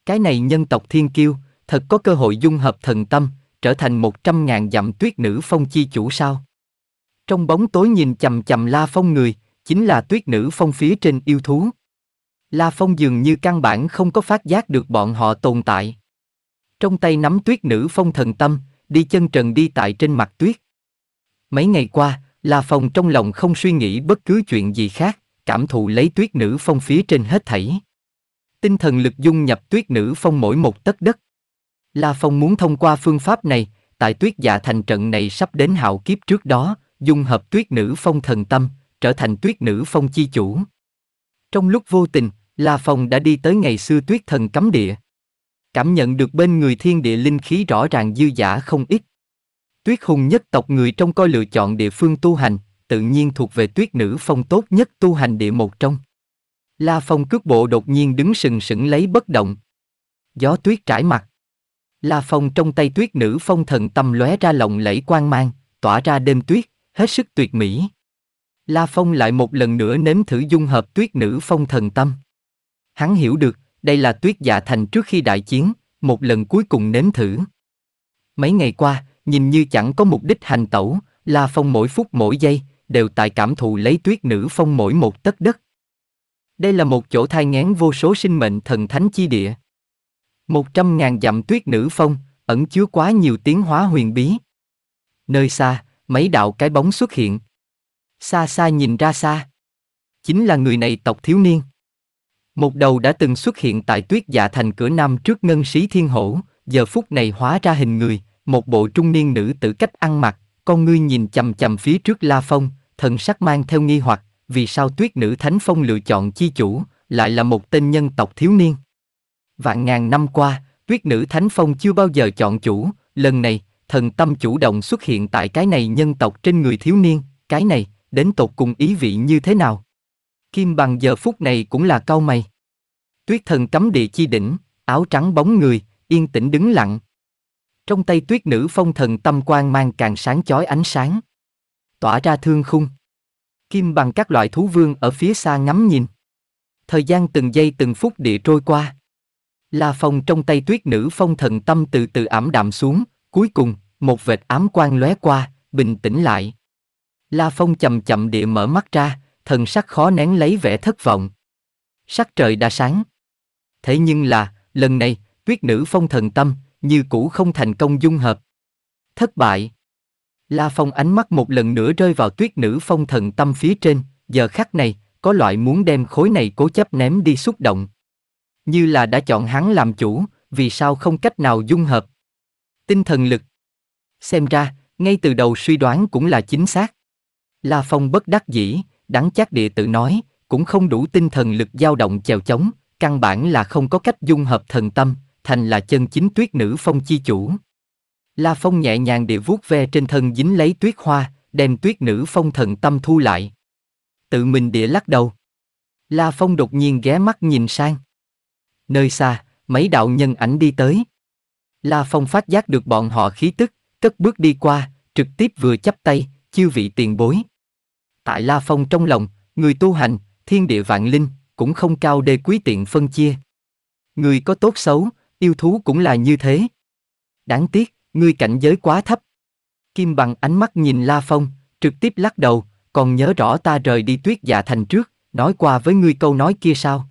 Cái này nhân tộc thiên kiêu, thật có cơ hội dung hợp thần tâm, trở thành một trăm ngàn dặm tuyết nữ phong chi chủ sao. Trong bóng tối nhìn chầm chầm la phong người, chính là tuyết nữ phong phía trên yêu thú. La Phong dường như căn bản không có phát giác được bọn họ tồn tại. Trong tay nắm tuyết nữ phong thần tâm, đi chân trần đi tại trên mặt tuyết. Mấy ngày qua, La Phong trong lòng không suy nghĩ bất cứ chuyện gì khác, cảm thụ lấy tuyết nữ phong phía trên hết thảy. Tinh thần lực dung nhập tuyết nữ phong mỗi một tấc đất. La Phong muốn thông qua phương pháp này, tại tuyết dạ thành trận này sắp đến hạo kiếp trước đó, dung hợp tuyết nữ phong thần tâm, trở thành tuyết nữ phong chi chủ. Trong lúc vô tình, La Phong đã đi tới ngày xưa tuyết thần cấm địa. Cảm nhận được bên người thiên địa linh khí rõ ràng dư giả không ít. Tuyết hùng nhất tộc người trong coi lựa chọn địa phương tu hành, tự nhiên thuộc về tuyết nữ phong tốt nhất tu hành địa một trong. La Phong cước bộ đột nhiên đứng sừng sững lấy bất động. Gió tuyết trải mặt. La Phong trong tay tuyết nữ phong thần tâm lóe ra lộng lẫy quang mang, tỏa ra đêm tuyết, hết sức tuyệt mỹ. La Phong lại một lần nữa nếm thử dung hợp tuyết nữ phong thần tâm. Hắn hiểu được, đây là tuyết dạ thành trước khi đại chiến, một lần cuối cùng nếm thử. Mấy ngày qua, nhìn như chẳng có mục đích hành tẩu, La Phong mỗi phút mỗi giây, đều tại cảm thụ lấy tuyết nữ phong mỗi một tấc đất. Đây là một chỗ thai ngán vô số sinh mệnh thần thánh chi địa. Một trăm ngàn dặm tuyết nữ phong, ẩn chứa quá nhiều tiến hóa huyền bí. Nơi xa, mấy đạo cái bóng xuất hiện. Xa xa nhìn ra xa. Chính là người này tộc thiếu niên. Một đầu đã từng xuất hiện tại tuyết dạ thành cửa nam trước ngân sĩ thiên hổ, giờ phút này hóa ra hình người, một bộ trung niên nữ tử cách ăn mặc, con ngươi nhìn chầm chầm phía trước La Phong, thần sắc mang theo nghi hoặc, vì sao tuyết nữ Thánh Phong lựa chọn chi chủ, lại là một tên nhân tộc thiếu niên. Vạn ngàn năm qua, tuyết nữ Thánh Phong chưa bao giờ chọn chủ, lần này, thần tâm chủ động xuất hiện tại cái này nhân tộc trên người thiếu niên, cái này, đến tột cùng ý vị như thế nào? Kim bằng giờ phút này cũng là cau mày. Tuyết thần cấm địa chi đỉnh, áo trắng bóng người, yên tĩnh đứng lặng, trong tay tuyết nữ phong thần tâm quan mang càng sáng chói ánh sáng. Tỏa ra thương khung. Kim bằng các loại thú vương ở phía xa ngắm nhìn. Thời gian từng giây từng phút địa trôi qua. La phong trong tay tuyết nữ phong thần tâm từ từ ảm đạm xuống, cuối cùng, một vệt ám quang lóe qua, bình tĩnh lại. La phong chậm chậm địa mở mắt ra, thần sắc khó nén lấy vẻ thất vọng. Sắc trời đã sáng. Thế nhưng là, lần này, tuyết nữ phong thần tâm, như cũ không thành công dung hợp. Thất bại. La Phong ánh mắt một lần nữa rơi vào tuyết nữ phong thần tâm phía trên, giờ khắc này, có loại muốn đem khối này cố chấp ném đi xúc động. Như là đã chọn hắn làm chủ, vì sao không cách nào dung hợp. Tinh thần lực. Xem ra, ngay từ đầu suy đoán cũng là chính xác. La Phong bất đắc dĩ, đắng chắc địa tự nói, cũng không đủ tinh thần lực dao động chèo chống, căn bản là không có cách dung hợp thần tâm, thành là chân chính tuyết nữ phong chi chủ. La Phong nhẹ nhàng địa vuốt ve trên thân dính lấy tuyết hoa, đem tuyết nữ phong thần tâm thu lại. Tự mình địa lắc đầu. La Phong đột nhiên ghé mắt nhìn sang. Nơi xa, mấy đạo nhân ảnh đi tới. La Phong phát giác được bọn họ khí tức, cất bước đi qua, trực tiếp vừa chắp tay, chiêu vị tiền bối. Tại La Phong trong lòng, người tu hành, thiên địa vạn linh, cũng không cao đê quý tiện phân chia. Người có tốt xấu, yêu thú cũng là như thế. Đáng tiếc, ngươi cảnh giới quá thấp. Kim bằng ánh mắt nhìn La Phong, trực tiếp lắc đầu, còn nhớ rõ ta rời đi tuyết dạ thành trước, nói qua với ngươi câu nói kia sao?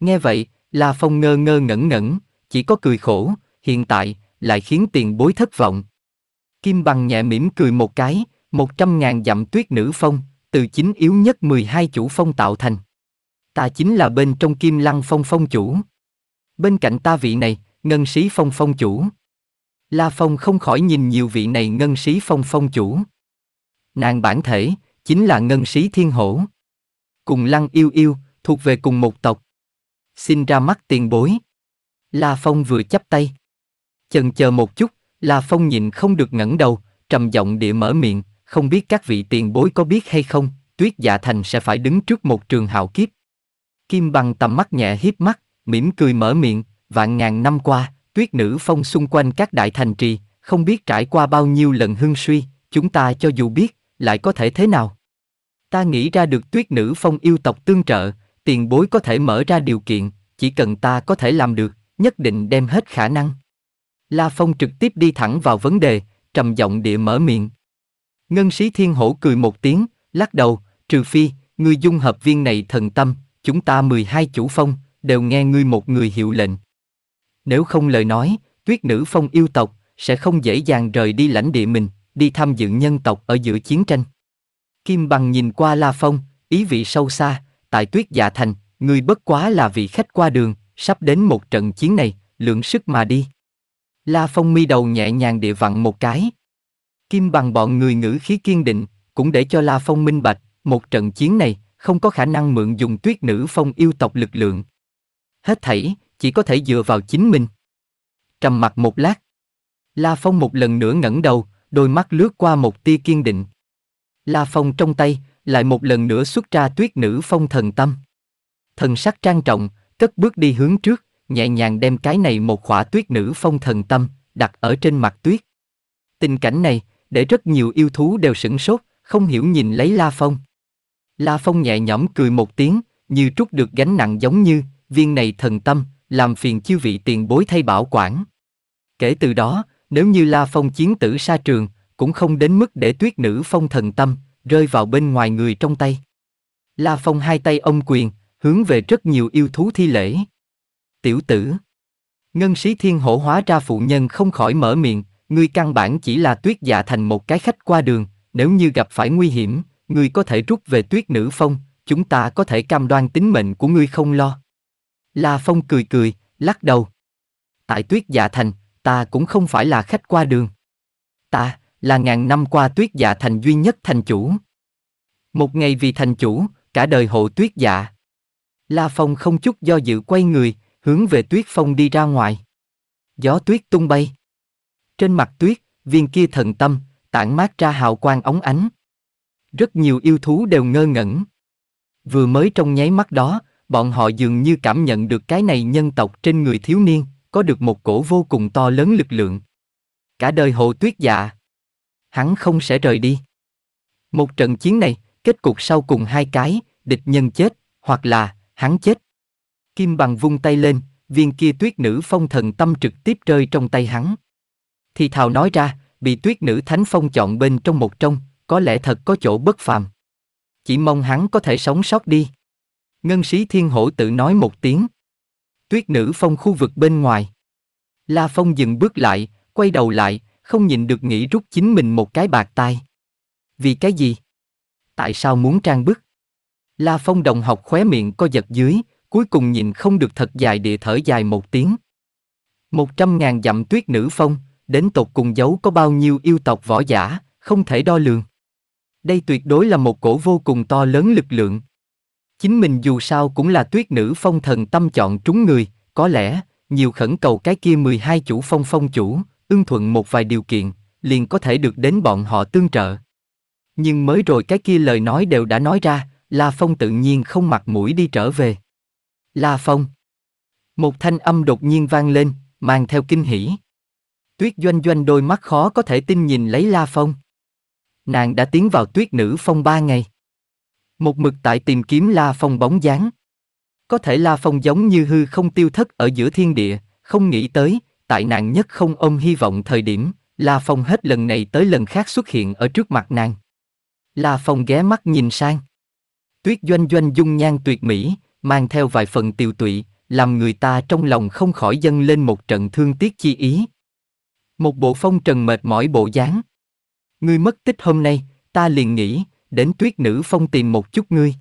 Nghe vậy, La Phong ngơ ngơ ngẩn ngẩn, chỉ có cười khổ, hiện tại, lại khiến tiền bối thất vọng. Kim bằng nhẹ mỉm cười một cái, một trăm ngàn dặm tuyết nữ phong, từ chính yếu nhất 12 chủ phong tạo thành. Ta chính là bên trong kim lăng phong phong chủ bên cạnh ta vị này, ngân sĩ phong phong chủ. La Phong không khỏi nhìn nhiều vị này ngân sĩ phong phong chủ. Nàng bản thể, chính là ngân sĩ thiên hổ. Cùng lăng yêu yêu, thuộc về cùng một tộc. Xin ra mắt tiền bối. La Phong vừa chắp tay. Chần chờ một chút, La Phong nhìn không được ngẩng đầu, trầm giọng địa mở miệng, không biết các vị tiền bối có biết hay không, tuyết dạ thành sẽ phải đứng trước một trường hào kiếp. Kim bằng tầm mắt nhẹ hiếp mắt, mỉm cười mở miệng, vạn ngàn năm qua, tuyết nữ phong xung quanh các đại thành trì, không biết trải qua bao nhiêu lần hưng suy, chúng ta cho dù biết, lại có thể thế nào? Ta nghĩ ra được tuyết nữ phong yêu tộc tương trợ, tiền bối có thể mở ra điều kiện, chỉ cần ta có thể làm được, nhất định đem hết khả năng. La Phong trực tiếp đi thẳng vào vấn đề, trầm giọng địa mở miệng. Ngân sĩ thiên hổ cười một tiếng, lắc đầu, trừ phi, người dung hợp viên này thần tâm, chúng ta 12 chủ phong, đều nghe ngươi một người hiệu lệnh. Nếu không lời nói, tuyết nữ phong yêu tộc, sẽ không dễ dàng rời đi lãnh địa mình, đi tham dự nhân tộc ở giữa chiến tranh. Kim bằng nhìn qua La Phong, ý vị sâu xa, tại tuyết dạ thành, người bất quá là vị khách qua đường, sắp đến một trận chiến này, lượng sức mà đi. La Phong mi đầu nhẹ nhàng địa vặn một cái. Kim bằng bọn người ngữ khí kiên định, cũng để cho La Phong minh bạch, một trận chiến này, không có khả năng mượn dùng tuyết nữ phong yêu tộc lực lượng hết thảy, chỉ có thể dựa vào chính mình. Trầm mặc một lát. La Phong một lần nữa ngẩng đầu, đôi mắt lướt qua một tia kiên định. La Phong trong tay, lại một lần nữa xuất ra tuyết nữ phong thần tâm. Thần sắc trang trọng, cất bước đi hướng trước, nhẹ nhàng đem cái này một khỏa tuyết nữ phong thần tâm, đặt ở trên mặt tuyết. Tình cảnh này, để rất nhiều yêu thú đều sửng sốt, không hiểu nhìn lấy La Phong. La Phong nhẹ nhõm cười một tiếng, như trút được gánh nặng giống như, viên này thần tâm, làm phiền chư vị tiền bối thay bảo quản. Kể từ đó, nếu như La Phong chiến tử xa trường, cũng không đến mức để tuyết nữ phong thần tâm, rơi vào bên ngoài người trong tay. La Phong hai tay ông quyền, hướng về rất nhiều yêu thú thi lễ. Tiểu tử Ngân sĩ thiên hổ hóa ra phụ nhân không khỏi mở miệng, ngươi căn bản chỉ là tuyết dạ thành một cái khách qua đường, nếu như gặp phải nguy hiểm, ngươi có thể rút về tuyết nữ phong, chúng ta có thể cam đoan tính mệnh của ngươi không lo. La Phong cười cười, lắc đầu. Tại tuyết dạ thành, ta cũng không phải là khách qua đường. Ta là ngàn năm qua tuyết dạ thành duy nhất thành chủ. Một ngày vì thành chủ, cả đời hộ tuyết dạ. La Phong không chút do dự quay người, hướng về tuyết phong đi ra ngoài. Gió tuyết tung bay. Trên mặt tuyết, viên kia thần tâm, tản mát ra hào quang ống ánh. Rất nhiều yêu thú đều ngơ ngẩn. Vừa mới trong nháy mắt đó, bọn họ dường như cảm nhận được cái này nhân tộc trên người thiếu niên, có được một cổ vô cùng to lớn lực lượng. Cả đời hồ tuyết dạ. Hắn không sẽ rời đi. Một trận chiến này, kết cục sau cùng hai cái, địch nhân chết, hoặc là, hắn chết. Kim bằng vung tay lên, viên kia tuyết nữ phong thần tâm trực tiếp rơi trong tay hắn. Thì thào nói ra, bị tuyết nữ thánh phong chọn bên trong một trong, có lẽ thật có chỗ bất phàm. Chỉ mong hắn có thể sống sót đi. Ngân sĩ thiên hổ tự nói một tiếng. Tuyết nữ phong khu vực bên ngoài. La Phong dừng bước lại, quay đầu lại, không nhìn được nghĩ rút chính mình một cái bạc tai. Vì cái gì? Tại sao muốn trang bức? La Phong đồng học khóe miệng co giật dưới, cuối cùng nhìn không được thật dài địa thở dài một tiếng. Một trăm ngàn dặm tuyết nữ phong, đến tột cùng giấu có bao nhiêu yêu tộc võ giả, không thể đo lường. Đây tuyệt đối là một cổ vô cùng to lớn lực lượng chính mình dù sao cũng là tuyết nữ phong thần tâm chọn trúng người, có lẽ, nhiều khẩn cầu cái kia 12 chủ phong phong chủ, ưng thuận một vài điều kiện, liền có thể được đến bọn họ tương trợ. Nhưng mới rồi cái kia lời nói đều đã nói ra, La Phong tự nhiên không mặt mũi đi trở về. La Phong. Một thanh âm đột nhiên vang lên, mang theo kinh hỉ. Tuyết doanh doanh đôi mắt khó có thể tin nhìn lấy La Phong. Nàng đã tiến vào tuyết nữ phong ba ngày. Một mực tại tìm kiếm La Phong bóng dáng. Có thể La Phong giống như hư không tiêu thất ở giữa thiên địa, không nghĩ tới, tại nạn nhất không ôm hy vọng thời điểm, La Phong hết lần này tới lần khác xuất hiện ở trước mặt nàng. La Phong ghé mắt nhìn sang. Tuyết doanh doanh dung nhan tuyệt mỹ, mang theo vài phần tiều tụy, làm người ta trong lòng không khỏi dâng lên một trận thương tiếc chi ý. Một bộ phong trần mệt mỏi bộ dáng. người mất tích hôm nay, ta liền nghĩ, đến tuyết nữ phong tìm một chút ngươi.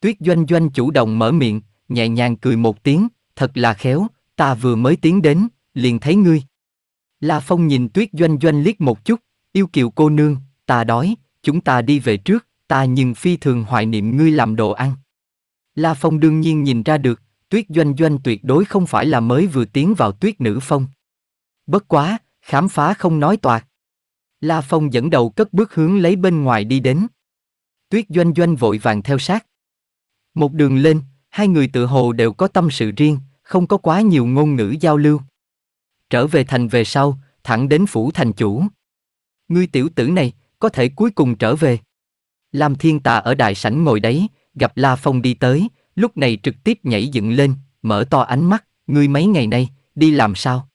Tuyết doanh doanh chủ động mở miệng, nhẹ nhàng cười một tiếng, thật là khéo, ta vừa mới tiến đến, liền thấy ngươi. La Phong nhìn tuyết doanh doanh liếc một chút, yêu kiều cô nương, ta đói, chúng ta đi về trước, ta nhưng phi thường hoài niệm ngươi làm đồ ăn. La Phong đương nhiên nhìn ra được, tuyết doanh doanh tuyệt đối không phải là mới vừa tiến vào tuyết nữ phong. Bất quá, khám phá không nói toạc. La Phong dẫn đầu cất bước hướng lấy bên ngoài đi đến. Tuyết Doanh Doanh vội vàng theo sát. Một đường lên, hai người tự hồ đều có tâm sự riêng, không có quá nhiều ngôn ngữ giao lưu. Trở về thành về sau, thẳng đến phủ thành chủ. Ngươi tiểu tử này, có thể cuối cùng trở về. Lam Thiên Tà ở đại sảnh ngồi đấy, gặp La Phong đi tới, lúc này trực tiếp nhảy dựng lên, mở to ánh mắt, ngươi mấy ngày nay, đi làm sao?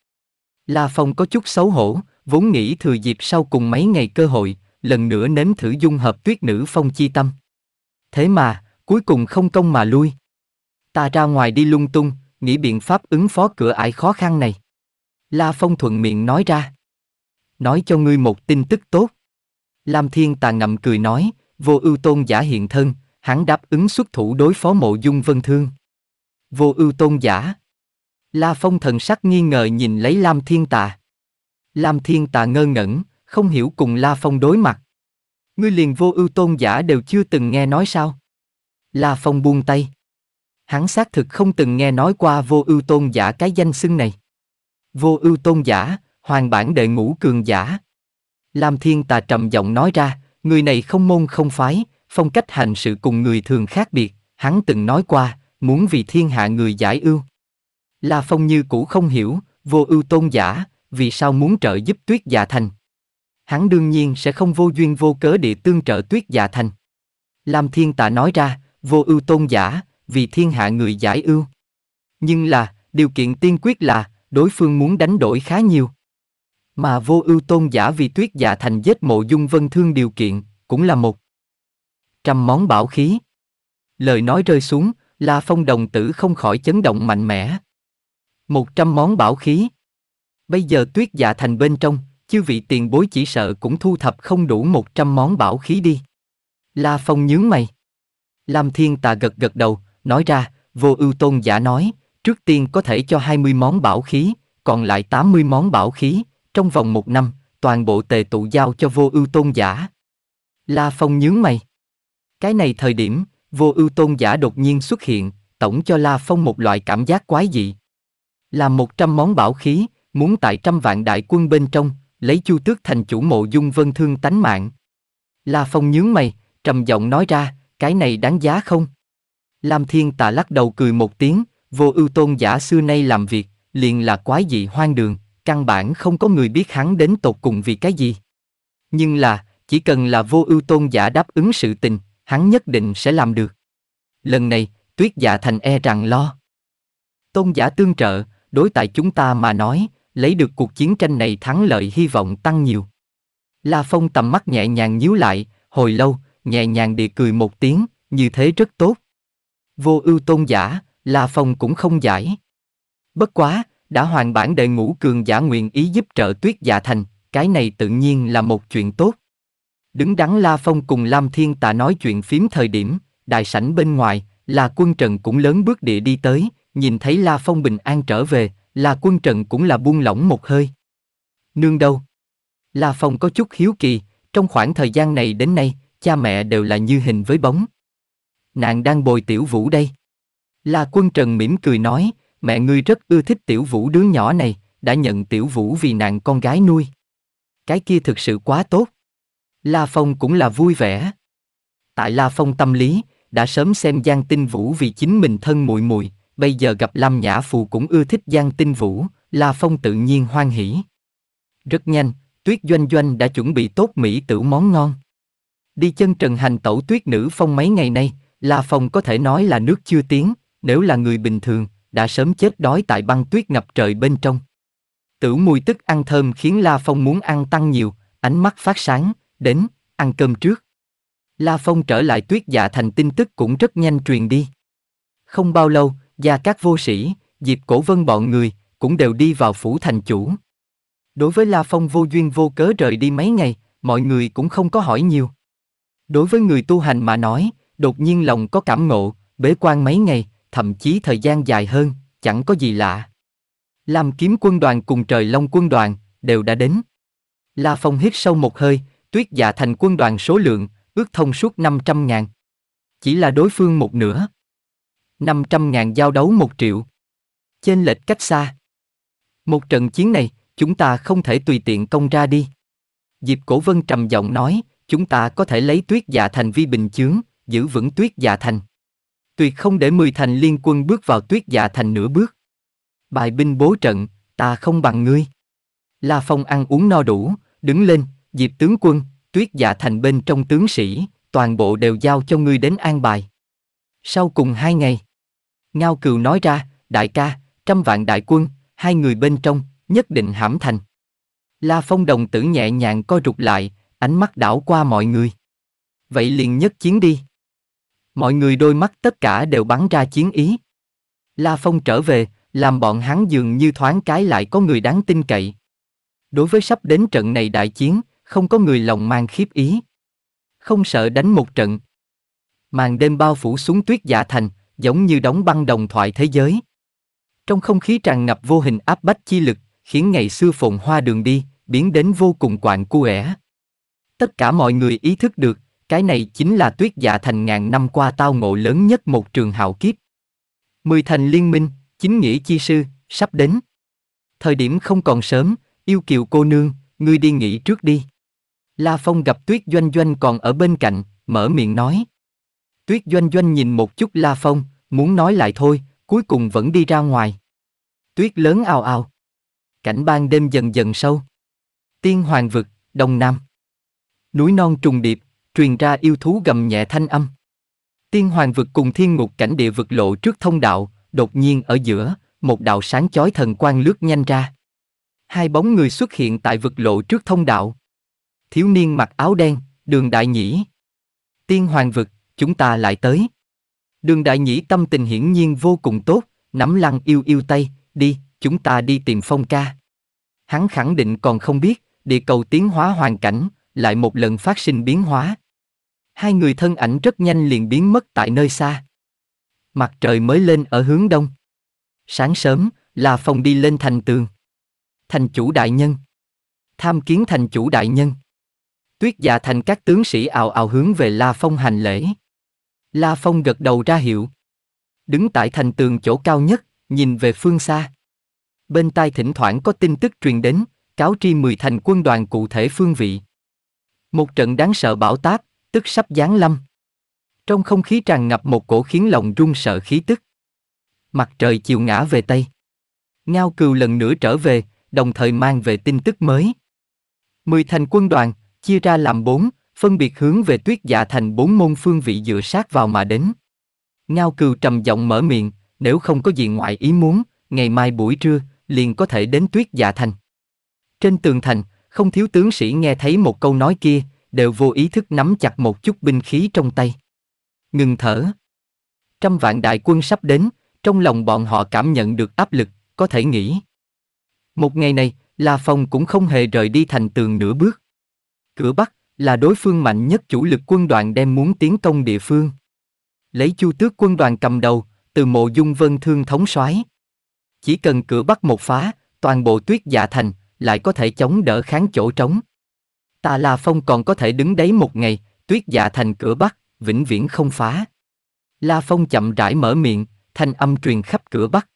La Phong có chút xấu hổ, vốn nghĩ thừa dịp sau cùng mấy ngày cơ hội, lần nữa nếm thử dung hợp tuyết nữ phong chi tâm. Thế mà, cuối cùng không công mà lui. Ta ra ngoài đi lung tung, nghĩ biện pháp ứng phó cửa ải khó khăn này. La Phong thuận miệng nói ra. Nói cho ngươi một tin tức tốt. Lam Thiên Tà ngậm cười nói, vô ưu tôn giả hiện thân, hắn đáp ứng xuất thủ đối phó mộ dung vân thương. Vô ưu tôn giả. La Phong thần sắc nghi ngờ nhìn lấy Lam Thiên Tà. Lam Thiên Tà ngơ ngẩn, không hiểu cùng La Phong đối mặt. Ngươi liền vô ưu tôn giả đều chưa từng nghe nói sao? La Phong buông tay. Hắn xác thực không từng nghe nói qua vô ưu tôn giả cái danh xưng này. Vô ưu tôn giả, hoàng bản đệ ngũ cường giả. Lam Thiên Tà trầm giọng nói ra, người này không môn không phái, phong cách hành sự cùng người thường khác biệt, hắn từng nói qua, muốn vì thiên hạ người giải ưu. La Phong như cũ không hiểu, vô ưu tôn giả, vì sao muốn trợ giúp tuyết dạ thành hắn đương nhiên sẽ không vô duyên vô cớ địa tương trợ tuyết dạ thành. Lam Thiên Tạ nói ra, vô ưu tôn giả, vì thiên hạ người giải ưu. Nhưng là, điều kiện tiên quyết là, đối phương muốn đánh đổi khá nhiều. Mà vô ưu tôn giả vì tuyết dạ thành giết mộ dung vân thương điều kiện, cũng là một trăm món bảo khí. Lời nói rơi xuống, La Phong đồng tử không khỏi chấn động mạnh mẽ. Một trăm món bảo khí. Bây giờ tuyết dạ thành bên trong, chư vị tiền bối chỉ sợ cũng thu thập không đủ 100 món bảo khí đi. La Phong nhướng mày. Lam Thiên Tà gật gật đầu, nói ra, vô ưu tôn giả nói, trước tiên có thể cho 20 món bảo khí, còn lại 80 món bảo khí, trong vòng một năm, toàn bộ tề tụ giao cho vô ưu tôn giả. La Phong nhướng mày. Cái này thời điểm, vô ưu tôn giả đột nhiên xuất hiện, tổng cho La Phong một loại cảm giác quái dị. Là một trăm món bảo khí, muốn tại trăm vạn đại quân bên trong, lấy chu tước thành chủ mộ dung vân thương tánh mạng. La Phong nhướng mày, trầm giọng nói ra, cái này đáng giá không? Lam Thiên Tà lắc đầu cười một tiếng, vô ưu tôn giả xưa nay làm việc, liền là quái dị hoang đường, căn bản không có người biết hắn đến tột cùng vì cái gì. Nhưng là, chỉ cần là vô ưu tôn giả đáp ứng sự tình, hắn nhất định sẽ làm được. Lần này, tuyết giả dạ thành e rằng lo. Tôn giả tương trợ, đối tại chúng ta mà nói, lấy được cuộc chiến tranh này thắng lợi hy vọng tăng nhiều. La Phong tầm mắt nhẹ nhàng nhíu lại, hồi lâu, nhẹ nhàng địa cười một tiếng, như thế rất tốt. Vô ưu tôn giả, La Phong cũng không giải. Bất quá, đã hoàn bản đệ ngũ cường giả nguyện ý giúp trợ tuyết giả thành, cái này tự nhiên là một chuyện tốt. Đứng đắn La Phong cùng Lam Thiên Tạ nói chuyện phím thời điểm, đại sảnh bên ngoài, là quân trần cũng lớn bước địa đi tới, nhìn thấy La Phong bình an trở về, là quân trận cũng là buông lỏng một hơi. Nương đâu? Là phong có chút hiếu kỳ, trong khoảng thời gian này đến nay, cha mẹ đều là như hình với bóng. nàng đang bồi tiểu vũ đây. Là quân trần mỉm cười nói, mẹ ngươi rất ưa thích tiểu vũ đứa nhỏ này, đã nhận tiểu vũ vì nàng con gái nuôi. Cái kia thực sự quá tốt. La Phong cũng là vui vẻ. Tại La Phong tâm lý, đã sớm xem Giang Tinh Vũ vì chính mình thân muội muội, bây giờ gặp lâm Nhã Phù cũng ưa thích Giang Tinh Vũ, La Phong tự nhiên hoan hỉ. Rất nhanh, Tuyết Doanh Doanh đã chuẩn bị tốt mỹ tử món ngon. Đi chân trần hành tẩu tuyết nữ phong mấy ngày nay, La Phong có thể nói là nước chưa tiến, nếu là người bình thường, đã sớm chết đói tại băng tuyết ngập trời bên trong. Tử mùi tức ăn thơm khiến La Phong muốn ăn tăng nhiều, ánh mắt phát sáng, đến, ăn cơm trước. La Phong trở lại tuyết dạ thành tin tức cũng rất nhanh truyền đi. Không bao lâu, và các vô sĩ, dịp Cổ Vân bọn người, cũng đều đi vào phủ thành chủ. Đối với La Phong vô duyên vô cớ rời đi mấy ngày, mọi người cũng không có hỏi nhiều. Đối với người tu hành mà nói, đột nhiên lòng có cảm ngộ, bế quan mấy ngày, thậm chí thời gian dài hơn, chẳng có gì lạ. Lam kiếm quân đoàn cùng trời long quân đoàn, đều đã đến. La Phong hít sâu một hơi, tuyết dạ thành quân đoàn số lượng, ước thông suốt 500 ngàn. Chỉ là đối phương một nửa. 500 ngàn giao đấu một triệu. trên lệch cách xa. Một trận chiến này, chúng ta không thể tùy tiện công ra đi. Diệp Cổ Vân trầm giọng nói, chúng ta có thể lấy tuyết dạ thành vi bình chướng, giữ vững tuyết dạ thành. Tuyệt không để 10 thành liên quân bước vào tuyết dạ thành nửa bước. Bài binh bố trận, ta không bằng ngươi. La Phong ăn uống no đủ, đứng lên, Diệp tướng quân, tuyết dạ thành bên trong tướng sĩ, toàn bộ đều giao cho ngươi đến an bài. Sau cùng hai ngày, Ngao Cừu nói ra, đại ca, trăm vạn đại quân, hai người bên trong, nhất định hãm thành. La Phong đồng tử nhẹ nhàng co rụt lại, ánh mắt đảo qua mọi người. Vậy liền nhất chiến đi. Mọi người đôi mắt tất cả đều bắn ra chiến ý. La Phong trở về, làm bọn hắn dường như thoáng cái lại có người đáng tin cậy. Đối với sắp đến trận này đại chiến, không có người lòng mang khiếp ý. Không sợ đánh một trận. Màn đêm bao phủ xuống tuyết giả thành, giống như đóng băng đồng thoại thế giới. Trong không khí tràn ngập vô hình áp bách chi lực, khiến ngày xưa phồn hoa đường đi, biến đến vô cùng quạng cuể. Tất cả mọi người ý thức được, cái này chính là tuyết dạ thành ngàn năm qua tao ngộ lớn nhất một trường hào kiếp. Mười thành liên minh, chính nghĩa chi sư, sắp đến. Thời điểm không còn sớm, yêu kiều cô nương, ngươi đi nghỉ trước đi. La Phong gặp tuyết doanh doanh còn ở bên cạnh, mở miệng nói. Tuyết Doanh Doanh nhìn một chút La Phong, muốn nói lại thôi, cuối cùng vẫn đi ra ngoài. Tuyết lớn ào ào. Cảnh ban đêm dần dần sâu. Tiên Hoàng Vực, Đông Nam. Núi non trùng điệp, truyền ra yêu thú gầm nhẹ thanh âm. Tiên Hoàng Vực cùng Thiên Ngục cảnh địa vực lộ trước thông đạo, đột nhiên ở giữa, một đạo sáng chói thần quang lướt nhanh ra. Hai bóng người xuất hiện tại vực lộ trước thông đạo. Thiếu niên mặc áo đen, đường đại nhĩ. Tiên Hoàng Vực chúng ta lại tới. Đường đại nhĩ tâm tình hiển nhiên vô cùng tốt, nắm lăng yêu yêu tay, đi, chúng ta đi tìm phong ca. Hắn khẳng định còn không biết, địa cầu tiến hóa hoàn cảnh, lại một lần phát sinh biến hóa. Hai người thân ảnh rất nhanh liền biến mất tại nơi xa. Mặt trời mới lên ở hướng đông. Sáng sớm, là phòng đi lên thành tường. Thành chủ đại nhân. Tham kiến thành chủ đại nhân. Tuyết già thành các tướng sĩ ào ào hướng về La Phong hành lễ. La Phong gật đầu ra hiệu. Đứng tại thành tường chỗ cao nhất, nhìn về phương xa. Bên tai thỉnh thoảng có tin tức truyền đến, cáo tri 10 thành quân đoàn cụ thể phương vị. Một trận đáng sợ bão táp, tức sắp giáng lâm. Trong không khí tràn ngập một cổ khiến lòng run sợ khí tức. Mặt trời chiều ngã về Tây. Ngao cừu lần nữa trở về, đồng thời mang về tin tức mới. Mười thành quân đoàn, chia ra làm bốn, phân biệt hướng về tuyết dạ thành bốn môn phương vị dựa sát vào mà đến. Ngao cừu trầm giọng mở miệng, nếu không có gì ngoại ý muốn, ngày mai buổi trưa, liền có thể đến tuyết dạ thành. Trên tường thành, không thiếu tướng sĩ nghe thấy một câu nói kia, đều vô ý thức nắm chặt một chút binh khí trong tay. Ngừng thở. Trăm vạn đại quân sắp đến, trong lòng bọn họ cảm nhận được áp lực, có thể nghĩ. Một ngày này, La Phong cũng không hề rời đi thành tường nửa bước. Cửa Bắc, là đối phương mạnh nhất chủ lực quân đoàn đem muốn tiến công địa phương. Lấy chu tước quân đoàn cầm đầu, từ mộ dung vân thương thống soái. Chỉ cần cửa bắc một phá, toàn bộ tuyết dạ thành, lại có thể chống đỡ kháng chỗ trống. Tà La Phong còn có thể đứng đấy một ngày, tuyết dạ thành cửa bắc, vĩnh viễn không phá. La Phong chậm rãi mở miệng, thanh âm truyền khắp cửa bắc.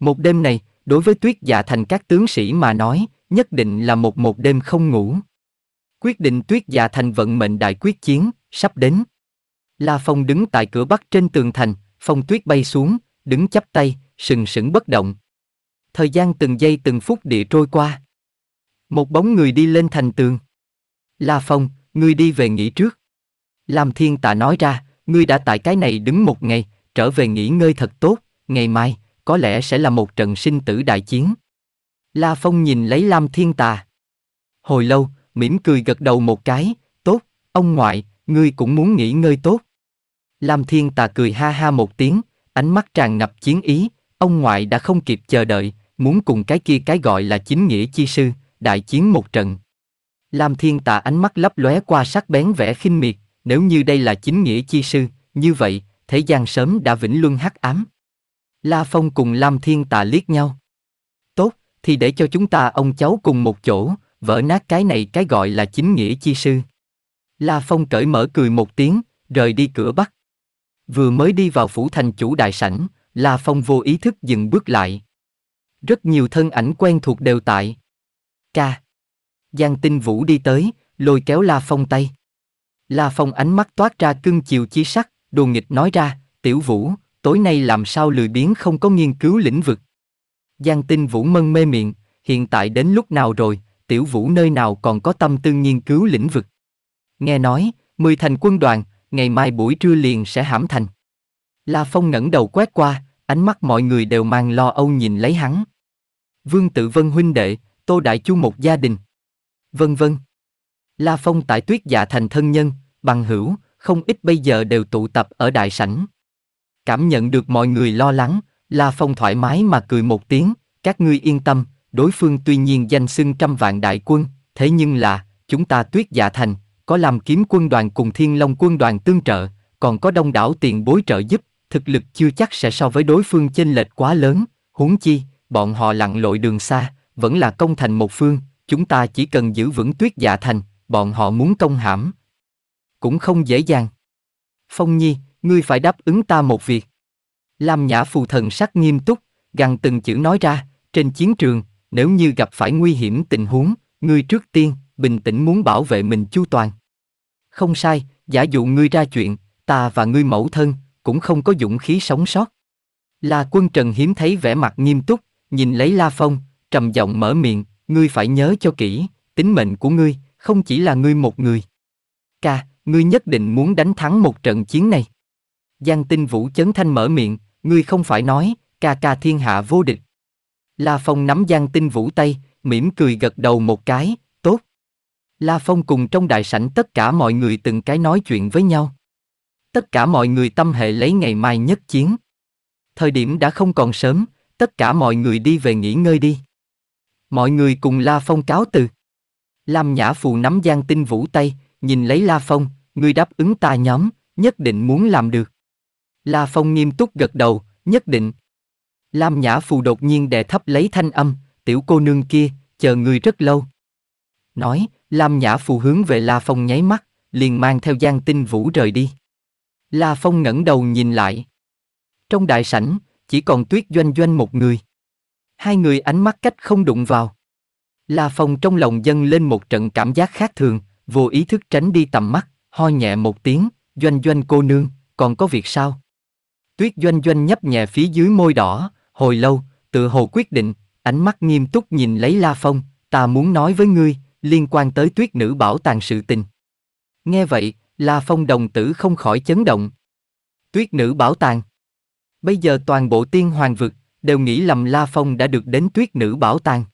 Một đêm này, đối với tuyết dạ thành các tướng sĩ mà nói, nhất định là một một đêm không ngủ. Quyết định tuyết dạ thành vận mệnh đại quyết chiến, sắp đến. La Phong đứng tại cửa bắc trên tường thành, phong tuyết bay xuống, đứng chắp tay, sừng sững bất động. Thời gian từng giây từng phút địa trôi qua. Một bóng người đi lên thành tường. La Phong, ngươi đi về nghỉ trước. Lam Thiên Tạ nói ra, ngươi đã tại cái này đứng một ngày, trở về nghỉ ngơi thật tốt, ngày mai, có lẽ sẽ là một trận sinh tử đại chiến. La Phong nhìn lấy Lam Thiên Tà. Hồi lâu, mỉm cười gật đầu một cái, tốt, ông ngoại, ngươi cũng muốn nghỉ ngơi tốt. Lam Thiên Tà cười ha ha một tiếng, ánh mắt tràn ngập chiến ý, ông ngoại đã không kịp chờ đợi, muốn cùng cái kia cái gọi là chính nghĩa chi sư, đại chiến một trận. Lam Thiên Tà ánh mắt lấp lóe qua sắc bén vẻ khinh miệt, nếu như đây là chính nghĩa chi sư, như vậy, thế gian sớm đã vĩnh luân hắc ám. La Phong cùng Lam Thiên Tà liếc nhau. Tốt, thì để cho chúng ta ông cháu cùng một chỗ, vỡ nát cái này cái gọi là chính nghĩa chi sư. La Phong cởi mở cười một tiếng, rời đi cửa bắc. Vừa mới đi vào phủ thành chủ đại sảnh, La Phong vô ý thức dừng bước lại. Rất nhiều thân ảnh quen thuộc đều tại. Ca. Giang Tinh Vũ đi tới, lôi kéo La Phong tay. La Phong ánh mắt toát ra cưng chiều chi sắc, đồ nghịch nói ra, tiểu vũ, tối nay làm sao lười biếng không có nghiên cứu lĩnh vực. Giang Tinh Vũ mân mê miệng, hiện tại đến lúc nào rồi, Tiểu Vũ nơi nào còn có tâm tư nghiên cứu lĩnh vực. Nghe nói, mười thành quân đoàn, ngày mai buổi trưa liền sẽ hãm thành. La Phong ngẩng đầu quét qua, ánh mắt mọi người đều mang lo âu nhìn lấy hắn. Vương Tự Vân huynh đệ, Tô Đại Chu một gia đình. Vân vân. La Phong tại tuyết dạ thành thân nhân, bằng hữu, không ít bây giờ đều tụ tập ở đại sảnh. Cảm nhận được mọi người lo lắng, La Phong thoải mái mà cười một tiếng, các ngươi yên tâm, đối phương tuy nhiên danh xưng trăm vạn đại quân, thế nhưng là, chúng ta tuyết dạ thành, có làm kiếm quân đoàn cùng thiên long quân đoàn tương trợ, còn có đông đảo tiền bối trợ giúp, thực lực chưa chắc sẽ so với đối phương chênh lệch quá lớn, huống chi, bọn họ lặn lội đường xa, vẫn là công thành một phương, chúng ta chỉ cần giữ vững tuyết dạ thành, bọn họ muốn công hãm. Cũng không dễ dàng. Phong Nhi, ngươi phải đáp ứng ta một việc. Lam Nhã phù thần sắc nghiêm túc, gằn từng chữ nói ra, trên chiến trường, nếu như gặp phải nguy hiểm tình huống, ngươi trước tiên, bình tĩnh muốn bảo vệ mình chu toàn. Không sai, giả dụ ngươi ra chuyện, ta và ngươi mẫu thân, cũng không có dũng khí sống sót. La quân Trần hiếm thấy vẻ mặt nghiêm túc, nhìn lấy La Phong, trầm giọng mở miệng, ngươi phải nhớ cho kỹ, tính mệnh của ngươi, không chỉ là ngươi một người. Ca, ngươi nhất định muốn đánh thắng một trận chiến này. Giang tinh vũ chấn thanh mở miệng, ngươi không phải nói, ca ca thiên hạ vô địch, La Phong nắm Giang Tinh Vũ tay, mỉm cười gật đầu một cái, tốt. La Phong cùng trong đại sảnh tất cả mọi người từng cái nói chuyện với nhau. Tất cả mọi người tâm hệ lấy ngày mai nhất chiến. Thời điểm đã không còn sớm, tất cả mọi người đi về nghỉ ngơi đi. Mọi người cùng La Phong cáo từ. Lam Nhã Phù nắm Giang Tinh Vũ tay, nhìn lấy La Phong, ngươi đáp ứng ta nhóm, nhất định muốn làm được. La Phong nghiêm túc gật đầu, nhất định. Lam Nhã Phù đột nhiên đè thấp lấy thanh âm, tiểu cô nương kia, chờ người rất lâu. Nói, Lam Nhã Phù hướng về La Phong nháy mắt, liền mang theo Giang Tinh Vũ rời đi. La Phong ngẩng đầu nhìn lại. Trong đại sảnh, chỉ còn tuyết doanh doanh một người. Hai người ánh mắt cách không đụng vào. La Phong trong lòng dâng lên một trận cảm giác khác thường, vô ý thức tránh đi tầm mắt, ho nhẹ một tiếng, doanh doanh cô nương, còn có việc sao? Tuyết doanh doanh nhấp nhẹ phía dưới môi đỏ, Hồi lâu, tự hồ quyết định, ánh mắt nghiêm túc nhìn lấy La Phong, ta muốn nói với ngươi, liên quan tới tuyết nữ bảo tàng sự tình. Nghe vậy, La Phong đồng tử không khỏi chấn động. Tuyết nữ bảo tàng. Bây giờ toàn bộ tiên hoàng vực, đều nghĩ lầm La Phong đã được đến tuyết nữ bảo tàng.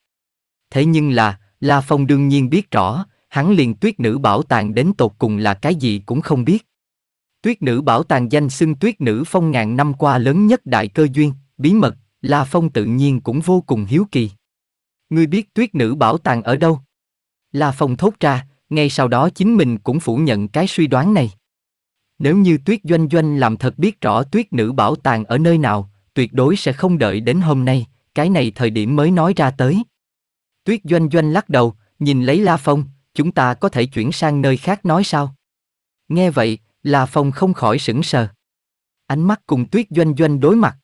Thế nhưng là, La Phong đương nhiên biết rõ, hắn liền tuyết nữ bảo tàng đến tột cùng là cái gì cũng không biết. Tuyết nữ bảo tàng danh xưng tuyết nữ phong ngàn năm qua lớn nhất đại cơ duyên, bí mật, La Phong tự nhiên cũng vô cùng hiếu kỳ. Ngươi biết tuyết nữ bảo tàng ở đâu? La Phong thốt ra, ngay sau đó chính mình cũng phủ nhận cái suy đoán này. Nếu như tuyết doanh doanh làm thật biết rõ tuyết nữ bảo tàng ở nơi nào, tuyệt đối sẽ không đợi đến hôm nay, cái này thời điểm mới nói ra tới. Tuyết doanh doanh lắc đầu, nhìn lấy La Phong, chúng ta có thể chuyển sang nơi khác nói sao? Nghe vậy, La Phong không khỏi sững sờ. Ánh mắt cùng tuyết doanh doanh đối mặt.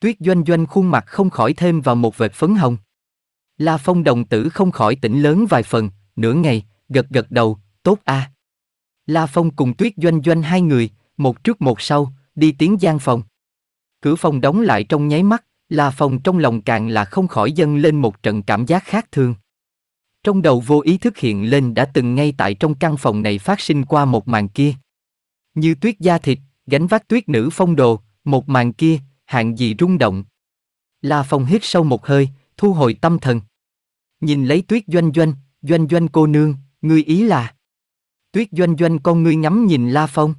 Tuyết Doanh Doanh khuôn mặt không khỏi thêm vào một vệt phấn hồng. La Phong đồng tử không khỏi tỉnh lớn vài phần, nửa ngày, gật gật đầu, tốt a. La Phong cùng Tuyết Doanh Doanh hai người, một trước một sau, đi tiến gian phòng. Cửa phòng đóng lại trong nháy mắt, La Phong trong lòng càng là không khỏi dâng lên một trận cảm giác khác thường. Trong đầu vô ý thức hiện lên đã từng ngay tại trong căn phòng này phát sinh qua một màn kia. Như tuyết da thịt, gánh vác tuyết nữ phong đồ, một màn kia, hạng gì rung động. La Phong hít sâu một hơi, thu hồi tâm thần. Nhìn lấy tuyết doanh doanh, doanh doanh cô nương, ngươi ý là... Tuyết doanh doanh con ngươi ngắm nhìn La Phong.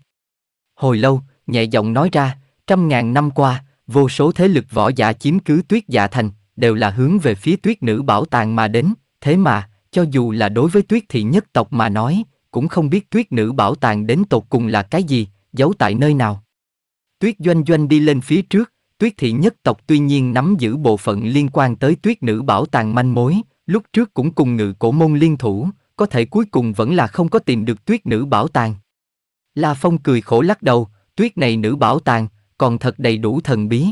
Hồi lâu, nhẹ giọng nói ra, trăm ngàn năm qua, vô số thế lực võ giả chiếm cứ tuyết dạ thành, đều là hướng về phía tuyết nữ bảo tàng mà đến, thế mà, cho dù là đối với tuyết thị nhất tộc mà nói, cũng không biết tuyết nữ bảo tàng đến tột cùng là cái gì, giấu tại nơi nào. Tuyết doanh doanh đi lên phía trước, Tuyết thị nhất tộc tuy nhiên nắm giữ bộ phận liên quan tới tuyết nữ bảo tàng manh mối, lúc trước cũng cùng ngự cổ môn liên thủ, có thể cuối cùng vẫn là không có tìm được tuyết nữ bảo tàng. La Phong cười khổ lắc đầu, tuyết này nữ bảo tàng, còn thật đầy đủ thần bí.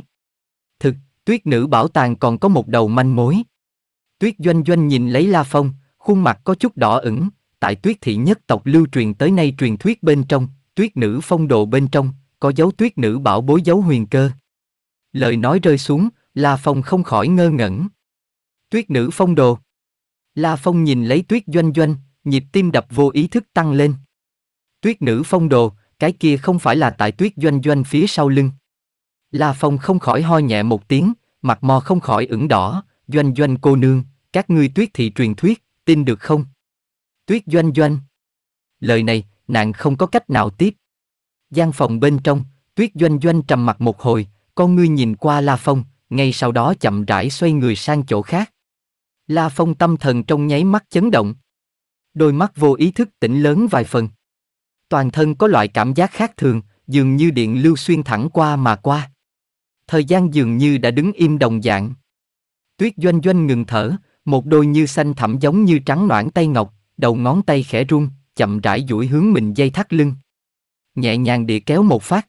Thực, tuyết nữ bảo tàng còn có một đầu manh mối. Tuyết doanh doanh nhìn lấy La Phong, khuôn mặt có chút đỏ ửng, tại tuyết thị nhất tộc lưu truyền tới nay truyền thuyết bên trong, tuyết nữ phong độ bên trong, có dấu tuyết nữ bảo bối dấu huyền cơ. Lời nói rơi xuống, La Phong không khỏi ngơ ngẩn. Tuyết nữ phong đồ. La Phong nhìn lấy tuyết doanh doanh, nhịp tim đập vô ý thức tăng lên. Tuyết nữ phong đồ, cái kia không phải là tại tuyết doanh doanh phía sau lưng. La Phong không khỏi ho nhẹ một tiếng, mặt mò không khỏi ửng đỏ, doanh doanh cô nương, các ngươi tuyết thị truyền thuyết, tin được không? Tuyết doanh doanh. Lời này, nàng không có cách nào tiếp. Gian phòng bên trong, tuyết doanh doanh trầm mặt một hồi, con ngươi nhìn qua La Phong, ngay sau đó chậm rãi xoay người sang chỗ khác. La Phong tâm thần trong nháy mắt chấn động. Đôi mắt vô ý thức tỉnh lớn vài phần. Toàn thân có loại cảm giác khác thường, dường như điện lưu xuyên thẳng qua mà qua. Thời gian dường như đã đứng im đồng dạng. Tuyết doanh doanh ngừng thở, một đôi như xanh thẳm giống như trắng noãn tay ngọc, đầu ngón tay khẽ run, chậm rãi duỗi hướng mình dây thắt lưng. Nhẹ nhàng địa kéo một phát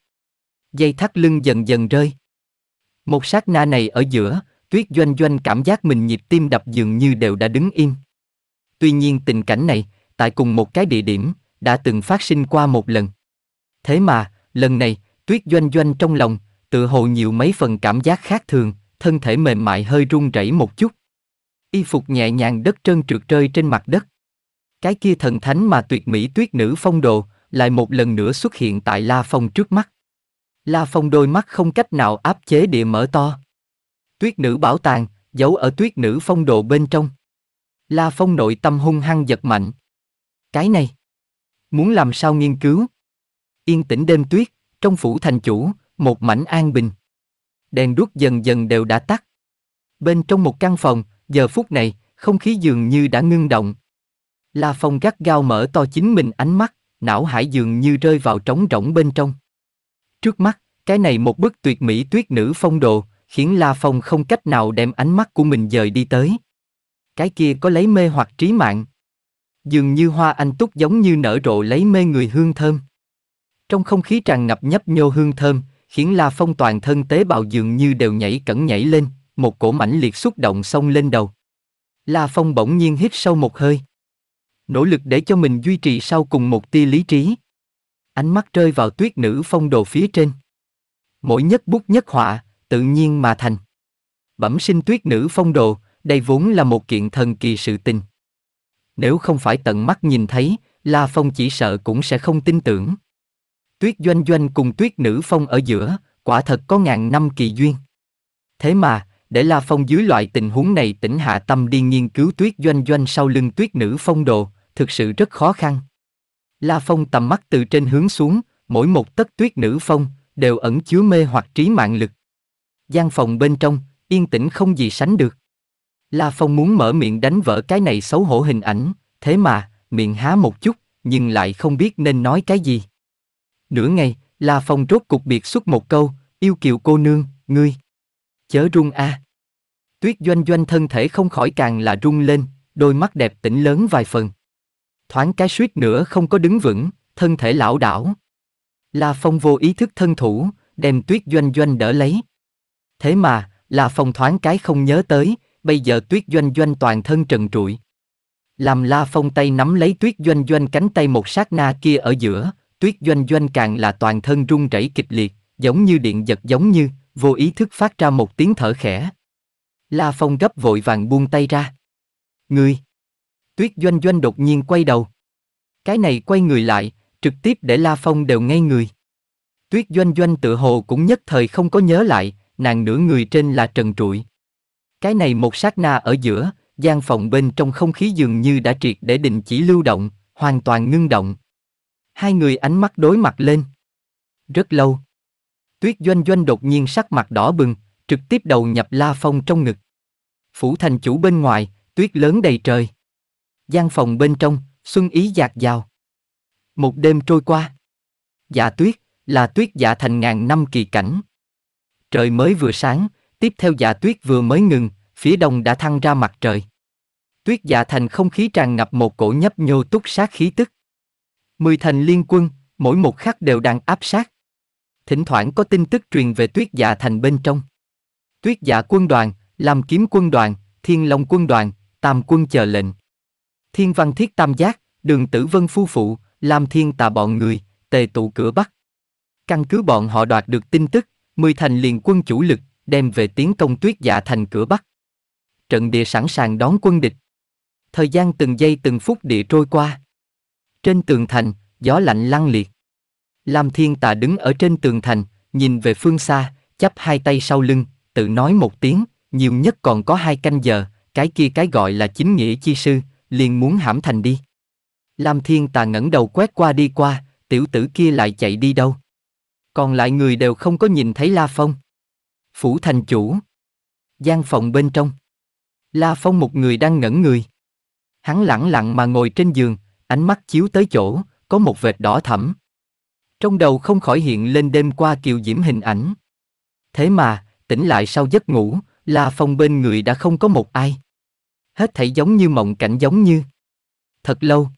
dây thắt lưng dần dần rơi. Một sát na này ở giữa, tuyết doanh doanh cảm giác mình nhịp tim đập dường như đều đã đứng im. Tuy nhiên tình cảnh này, tại cùng một cái địa điểm, đã từng phát sinh qua một lần. Thế mà, lần này, tuyết doanh doanh trong lòng, tự hồ nhiều mấy phần cảm giác khác thường, thân thể mềm mại hơi run rẩy một chút. Y phục nhẹ nhàng đất trơn trượt rơi trên mặt đất. Cái kia thần thánh mà tuyệt mỹ tuyết nữ phong đồ, lại một lần nữa xuất hiện tại La Phong trước mắt. La Phong đôi mắt không cách nào áp chế địa mở to. Tuyết nữ bảo tàng, giấu ở tuyết nữ phong đồ bên trong. La Phong nội tâm hung hăng giật mạnh. Cái này, muốn làm sao nghiên cứu? Yên tĩnh đêm tuyết, trong phủ thành chủ, một mảnh an bình. Đèn đuốc dần dần đều đã tắt. Bên trong một căn phòng, giờ phút này, không khí dường như đã ngưng động. La Phong gắt gao mở to chính mình ánh mắt, não hải dường như rơi vào trống rỗng bên trong. Trước mắt, cái này một bức tuyệt mỹ tuyết nữ phong độ, khiến La Phong không cách nào đem ánh mắt của mình dời đi tới. Cái kia có lấy mê hoặc trí mạng. Dường như hoa anh túc giống như nở rộ lấy mê người hương thơm. Trong không khí tràn ngập nhấp nhô hương thơm, khiến La Phong toàn thân tế bào dường như đều nhảy cẩn nhảy lên, một cổ mãnh liệt xúc động xông lên đầu. La Phong bỗng nhiên hít sâu một hơi. Nỗ lực để cho mình duy trì sau cùng một tia lý trí ánh mắt rơi vào tuyết nữ phong đồ phía trên. Mỗi nhất bút nhất họa, tự nhiên mà thành. Bẩm sinh tuyết nữ phong đồ, đây vốn là một kiện thần kỳ sự tình. Nếu không phải tận mắt nhìn thấy, La Phong chỉ sợ cũng sẽ không tin tưởng. Tuyết doanh doanh cùng tuyết nữ phong ở giữa, quả thật có ngàn năm kỳ duyên. Thế mà, để La Phong dưới loại tình huống này tỉnh hạ tâm đi nghiên cứu tuyết doanh doanh sau lưng tuyết nữ phong đồ, thực sự rất khó khăn. La Phong tầm mắt từ trên hướng xuống, mỗi một tấc tuyết nữ phong, đều ẩn chứa mê hoặc trí mạng lực. gian phòng bên trong, yên tĩnh không gì sánh được. La Phong muốn mở miệng đánh vỡ cái này xấu hổ hình ảnh, thế mà, miệng há một chút, nhưng lại không biết nên nói cái gì. Nửa ngày, La Phong rốt cục biệt xuất một câu, yêu kiều cô nương, ngươi. Chớ run a. Tuyết doanh doanh thân thể không khỏi càng là run lên, đôi mắt đẹp tỉnh lớn vài phần thoáng cái suýt nữa không có đứng vững, thân thể lão đảo. La Phong vô ý thức thân thủ, đem tuyết doanh doanh đỡ lấy. Thế mà, La Phong thoáng cái không nhớ tới, bây giờ tuyết doanh doanh toàn thân trần trụi. Làm La Phong tay nắm lấy tuyết doanh doanh cánh tay một sát na kia ở giữa, tuyết doanh doanh càng là toàn thân rung rẩy kịch liệt, giống như điện giật giống như, vô ý thức phát ra một tiếng thở khẽ. La Phong gấp vội vàng buông tay ra. Ngươi! Tuyết Doanh Doanh đột nhiên quay đầu. Cái này quay người lại, trực tiếp để La Phong đều ngây người. Tuyết Doanh Doanh tự hồ cũng nhất thời không có nhớ lại, nàng nửa người trên là trần trụi. Cái này một sát na ở giữa, gian phòng bên trong không khí dường như đã triệt để đình chỉ lưu động, hoàn toàn ngưng động. Hai người ánh mắt đối mặt lên. Rất lâu. Tuyết Doanh Doanh đột nhiên sắc mặt đỏ bừng, trực tiếp đầu nhập La Phong trong ngực. Phủ thành chủ bên ngoài, tuyết lớn đầy trời gian phòng bên trong, xuân ý dạt dào. Một đêm trôi qua. Dạ tuyết, là tuyết dạ thành ngàn năm kỳ cảnh. Trời mới vừa sáng, tiếp theo dạ tuyết vừa mới ngừng, phía đông đã thăng ra mặt trời. Tuyết dạ thành không khí tràn ngập một cổ nhấp nhô túc sát khí tức. Mười thành liên quân, mỗi một khắc đều đang áp sát. Thỉnh thoảng có tin tức truyền về tuyết dạ thành bên trong. Tuyết dạ quân đoàn, làm kiếm quân đoàn, thiên long quân đoàn, tam quân chờ lệnh. Thiên văn thiết tam giác, đường tử vân phu phụ, làm thiên tà bọn người, tề tụ cửa Bắc. Căn cứ bọn họ đoạt được tin tức, mười thành liền quân chủ lực, đem về tiến công tuyết dạ thành cửa Bắc. Trận địa sẵn sàng đón quân địch. Thời gian từng giây từng phút địa trôi qua. Trên tường thành, gió lạnh lăng liệt. Lam Thiên Tà đứng ở trên tường thành, nhìn về phương xa, chắp hai tay sau lưng, tự nói một tiếng, nhiều nhất còn có hai canh giờ, cái kia cái gọi là chính nghĩa chi sư, liền muốn hãm thành đi. Lam Thiên Tà ngẩng đầu quét qua đi qua, tiểu tử kia lại chạy đi đâu. Còn lại người đều không có nhìn thấy La Phong. Phủ thành chủ. gian phòng bên trong. La Phong một người đang ngẩn người. Hắn lẳng lặng mà ngồi trên giường, ánh mắt chiếu tới chỗ, có một vệt đỏ thẫm. Trong đầu không khỏi hiện lên đêm qua kiều diễm hình ảnh. Thế mà, tỉnh lại sau giấc ngủ, La Phong bên người đã không có một ai hết thảy giống như mộng cảnh giống như. Thật lâu.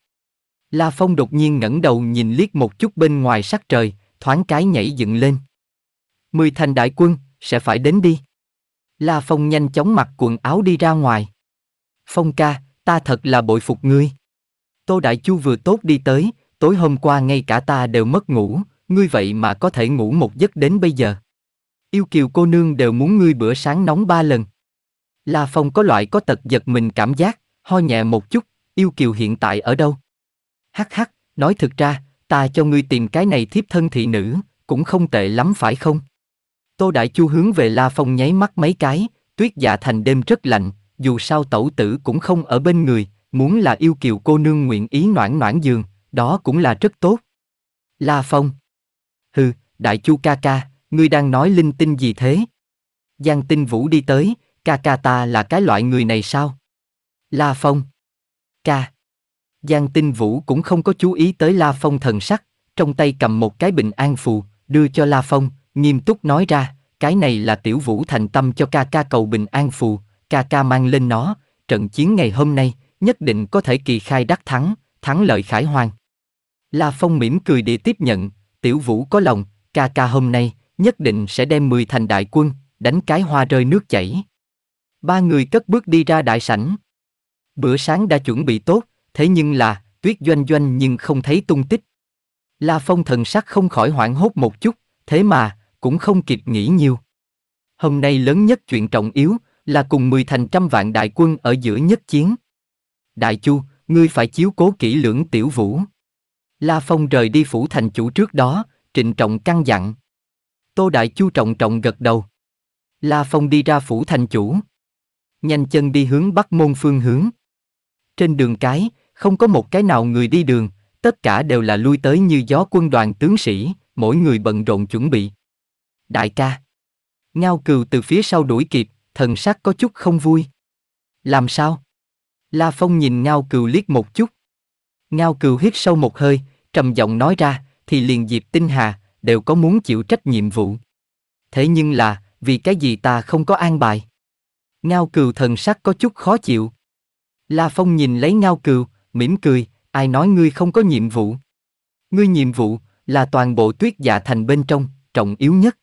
La Phong đột nhiên ngẩng đầu nhìn liếc một chút bên ngoài sắc trời, thoáng cái nhảy dựng lên. Mười thành đại quân, sẽ phải đến đi. La Phong nhanh chóng mặc quần áo đi ra ngoài. Phong ca, ta thật là bội phục ngươi. Tô Đại Chu vừa tốt đi tới, tối hôm qua ngay cả ta đều mất ngủ, ngươi vậy mà có thể ngủ một giấc đến bây giờ. Yêu kiều cô nương đều muốn ngươi bữa sáng nóng ba lần. La Phong có loại có tật giật mình cảm giác, ho nhẹ một chút, yêu kiều hiện tại ở đâu? Hắc hắc, nói thực ra, ta cho ngươi tìm cái này thiếp thân thị nữ, cũng không tệ lắm phải không? Tô Đại Chu hướng về La Phong nháy mắt mấy cái, tuyết dạ thành đêm rất lạnh, dù sao tẩu tử cũng không ở bên người, muốn là yêu kiều cô nương nguyện ý noãn noãn giường, đó cũng là rất tốt. La Phong Hừ, Đại Chu ca ca, ngươi đang nói linh tinh gì thế? Giang Tinh Vũ đi tới, Kakata là cái loại người này sao? La Phong. Ca. Giang Tinh Vũ cũng không có chú ý tới La Phong thần sắc, trong tay cầm một cái bình an phù, đưa cho La Phong, nghiêm túc nói ra, cái này là tiểu vũ thành tâm cho ca ca cầu bình an phù, ca ca mang lên nó, trận chiến ngày hôm nay, nhất định có thể kỳ khai đắc thắng, thắng lợi khải hoàng. La Phong mỉm cười để tiếp nhận, tiểu vũ có lòng, ca ca hôm nay, nhất định sẽ đem mười thành đại quân, đánh cái hoa rơi nước chảy. Ba người cất bước đi ra đại sảnh. Bữa sáng đã chuẩn bị tốt, thế nhưng là, tuyết doanh doanh nhưng không thấy tung tích. La Phong thần sắc không khỏi hoảng hốt một chút, thế mà, cũng không kịp nghĩ nhiều. Hôm nay lớn nhất chuyện trọng yếu là cùng 10 thành trăm vạn đại quân ở giữa nhất chiến. Đại Chu, ngươi phải chiếu cố kỹ lưỡng tiểu vũ. La Phong rời đi phủ thành chủ trước đó, trịnh trọng căn dặn. Tô Đại Chu trọng trọng gật đầu. La Phong đi ra phủ thành chủ nhanh chân đi hướng bắc môn phương hướng. Trên đường cái, không có một cái nào người đi đường, tất cả đều là lui tới như gió quân đoàn tướng sĩ, mỗi người bận rộn chuẩn bị. Đại ca. Ngao cừu từ phía sau đuổi kịp, thần sắc có chút không vui. Làm sao? La Phong nhìn Ngao cừu liếc một chút. Ngao cừu hít sâu một hơi, trầm giọng nói ra, thì liền Diệp Tinh Hà, đều có muốn chịu trách nhiệm vụ. Thế nhưng là, vì cái gì ta không có an bài? Ngao cừu thần sắc có chút khó chịu. La Phong nhìn lấy ngao cừu, mỉm cười, ai nói ngươi không có nhiệm vụ. Ngươi nhiệm vụ là toàn bộ tuyết dạ thành bên trong, trọng yếu nhất.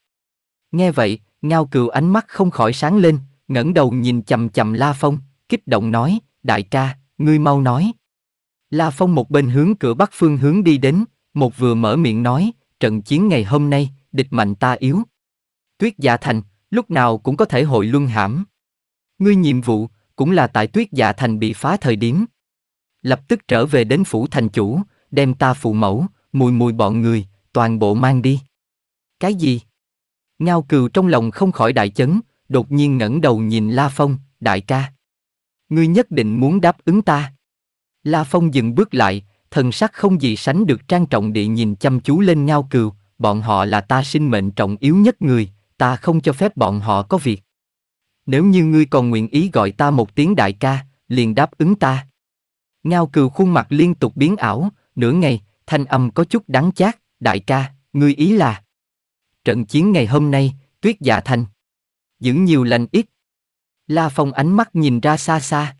Nghe vậy, ngao cừu ánh mắt không khỏi sáng lên, ngẩng đầu nhìn chầm chầm La Phong, kích động nói, đại ca, ngươi mau nói. La Phong một bên hướng cửa bắc phương hướng đi đến, một vừa mở miệng nói, trận chiến ngày hôm nay, địch mạnh ta yếu. Tuyết dạ thành, lúc nào cũng có thể hội luân hãm. Ngươi nhiệm vụ, cũng là tại tuyết dạ thành bị phá thời điểm. Lập tức trở về đến phủ thành chủ, đem ta phụ mẫu, mùi mùi bọn người, toàn bộ mang đi. Cái gì? Ngao cừu trong lòng không khỏi đại chấn, đột nhiên ngẩng đầu nhìn La Phong, đại ca. Ngươi nhất định muốn đáp ứng ta. La Phong dừng bước lại, thần sắc không gì sánh được trang trọng địa nhìn chăm chú lên ngao cừu, bọn họ là ta sinh mệnh trọng yếu nhất người, ta không cho phép bọn họ có việc nếu như ngươi còn nguyện ý gọi ta một tiếng đại ca, liền đáp ứng ta. Ngao cừu khuôn mặt liên tục biến ảo, nửa ngày, thanh âm có chút đắng chát, đại ca, ngươi ý là. Trận chiến ngày hôm nay, tuyết dạ thành. Giữ nhiều lành ít. La Phong ánh mắt nhìn ra xa xa.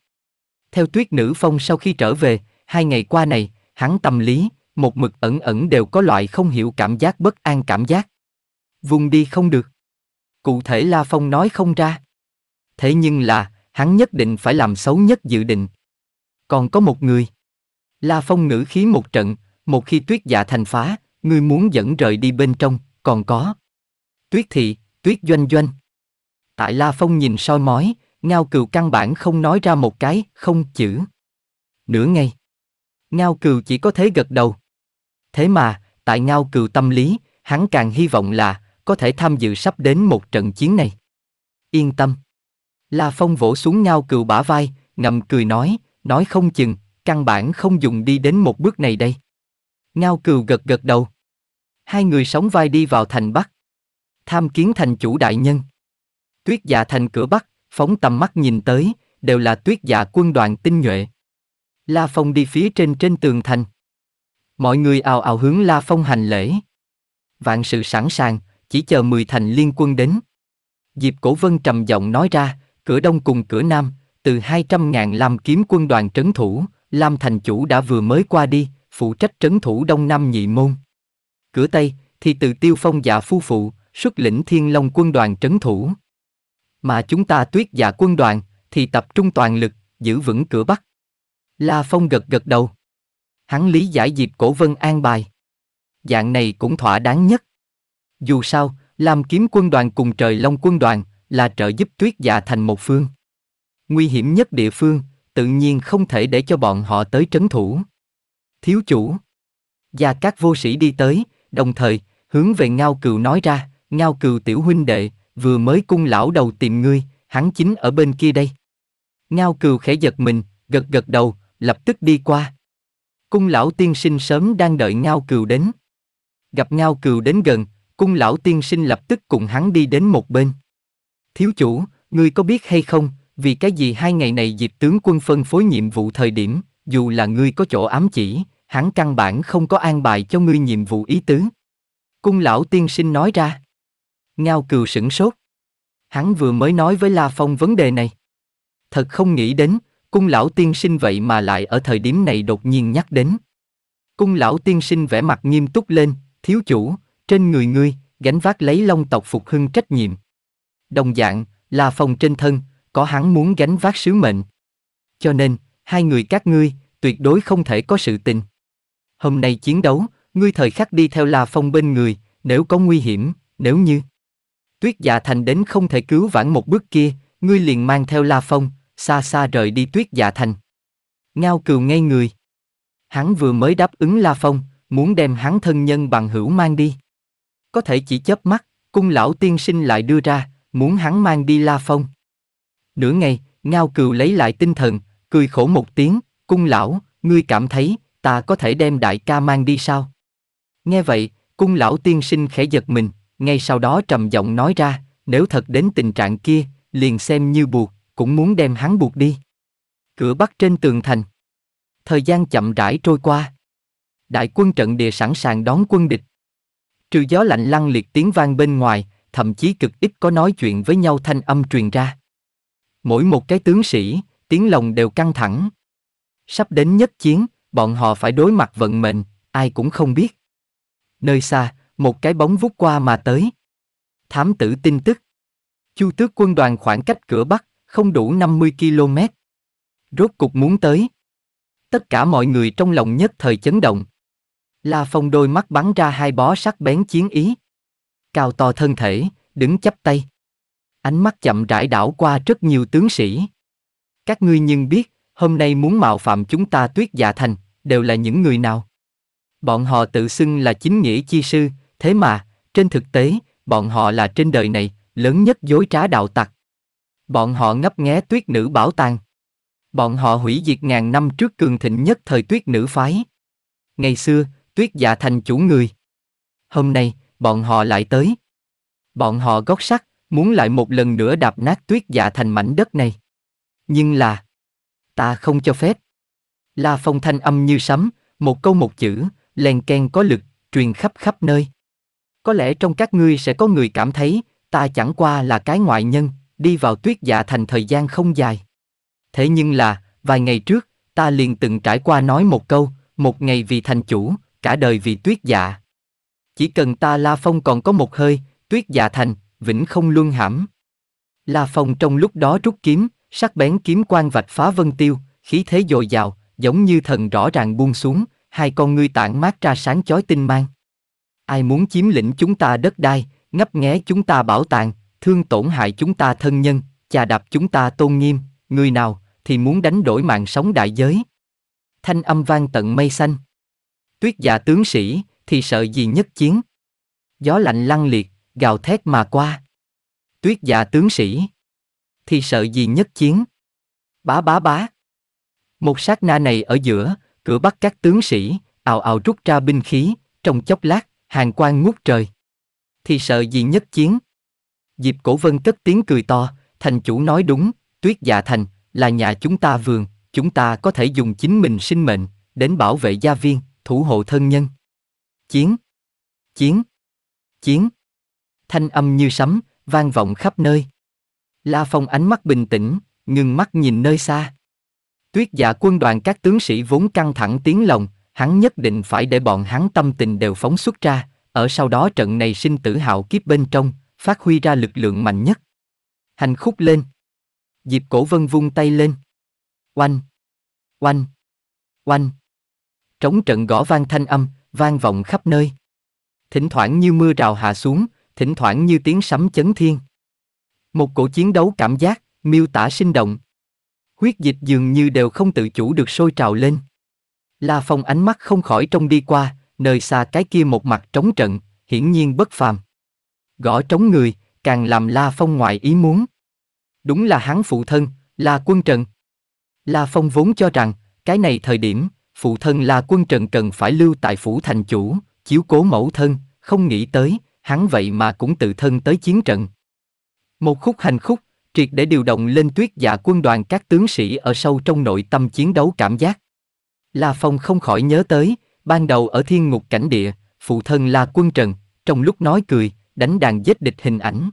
Theo tuyết nữ Phong sau khi trở về, hai ngày qua này, hắn tâm lý, một mực ẩn ẩn đều có loại không hiểu cảm giác bất an cảm giác. Vùng đi không được. Cụ thể La Phong nói không ra thế nhưng là, hắn nhất định phải làm xấu nhất dự định. Còn có một người. La Phong ngữ khí một trận, một khi tuyết dạ thành phá, ngươi muốn dẫn rời đi bên trong, còn có. Tuyết thị, tuyết doanh doanh. Tại La Phong nhìn soi mói, ngao cừu căn bản không nói ra một cái, không chữ. Nửa ngày. Ngao cừu chỉ có thế gật đầu. Thế mà, tại ngao cừu tâm lý, hắn càng hy vọng là có thể tham dự sắp đến một trận chiến này. Yên tâm. La Phong vỗ xuống ngao cừu bả vai, ngầm cười nói, nói không chừng, căn bản không dùng đi đến một bước này đây. Ngao cừu gật gật đầu. Hai người sóng vai đi vào thành Bắc. Tham kiến thành chủ đại nhân. Tuyết dạ thành cửa Bắc, phóng tầm mắt nhìn tới, đều là tuyết dạ quân đoàn tinh nhuệ. La Phong đi phía trên trên tường thành. Mọi người ào ào hướng La Phong hành lễ. Vạn sự sẵn sàng, chỉ chờ mười thành liên quân đến. Diệp Cổ Vân trầm giọng nói ra, cửa đông cùng cửa nam, từ 200.000 lam kiếm quân đoàn trấn thủ, Lam Thành Chủ đã vừa mới qua đi, phụ trách trấn thủ đông nam nhị môn. Cửa Tây, thì từ tiêu phong dạ phu phụ, xuất lĩnh thiên long quân đoàn trấn thủ. Mà chúng ta tuyết dạ quân đoàn, thì tập trung toàn lực, giữ vững cửa Bắc. La Phong gật gật đầu. Hắn lý giải dịp cổ vân an bài. Dạng này cũng thỏa đáng nhất. Dù sao, làm kiếm quân đoàn cùng trời long quân đoàn, là trợ giúp tuyết dạ thành một phương. Nguy hiểm nhất địa phương, tự nhiên không thể để cho bọn họ tới trấn thủ. Thiếu chủ. Và các vô sĩ đi tới, đồng thời, hướng về Ngao Cừu nói ra, Ngao Cừu tiểu huynh đệ, vừa mới cung lão đầu tìm ngươi, hắn chính ở bên kia đây. Ngao Cừu khẽ giật mình, gật gật đầu, lập tức đi qua. Cung lão tiên sinh sớm đang đợi Ngao Cừu đến. Gặp Ngao Cừu đến gần, cung lão tiên sinh lập tức cùng hắn đi đến một bên. Thiếu chủ, ngươi có biết hay không, vì cái gì hai ngày này diệp tướng quân phân phối nhiệm vụ thời điểm, dù là ngươi có chỗ ám chỉ, hắn căn bản không có an bài cho ngươi nhiệm vụ ý tứ. Cung lão tiên sinh nói ra. Ngao cừu sửng sốt. Hắn vừa mới nói với La Phong vấn đề này. Thật không nghĩ đến, cung lão tiên sinh vậy mà lại ở thời điểm này đột nhiên nhắc đến. Cung lão tiên sinh vẻ mặt nghiêm túc lên, thiếu chủ, trên người ngươi, gánh vác lấy long tộc phục hưng trách nhiệm đồng dạng, là phòng trên thân, có hắn muốn gánh vác sứ mệnh. Cho nên, hai người các ngươi, tuyệt đối không thể có sự tình. Hôm nay chiến đấu, ngươi thời khắc đi theo La Phong bên người, nếu có nguy hiểm, nếu như Tuyết Dạ Thành đến không thể cứu vãn một bước kia, ngươi liền mang theo La Phong, xa xa rời đi Tuyết Dạ Thành. Ngao Cừu ngay người. Hắn vừa mới đáp ứng La Phong, muốn đem hắn thân nhân bằng hữu mang đi. Có thể chỉ chớp mắt, cung lão tiên sinh lại đưa ra, muốn hắn mang đi La Phong. Nửa ngày, Ngao Cừu lấy lại tinh thần, cười khổ một tiếng, cung lão, ngươi cảm thấy, ta có thể đem đại ca mang đi sao? Nghe vậy, cung lão tiên sinh khẽ giật mình, ngay sau đó trầm giọng nói ra, nếu thật đến tình trạng kia, liền xem như buộc, cũng muốn đem hắn buộc đi. Cửa bắt trên tường thành. Thời gian chậm rãi trôi qua. Đại quân trận địa sẵn sàng đón quân địch. Trừ gió lạnh lăng liệt tiếng vang bên ngoài, thậm chí cực ít có nói chuyện với nhau thanh âm truyền ra. Mỗi một cái tướng sĩ, tiếng lòng đều căng thẳng. Sắp đến nhất chiến, bọn họ phải đối mặt vận mệnh, ai cũng không biết. Nơi xa, một cái bóng vút qua mà tới. Thám tử tin tức. Chu tước quân đoàn khoảng cách cửa Bắc, không đủ 50 km. Rốt cục muốn tới. Tất cả mọi người trong lòng nhất thời chấn động. La Phong đôi mắt bắn ra hai bó sắc bén chiến ý cao to thân thể, đứng chắp tay. Ánh mắt chậm rãi đảo qua rất nhiều tướng sĩ. Các ngươi nhưng biết, hôm nay muốn mạo phạm chúng ta tuyết dạ thành, đều là những người nào? Bọn họ tự xưng là chính nghĩa chi sư, thế mà, trên thực tế, bọn họ là trên đời này, lớn nhất dối trá đạo tặc. Bọn họ ngấp nghé tuyết nữ bảo tàng. Bọn họ hủy diệt ngàn năm trước cường thịnh nhất thời tuyết nữ phái. Ngày xưa, tuyết dạ thành chủ người. Hôm nay, bọn họ lại tới. Bọn họ gót sắt, muốn lại một lần nữa đạp nát tuyết dạ thành mảnh đất này. Nhưng là, ta không cho phép. La Phong thanh âm như sấm, một câu một chữ, len ken có lực, truyền khắp khắp nơi. Có lẽ trong các ngươi sẽ có người cảm thấy, ta chẳng qua là cái ngoại nhân, đi vào tuyết dạ thành thời gian không dài. Thế nhưng là, vài ngày trước, ta liền từng trải qua nói một câu, một ngày vì thành chủ, cả đời vì tuyết dạ. Chỉ cần ta La Phong còn có một hơi, tuyết dạ thành, vĩnh không luân hãm. La Phong trong lúc đó rút kiếm, sắc bén kiếm quang vạch phá vân tiêu, khí thế dồi dào, giống như thần rõ ràng buông xuống, hai con ngươi tản mát ra sáng chói tinh mang. Ai muốn chiếm lĩnh chúng ta đất đai, ngấp nghé chúng ta bảo tàng, thương tổn hại chúng ta thân nhân, chà đạp chúng ta tôn nghiêm, người nào thì muốn đánh đổi mạng sống đại giới. Thanh âm vang tận mây xanh. Tuyết dạ tướng sĩ, thì sợ gì nhất chiến. Gió lạnh lăng liệt, gào thét mà qua. Tuyết dạ tướng sĩ, thì sợ gì nhất chiến. Bá bá bá. Một sát na này ở giữa, cửa bắt các tướng sĩ, ào ào rút ra binh khí, trong chốc lát, hàng quan ngút trời. Thì sợ gì nhất chiến. Diệp Cổ Vân cất tiếng cười to, thành chủ nói đúng, tuyết dạ thành, là nhà chúng ta vườn, chúng ta có thể dùng chính mình sinh mệnh, đến bảo vệ gia viên, thủ hộ thân nhân. Chiến! Chiến! Chiến! Thanh âm như sấm, vang vọng khắp nơi. La Phong ánh mắt bình tĩnh, ngừng mắt nhìn nơi xa. Tuyết giả quân đoàn các tướng sĩ vốn căng thẳng tiếng lòng, hắn nhất định phải để bọn hắn tâm tình đều phóng xuất ra, ở sau đó trận này sinh tử hạo kiếp bên trong, phát huy ra lực lượng mạnh nhất. Hành khúc lên. Diệp cổ vân vung tay lên. Oanh! Oanh! Oanh! Trống trận gõ vang thanh âm, vang vọng khắp nơi. Thỉnh thoảng như mưa rào hạ xuống, thỉnh thoảng như tiếng sấm chấn thiên. Một cổ chiến đấu cảm giác, miêu tả sinh động. Huyết dịch dường như đều không tự chủ được sôi trào lên. La Phong ánh mắt không khỏi trông đi qua, nơi xa cái kia một mặt trống trận, hiển nhiên bất phàm. Gõ trống người, càng làm La Phong ngoại ý muốn. Đúng là hắn phụ thân, là quân trận. La Phong vốn cho rằng, cái này thời điểm, phụ thân là quân trần cần phải lưu tại phủ thành chủ, chiếu cố mẫu thân, không nghĩ tới, hắn vậy mà cũng tự thân tới chiến trận. Một khúc hành khúc, triệt để điều động lên tuyết dạ quân đoàn các tướng sĩ ở sâu trong nội tâm chiến đấu cảm giác. La Phong không khỏi nhớ tới, ban đầu ở thiên ngục cảnh địa, phụ thân là quân trần, trong lúc nói cười, đánh đàn giết địch hình ảnh.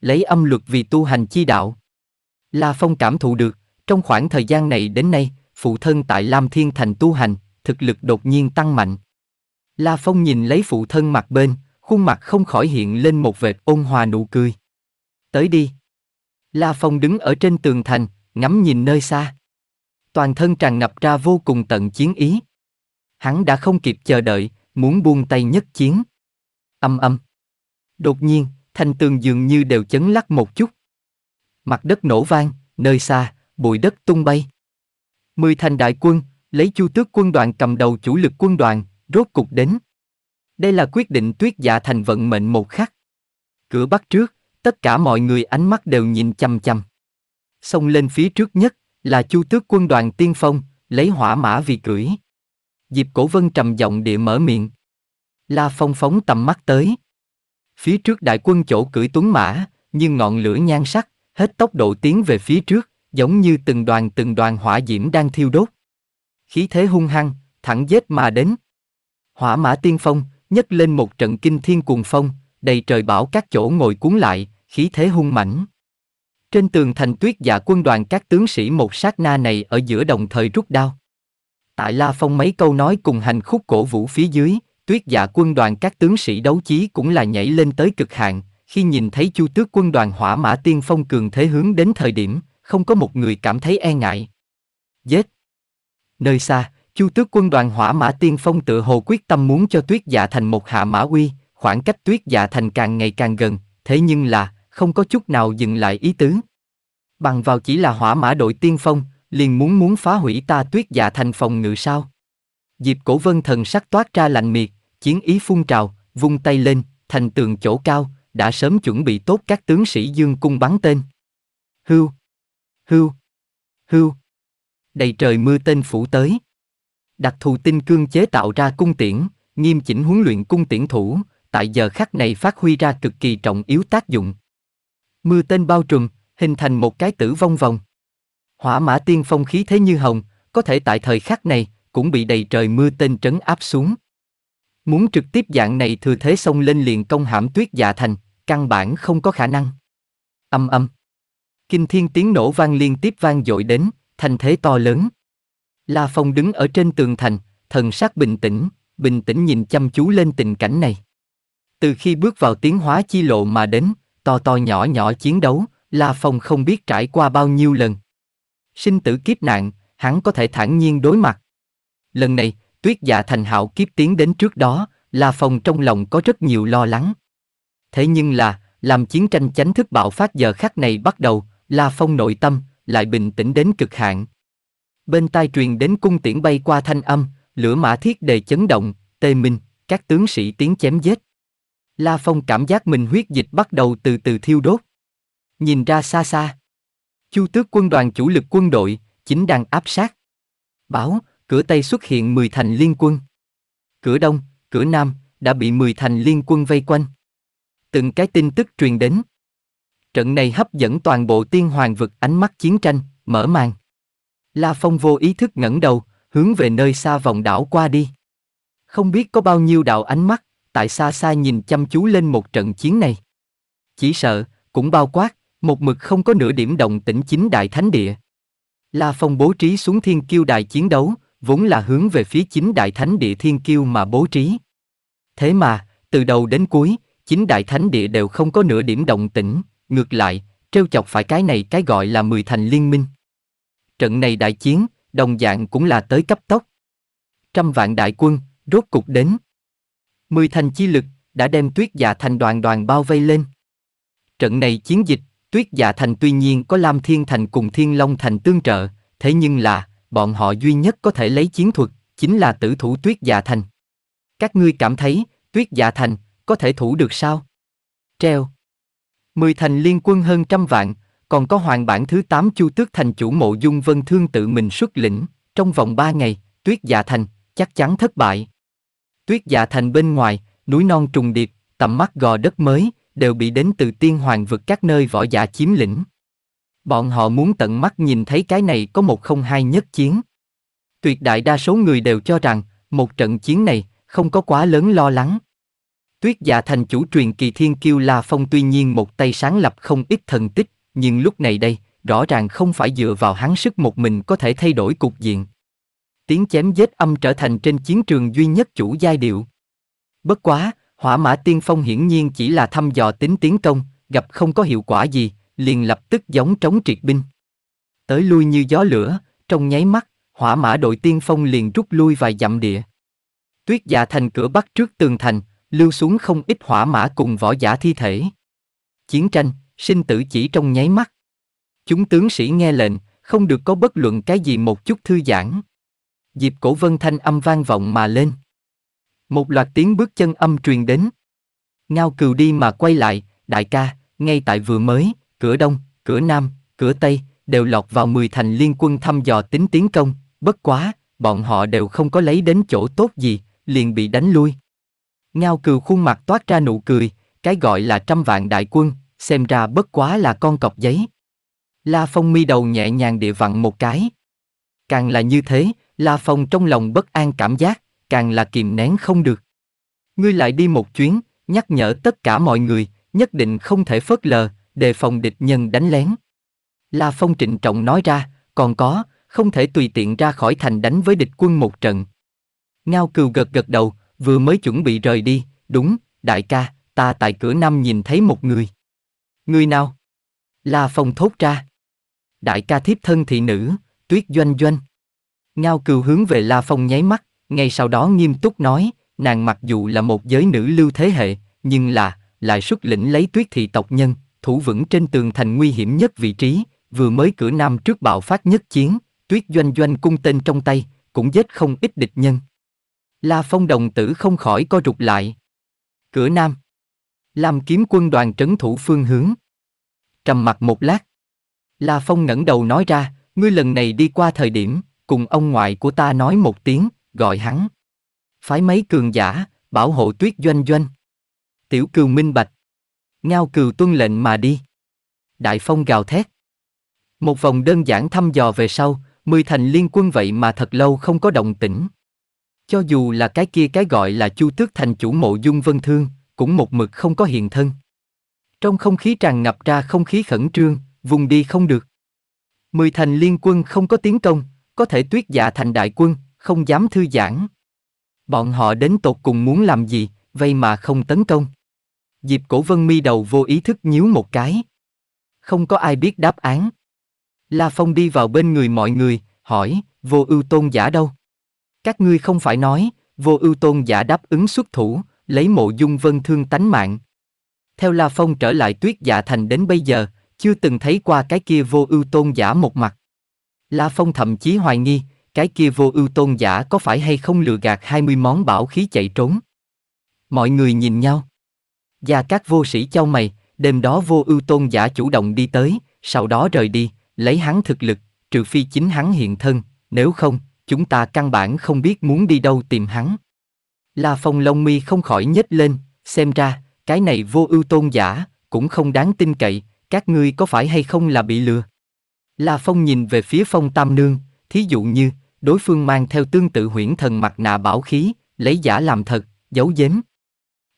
Lấy âm luật vì tu hành chi đạo. La Phong cảm thụ được, trong khoảng thời gian này đến nay, phụ thân tại Lam Thiên Thành tu hành, thực lực đột nhiên tăng mạnh. La Phong nhìn lấy phụ thân mặt bên, khuôn mặt không khỏi hiện lên một vệt ôn hòa nụ cười. Tới đi. La Phong đứng ở trên tường thành, ngắm nhìn nơi xa. Toàn thân tràn ngập ra vô cùng tận chiến ý. Hắn đã không kịp chờ đợi, muốn buông tay nhất chiến. Âm âm. Đột nhiên, thành tường dường như đều chấn lắc một chút. Mặt đất nổ vang, nơi xa, bụi đất tung bay. Mười thành đại quân, lấy chu tước quân đoàn cầm đầu chủ lực quân đoàn, rốt cục đến. Đây là quyết định tuyết dạ thành vận mệnh một khắc. Cửa bắt trước, tất cả mọi người ánh mắt đều nhìn chăm chăm. Xông lên phía trước nhất là chu tước quân đoàn tiên phong, lấy hỏa mã vì cưỡi. Diệp Cổ Vân trầm giọng địa mở miệng. La Phong phóng tầm mắt tới. Phía trước đại quân chỗ cưỡi tuấn mã, nhưng ngọn lửa nhan sắc, hết tốc độ tiến về phía trước, giống như từng đoàn từng đoàn hỏa diễm đang thiêu đốt. Khí thế hung hăng, thẳng dết mà đến. Hỏa mã tiên phong, nhấc lên một trận kinh thiên cuồng phong, đầy trời bão các chỗ ngồi cuốn lại, khí thế hung mãnh. Trên tường thành tuyết dạ quân đoàn các tướng sĩ một sát na này ở giữa đồng thời rút đao. Tại La Phong mấy câu nói cùng hành khúc cổ vũ phía dưới, tuyết dạ quân đoàn các tướng sĩ đấu chí cũng là nhảy lên tới cực hạn, khi nhìn thấy chu tước quân đoàn hỏa mã tiên phong cường thế hướng đến thời điểm, không có một người cảm thấy e ngại. Dết! Nơi xa, Chu tước quân đoàn hỏa mã tiên phong tựa hồ quyết tâm muốn cho tuyết dạ thành một hạ mã uy, khoảng cách tuyết dạ thành càng ngày càng gần, thế nhưng là, không có chút nào dừng lại ý tứ. Bằng vào chỉ là hỏa mã đội tiên phong, liền muốn muốn phá hủy ta tuyết dạ thành phòng ngự sao. Diệp cổ vân thần sắc toát ra lạnh miệt, chiến ý phun trào, vung tay lên, thành tường chỗ cao, đã sớm chuẩn bị tốt các tướng sĩ dương cung bắn tên. Hưu, Hưu. Hưu. Đầy trời mưa tên phủ tới. Đặc thù tinh cương chế tạo ra cung tiễn, nghiêm chỉnh huấn luyện cung tiễn thủ, tại giờ khắc này phát huy ra cực kỳ trọng yếu tác dụng. Mưa tên bao trùm, hình thành một cái tử vong vòng. Hỏa mã tiên phong khí thế như hồng, có thể tại thời khắc này cũng bị đầy trời mưa tên trấn áp xuống. Muốn trực tiếp dạng này thừa thế xông lên liền công hãm tuyết dạ thành, căn bản không có khả năng. Âm âm. Kinh thiên tiếng nổ vang liên tiếp vang dội đến, thành thế to lớn. La Phong đứng ở trên tường thành, thần sắc bình tĩnh, bình tĩnh nhìn chăm chú lên tình cảnh này. Từ khi bước vào tiến hóa chi lộ mà đến, to to nhỏ nhỏ chiến đấu, La Phong không biết trải qua bao nhiêu lần. Sinh tử kiếp nạn, hắn có thể thản nhiên đối mặt. Lần này, tuyết dạ thành hạo kiếp tiến đến trước đó, La Phong trong lòng có rất nhiều lo lắng. Thế nhưng là, làm chiến tranh chánh thức bạo phát giờ khắc này bắt đầu, La Phong nội tâm, lại bình tĩnh đến cực hạn. Bên tai truyền đến cung tiễn bay qua thanh âm, lửa mã thiết đề chấn động, tê minh, các tướng sĩ tiếng chém giết. La Phong cảm giác mình huyết dịch bắt đầu từ từ thiêu đốt. Nhìn ra xa xa. Chu tước quân đoàn chủ lực quân đội, chính đang áp sát. Báo, cửa Tây xuất hiện 10 thành liên quân. Cửa Đông, cửa Nam, đã bị 10 thành liên quân vây quanh. Từng cái tin tức truyền đến. Trận này hấp dẫn toàn bộ tiên hoàng vực ánh mắt chiến tranh, mở màn. La Phong vô ý thức ngẩng đầu, hướng về nơi xa vòng đảo qua đi. Không biết có bao nhiêu đạo ánh mắt, tại xa xa nhìn chăm chú lên một trận chiến này. Chỉ sợ, cũng bao quát, một mực không có nửa điểm động tĩnh chính đại thánh địa. La Phong bố trí xuống thiên kiêu đài chiến đấu, vốn là hướng về phía chính đại thánh địa thiên kiêu mà bố trí. Thế mà, từ đầu đến cuối, chính đại thánh địa đều không có nửa điểm động tĩnh, Ngược lại, trêu chọc phải cái này cái gọi là mười thành liên minh. Trận này đại chiến, đồng dạng cũng là tới cấp tốc. Trăm vạn đại quân, rốt cục đến. Mười thành chi lực, đã đem tuyết dạ thành đoàn đoàn bao vây lên. Trận này chiến dịch, tuyết dạ thành tuy nhiên có Lam Thiên Thành cùng Thiên Long Thành tương trợ, thế nhưng là, bọn họ duy nhất có thể lấy chiến thuật, chính là tử thủ tuyết dạ thành. Các ngươi cảm thấy, tuyết dạ thành, có thể thủ được sao? Treo Mười thành liên quân hơn trăm vạn, còn có hoàng bản thứ tám Chu Tước Thành chủ mộ dung vân thương tự mình xuất lĩnh, trong vòng ba ngày, tuyết dạ thành, chắc chắn thất bại. Tuyết dạ thành bên ngoài, núi non trùng điệp, tầm mắt gò đất mới, đều bị đến từ tiên hoàng vực các nơi võ giả chiếm lĩnh. Bọn họ muốn tận mắt nhìn thấy cái này có một không hai nhất chiến. Tuyệt đại đa số người đều cho rằng, một trận chiến này, không có quá lớn lo lắng, Tuyết Dạ thành chủ truyền kỳ thiên kiêu La Phong tuy nhiên một tay sáng lập không ít thần tích, nhưng lúc này đây, rõ ràng không phải dựa vào hắn sức một mình có thể thay đổi cục diện. Tiếng chém giết âm trở thành trên chiến trường duy nhất chủ giai điệu. Bất quá, hỏa mã tiên phong hiển nhiên chỉ là thăm dò tính tiến công, gặp không có hiệu quả gì, liền lập tức giống trống triệt binh. Tới lui như gió lửa, trong nháy mắt, hỏa mã đội tiên phong liền rút lui vài dặm địa. Tuyết dạ thành cửa bắt trước tường thành, lưu xuống không ít hỏa mã cùng võ giả thi thể. Chiến tranh, sinh tử chỉ trong nháy mắt. Chúng tướng sĩ nghe lệnh, không được có bất luận cái gì một chút thư giãn. Diệp cổ vân thanh âm vang vọng mà lên. Một loạt tiếng bước chân âm truyền đến. Ngao cừu đi mà quay lại, đại ca, ngay tại vừa mới, cửa đông, cửa nam, cửa tây, đều lọt vào mười thành liên quân thăm dò tính tiến công, bất quá, bọn họ đều không có lấy đến chỗ tốt gì, liền bị đánh lui. Ngao cừu khuôn mặt toát ra nụ cười, cái gọi là trăm vạn đại quân, xem ra bất quá là con cọc giấy. La Phong mi đầu nhẹ nhàng địa vặn một cái. Càng là như thế, La Phong trong lòng bất an cảm giác, càng là kìm nén không được. Ngươi lại đi một chuyến, nhắc nhở tất cả mọi người, nhất định không thể phớt lờ, đề phòng địch nhân đánh lén. La Phong trịnh trọng nói ra, còn có, không thể tùy tiện ra khỏi thành đánh với địch quân một trận. Ngao cừu gật gật đầu, vừa mới chuẩn bị rời đi, đúng, đại ca, ta tại cửa năm nhìn thấy một người. Người nào? La Phong thốt ra. Đại ca thiếp thân thị nữ, tuyết doanh doanh. Ngao cừu hướng về La Phong nháy mắt, ngay sau đó nghiêm túc nói, nàng mặc dù là một giới nữ lưu thế hệ, nhưng là, lại xuất lĩnh lấy tuyết thị tộc nhân, thủ vững trên tường thành nguy hiểm nhất vị trí, vừa mới cửa nam trước bạo phát nhất chiến, tuyết doanh doanh cung tên trong tay, cũng giết không ít địch nhân. La Phong đồng tử không khỏi co rụt lại. Cửa Nam. Làm kiếm quân đoàn trấn thủ phương hướng. Trầm mặt một lát. La Phong ngẩng đầu nói ra, ngươi lần này đi qua thời điểm, cùng ông ngoại của ta nói một tiếng, gọi hắn. Phái mấy cường giả, bảo hộ tuyết doanh doanh. Tiểu cừu minh bạch. Ngao cừu tuân lệnh mà đi. Đại Phong gào thét. Một vòng đơn giản thăm dò về sau, mười thành liên quân vậy mà thật lâu không có động tĩnh. Cho dù là cái kia cái gọi là Chu Tước Thành chủ mộ dung vân thương, cũng một mực không có hiện thân. Trong không khí tràn ngập ra không khí khẩn trương, vùng đi không được. Mười thành liên quân không có tiến công, có thể tuyết dạ thành đại quân, không dám thư giãn. Bọn họ đến tột cùng muốn làm gì, vậy mà không tấn công. Diệp cổ vân mi đầu vô ý thức nhíu một cái. Không có ai biết đáp án. La Phong đi vào bên người mọi người, hỏi, vô ưu tôn giả đâu? Các ngươi không phải nói, vô ưu tôn giả đáp ứng xuất thủ, lấy mộ dung vân thương tánh mạng. Theo La Phong trở lại tuyết giả dạ thành đến bây giờ, chưa từng thấy qua cái kia vô ưu tôn giả một mặt. La Phong thậm chí hoài nghi, cái kia vô ưu tôn giả có phải hay không lừa gạt 20 món bảo khí chạy trốn. Mọi người nhìn nhau. Gia các vô sĩ châu mày, đêm đó vô ưu tôn giả chủ động đi tới, sau đó rời đi, lấy hắn thực lực, trừ phi chính hắn hiện thân, nếu không, chúng ta căn bản không biết muốn đi đâu tìm hắn. La Phong lông mi không khỏi nhếch lên, xem ra, cái này vô ưu tôn giả, cũng không đáng tin cậy, các ngươi có phải hay không là bị lừa. La Phong nhìn về phía Phong Tam Nương, thí dụ như, đối phương mang theo tương tự huyễn thần mặt nạ bảo khí, lấy giả làm thật, giấu giếm.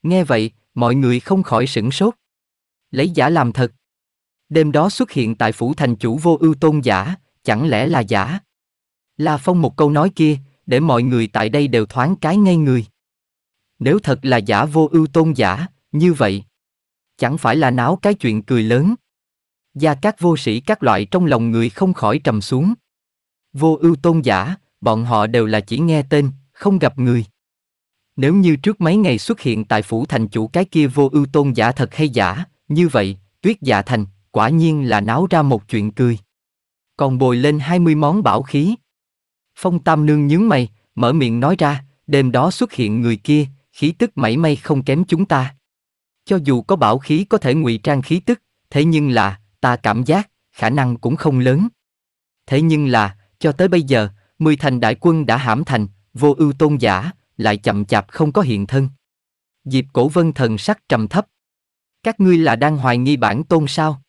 Nghe vậy, mọi người không khỏi sửng sốt. Lấy giả làm thật. Đêm đó xuất hiện tại phủ thành chủ vô ưu tôn giả, chẳng lẽ là giả? La Phong một câu nói kia, để mọi người tại đây đều thoáng cái ngay người. Nếu thật là giả vô ưu tôn giả, như vậy, chẳng phải là náo cái chuyện cười lớn. Gia các vô sĩ các loại trong lòng người không khỏi trầm xuống. Vô ưu tôn giả, bọn họ đều là chỉ nghe tên, không gặp người. Nếu như trước mấy ngày xuất hiện tại phủ thành chủ cái kia vô ưu tôn giả thật hay giả, như vậy, tuyết giả dạ thành, quả nhiên là náo ra một chuyện cười. Còn bồi lên 20 món bảo khí. Phong Tam Nương nhướng mày, mở miệng nói ra, đêm đó xuất hiện người kia, khí tức mảy may không kém chúng ta. Cho dù có bảo khí có thể ngụy trang khí tức, thế nhưng là, ta cảm giác, khả năng cũng không lớn. Thế nhưng là, cho tới bây giờ, mười thành đại quân đã hãm thành, vô ưu tôn giả, lại chậm chạp không có hiện thân. Diệp cổ vân thần sắc trầm thấp. Các ngươi là đang hoài nghi bản tôn sao?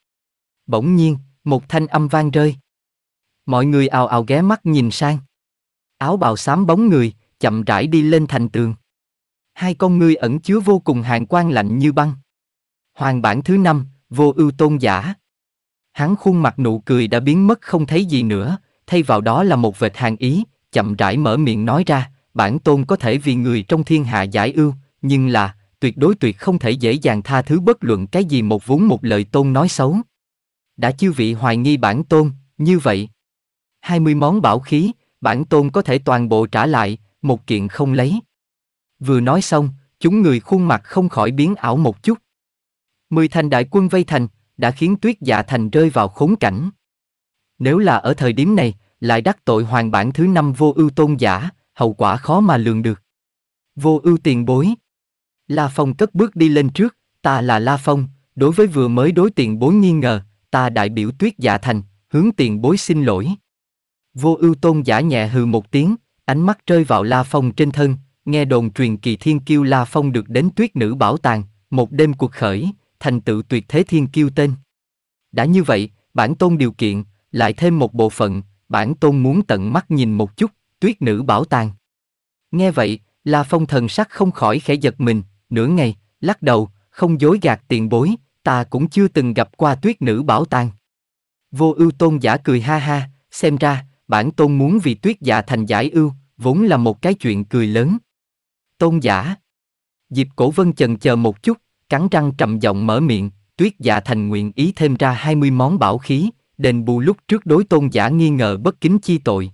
Bỗng nhiên, một thanh âm vang rơi. Mọi người ào ào ghé mắt nhìn sang áo bào xám bóng người, chậm rãi đi lên thành tường. Hai con ngươi ẩn chứa vô cùng hàng quan lạnh như băng. Hoàng bản thứ năm, vô ưu tôn giả. Hắn khuôn mặt nụ cười đã biến mất không thấy gì nữa, thay vào đó là một vệt hàng ý, chậm rãi mở miệng nói ra, bản tôn có thể vì người trong thiên hạ giải ưu, nhưng là, tuyệt đối tuyệt không thể dễ dàng tha thứ bất luận cái gì một vốn một lời tôn nói xấu. Đã chư vị hoài nghi bản tôn, như vậy. 20 món bảo khí, bản tôn có thể toàn bộ trả lại, một kiện không lấy. Vừa nói xong, chúng người khuôn mặt không khỏi biến ảo một chút. Mười thành đại quân vây thành, đã khiến tuyết dạ thành rơi vào khốn cảnh. Nếu là ở thời điểm này, lại đắc tội hoàng bản thứ năm vô ưu tôn giả, hậu quả khó mà lường được. Vô ưu tiền bối. La Phong cất bước đi lên trước, ta là La Phong, đối với vừa mới đối tiền bối nghi ngờ, ta đại biểu tuyết dạ thành, hướng tiền bối xin lỗi. Vô ưu tôn giả nhẹ hừ một tiếng, ánh mắt rơi vào La Phong trên thân, nghe đồn truyền kỳ thiên kiêu La Phong được đến tuyết nữ bảo tàng, một đêm cuộc khởi, thành tựu tuyệt thế thiên kiêu tên. Đã như vậy, bản tôn điều kiện, lại thêm một bộ phận, bản tôn muốn tận mắt nhìn một chút, tuyết nữ bảo tàng. Nghe vậy, La Phong thần sắc không khỏi khẽ giật mình, nửa ngày, lắc đầu, không dối gạt tiền bối, ta cũng chưa từng gặp qua tuyết nữ bảo tàng. Vô ưu tôn giả cười ha ha, xem ra, bản tôn muốn vì tuyết dạ thành giải ưu, vốn là một cái chuyện cười lớn. Tôn giả. dịp cổ vân chần chờ một chút, cắn răng trầm giọng mở miệng, tuyết dạ thành nguyện ý thêm ra 20 món bảo khí, đền bù lúc trước đối tôn giả nghi ngờ bất kính chi tội.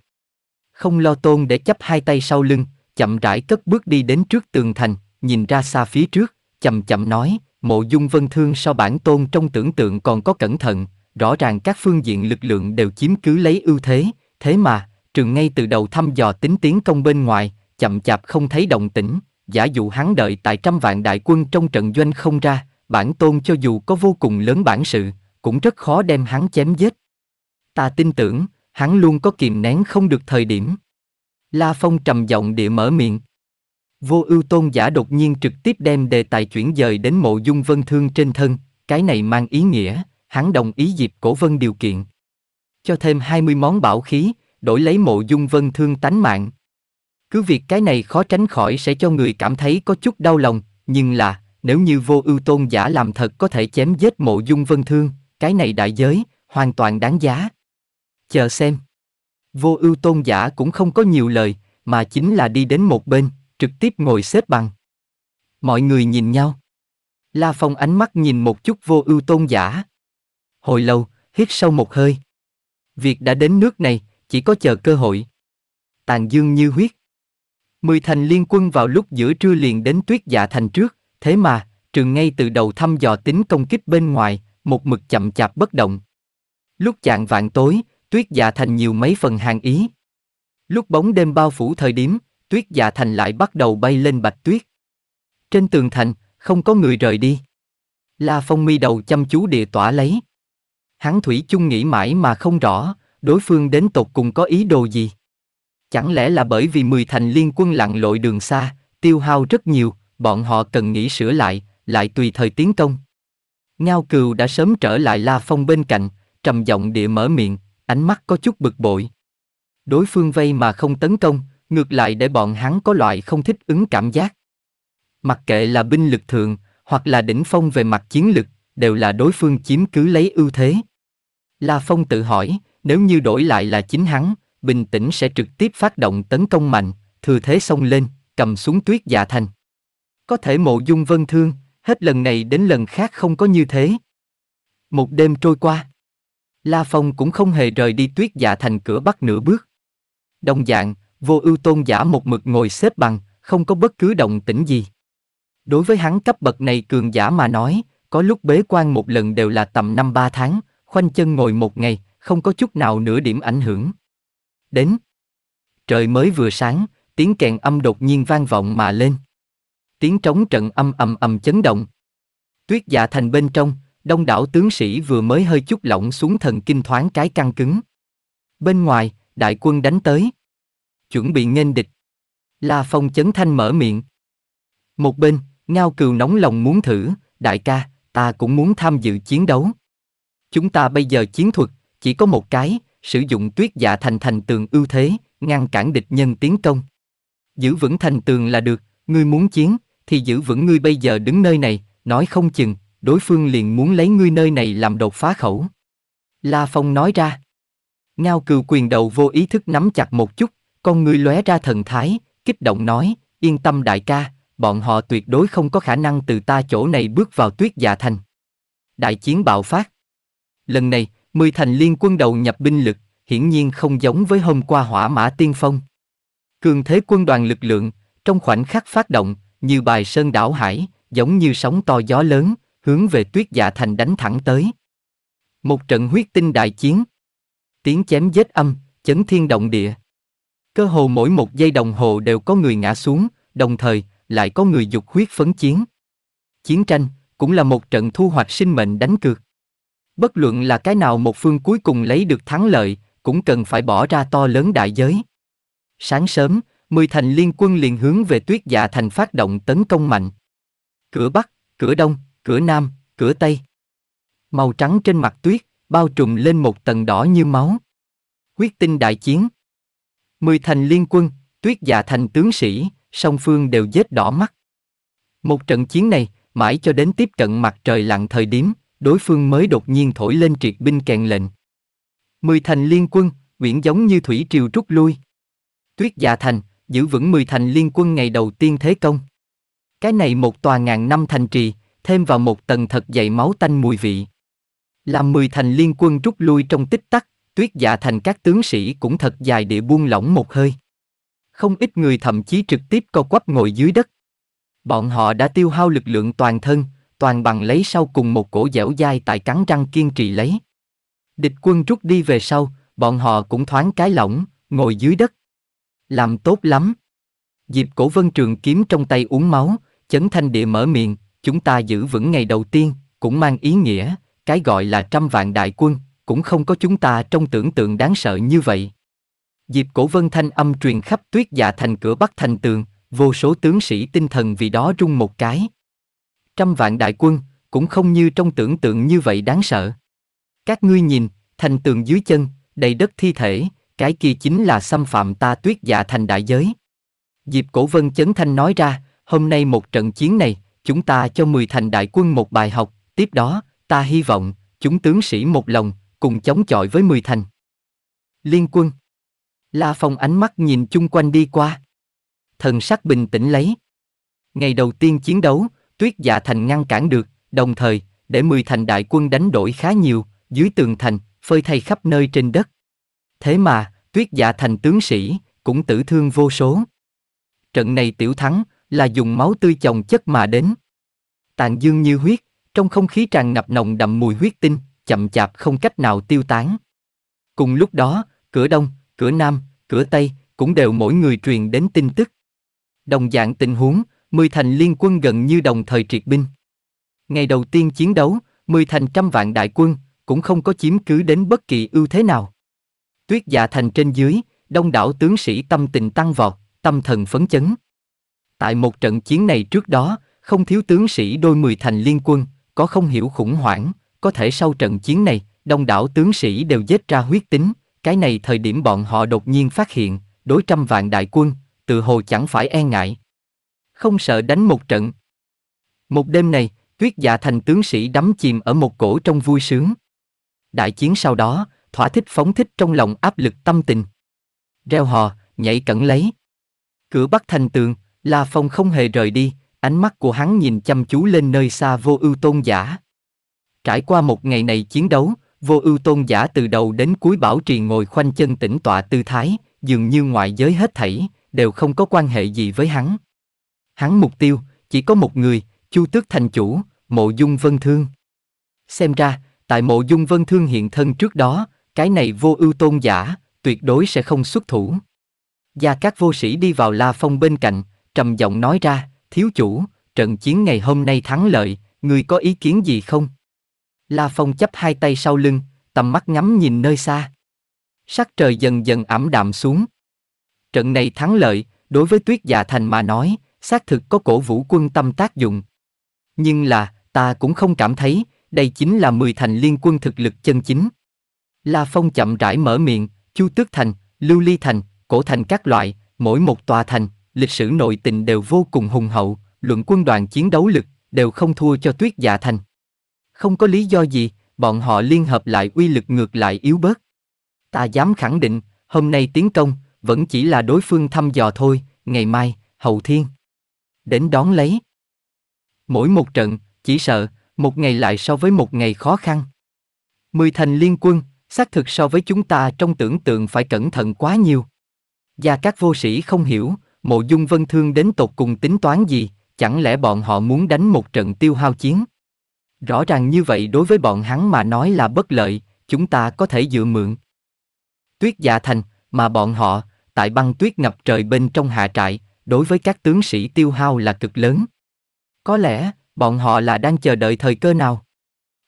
Không lo tôn để chấp hai tay sau lưng, chậm rãi cất bước đi đến trước tường thành, nhìn ra xa phía trước, chậm chậm nói, mộ dung vân thương sau bản tôn trong tưởng tượng còn có cẩn thận, rõ ràng các phương diện lực lượng đều chiếm cứ lấy ưu thế, Thế mà, trường ngay từ đầu thăm dò tính tiến công bên ngoài, chậm chạp không thấy động tĩnh, giả dụ hắn đợi tại trăm vạn đại quân trong trận doanh không ra, bản tôn cho dù có vô cùng lớn bản sự, cũng rất khó đem hắn chém giết. Ta tin tưởng, hắn luôn có kiềm nén không được thời điểm. La Phong trầm giọng địa mở miệng. Vô ưu tôn giả đột nhiên trực tiếp đem đề tài chuyển dời đến mộ dung vân thương trên thân, cái này mang ý nghĩa, hắn đồng ý dịp cổ vân điều kiện cho thêm 20 món bảo khí, đổi lấy mộ dung vân thương tánh mạng. Cứ việc cái này khó tránh khỏi sẽ cho người cảm thấy có chút đau lòng, nhưng là, nếu như vô ưu tôn giả làm thật có thể chém giết mộ dung vân thương, cái này đại giới, hoàn toàn đáng giá. Chờ xem. Vô ưu tôn giả cũng không có nhiều lời, mà chính là đi đến một bên, trực tiếp ngồi xếp bằng. Mọi người nhìn nhau. La Phong ánh mắt nhìn một chút vô ưu tôn giả. Hồi lâu, hít sâu một hơi. Việc đã đến nước này, chỉ có chờ cơ hội. Tàn dương như huyết. Mười thành liên quân vào lúc giữa trưa liền đến tuyết dạ thành trước, thế mà, trường ngay từ đầu thăm dò tính công kích bên ngoài, một mực chậm chạp bất động. Lúc chạng vạn tối, tuyết dạ thành nhiều mấy phần hàng ý. Lúc bóng đêm bao phủ thời điểm, tuyết dạ thành lại bắt đầu bay lên bạch tuyết. Trên tường thành, không có người rời đi. La Phong mi đầu chăm chú địa tỏa lấy, Hắn Thủy chung nghĩ mãi mà không rõ, đối phương đến tột cùng có ý đồ gì. Chẳng lẽ là bởi vì mười thành liên quân lặn lội đường xa, tiêu hao rất nhiều, bọn họ cần nghĩ sửa lại, lại tùy thời tiến công. Ngao Cừu đã sớm trở lại La Phong bên cạnh, trầm giọng địa mở miệng, ánh mắt có chút bực bội. Đối phương vây mà không tấn công, ngược lại để bọn hắn có loại không thích ứng cảm giác. Mặc kệ là binh lực thượng, hoặc là đỉnh phong về mặt chiến lực, đều là đối phương chiếm cứ lấy ưu thế. La Phong tự hỏi, nếu như đổi lại là chính hắn, bình tĩnh sẽ trực tiếp phát động tấn công mạnh, thừa thế xông lên, cầm xuống tuyết dạ thành. Có thể mộ dung vân thương, hết lần này đến lần khác không có như thế. Một đêm trôi qua, La Phong cũng không hề rời đi tuyết dạ thành cửa bắc nửa bước. Đồng dạng, vô ưu tôn giả một mực ngồi xếp bằng, không có bất cứ động tĩnh gì. Đối với hắn cấp bậc này cường giả mà nói, có lúc bế quan một lần đều là tầm năm ba tháng, khoanh chân ngồi một ngày, không có chút nào nửa điểm ảnh hưởng. Đến. Trời mới vừa sáng, tiếng kèn âm đột nhiên vang vọng mà lên. Tiếng trống trận âm ầm ầm chấn động. Tuyết dạ thành bên trong, đông đảo tướng sĩ vừa mới hơi chút lỏng xuống thần kinh thoáng cái căng cứng. Bên ngoài, đại quân đánh tới. Chuẩn bị nghênh địch. La Phong chấn thanh mở miệng. Một bên, ngao cừu nóng lòng muốn thử, đại ca, ta cũng muốn tham dự chiến đấu. Chúng ta bây giờ chiến thuật, chỉ có một cái, sử dụng tuyết dạ thành thành tường ưu thế, ngăn cản địch nhân tiến công. Giữ vững thành tường là được, ngươi muốn chiến, thì giữ vững ngươi bây giờ đứng nơi này, nói không chừng, đối phương liền muốn lấy ngươi nơi này làm đột phá khẩu. La Phong nói ra. Ngao cừu quyền đầu vô ý thức nắm chặt một chút, con ngươi lóe ra thần thái, kích động nói, yên tâm đại ca, bọn họ tuyệt đối không có khả năng từ ta chỗ này bước vào tuyết dạ thành. Đại chiến bạo phát. Lần này, mười thành liên quân đầu nhập binh lực, hiển nhiên không giống với hôm qua hỏa mã tiên phong. Cường thế quân đoàn lực lượng, trong khoảnh khắc phát động, như bài sơn đảo hải, giống như sóng to gió lớn, hướng về tuyết dạ thành đánh thẳng tới. Một trận huyết tinh đại chiến. Tiếng chém giết âm, chấn thiên động địa. Cơ hồ mỗi một giây đồng hồ đều có người ngã xuống, đồng thời, lại có người dục huyết phấn chiến. Chiến tranh cũng là một trận thu hoạch sinh mệnh đánh cược. Bất luận là cái nào một phương cuối cùng lấy được thắng lợi, cũng cần phải bỏ ra to lớn đại giới. Sáng sớm, mười thành liên quân liền hướng về tuyết dạ thành phát động tấn công mạnh. Cửa Bắc, cửa Đông, cửa Nam, cửa Tây. Màu trắng trên mặt tuyết, bao trùm lên một tầng đỏ như máu. quyết tinh đại chiến. Mười thành liên quân, tuyết dạ thành tướng sĩ, song phương đều vết đỏ mắt. Một trận chiến này, mãi cho đến tiếp cận mặt trời lặn thời điểm, đối phương mới đột nhiên thổi lên triệt binh kèn lệnh. Mười thành liên quân, uyển giống như thủy triều rút lui. Tuyết dạ thành, giữ vững mười thành liên quân ngày đầu tiên thế công. Cái này một tòa ngàn năm thành trì, thêm vào một tầng thật dày máu tanh mùi vị. Làm mười thành liên quân rút lui trong tích tắc, tuyết dạ thành các tướng sĩ cũng thật dài địa buông lỏng một hơi không ít người thậm chí trực tiếp co quắp ngồi dưới đất. Bọn họ đã tiêu hao lực lượng toàn thân, toàn bằng lấy sau cùng một cổ dẻo dai tại cắn răng kiên trì lấy. Địch quân rút đi về sau, bọn họ cũng thoáng cái lỏng, ngồi dưới đất. Làm tốt lắm. Diệp cổ vân trường kiếm trong tay uống máu, chấn thanh địa mở miệng, chúng ta giữ vững ngày đầu tiên, cũng mang ý nghĩa, cái gọi là trăm vạn đại quân, cũng không có chúng ta trong tưởng tượng đáng sợ như vậy. Diệp Cổ Vân thanh âm truyền khắp tuyết dạ thành cửa Bắc thành tường, vô số tướng sĩ tinh thần vì đó rung một cái. Trăm vạn đại quân, cũng không như trong tưởng tượng như vậy đáng sợ. Các ngươi nhìn, thành tường dưới chân, đầy đất thi thể, cái kia chính là xâm phạm ta tuyết dạ thành đại giới. Diệp Cổ Vân chấn thanh nói ra, hôm nay một trận chiến này, chúng ta cho mười thành đại quân một bài học, tiếp đó, ta hy vọng, chúng tướng sĩ một lòng, cùng chống chọi với mười thành. Liên quân La Phong ánh mắt nhìn chung quanh đi qua. Thần sắc bình tĩnh lấy. Ngày đầu tiên chiến đấu, tuyết dạ thành ngăn cản được, đồng thời, để Mười thành đại quân đánh đổi khá nhiều, dưới tường thành, phơi thay khắp nơi trên đất. Thế mà, tuyết dạ thành tướng sĩ, cũng tử thương vô số. Trận này tiểu thắng, là dùng máu tươi chồng chất mà đến. Tàn dương như huyết, trong không khí tràn ngập nồng đậm mùi huyết tinh, chậm chạp không cách nào tiêu tán. Cùng lúc đó, cửa đông, cửa Nam, cửa Tây, cũng đều mỗi người truyền đến tin tức. Đồng dạng tình huống, mười thành liên quân gần như đồng thời triệt binh. Ngày đầu tiên chiến đấu, mười thành trăm vạn đại quân, cũng không có chiếm cứ đến bất kỳ ưu thế nào. Tuyết dạ thành trên dưới, đông đảo tướng sĩ tâm tình tăng vọt, tâm thần phấn chấn. Tại một trận chiến này trước đó, không thiếu tướng sĩ đôi mười thành liên quân, có không hiểu khủng hoảng, có thể sau trận chiến này, đông đảo tướng sĩ đều giết ra huyết tính, cái này thời điểm bọn họ đột nhiên phát hiện, đối trăm vạn đại quân, tự hồ chẳng phải e ngại. Không sợ đánh một trận. Một đêm này, tuyết dạ thành tướng sĩ đắm chìm ở một cổ trong vui sướng. Đại chiến sau đó, thỏa thích phóng thích trong lòng áp lực tâm tình. Reo hò, nhảy cẩn lấy. Cửa bắt thành tường, La Phong không hề rời đi, ánh mắt của hắn nhìn chăm chú lên nơi xa vô ưu tôn giả. Trải qua một ngày này chiến đấu, Vô ưu tôn giả từ đầu đến cuối bảo trì ngồi khoanh chân tĩnh tọa tư thái, dường như ngoại giới hết thảy, đều không có quan hệ gì với hắn. Hắn mục tiêu, chỉ có một người, Chu Tước Thành Chủ, Mộ Dung Vân Thương. Xem ra, tại Mộ Dung Vân Thương hiện thân trước đó, cái này vô ưu tôn giả, tuyệt đối sẽ không xuất thủ. Gia các vô sĩ đi vào La Phong bên cạnh, trầm giọng nói ra, thiếu chủ, trận chiến ngày hôm nay thắng lợi, người có ý kiến gì không? La Phong chấp hai tay sau lưng, tầm mắt ngắm nhìn nơi xa. Sắc trời dần dần ẩm đạm xuống. Trận này thắng lợi, đối với Tuyết Dạ Thành mà nói, xác thực có cổ vũ quân tâm tác dụng. Nhưng là, ta cũng không cảm thấy, đây chính là mười thành liên quân thực lực chân chính. La Phong chậm rãi mở miệng, Chu Tước Thành, Lưu Ly Thành, Cổ Thành các loại, mỗi một tòa thành, lịch sử nội tình đều vô cùng hùng hậu, luận quân đoàn chiến đấu lực, đều không thua cho Tuyết Dạ Thành không có lý do gì, bọn họ liên hợp lại uy lực ngược lại yếu bớt. Ta dám khẳng định, hôm nay tiến công, vẫn chỉ là đối phương thăm dò thôi, ngày mai, hậu thiên. Đến đón lấy. Mỗi một trận, chỉ sợ, một ngày lại so với một ngày khó khăn. Mười thành liên quân, xác thực so với chúng ta trong tưởng tượng phải cẩn thận quá nhiều. và các vô sĩ không hiểu, mộ dung vân thương đến tột cùng tính toán gì, chẳng lẽ bọn họ muốn đánh một trận tiêu hao chiến? Rõ ràng như vậy đối với bọn hắn mà nói là bất lợi, chúng ta có thể dựa mượn. Tuyết dạ thành, mà bọn họ, tại băng tuyết ngập trời bên trong hạ trại, đối với các tướng sĩ tiêu hao là cực lớn. Có lẽ, bọn họ là đang chờ đợi thời cơ nào?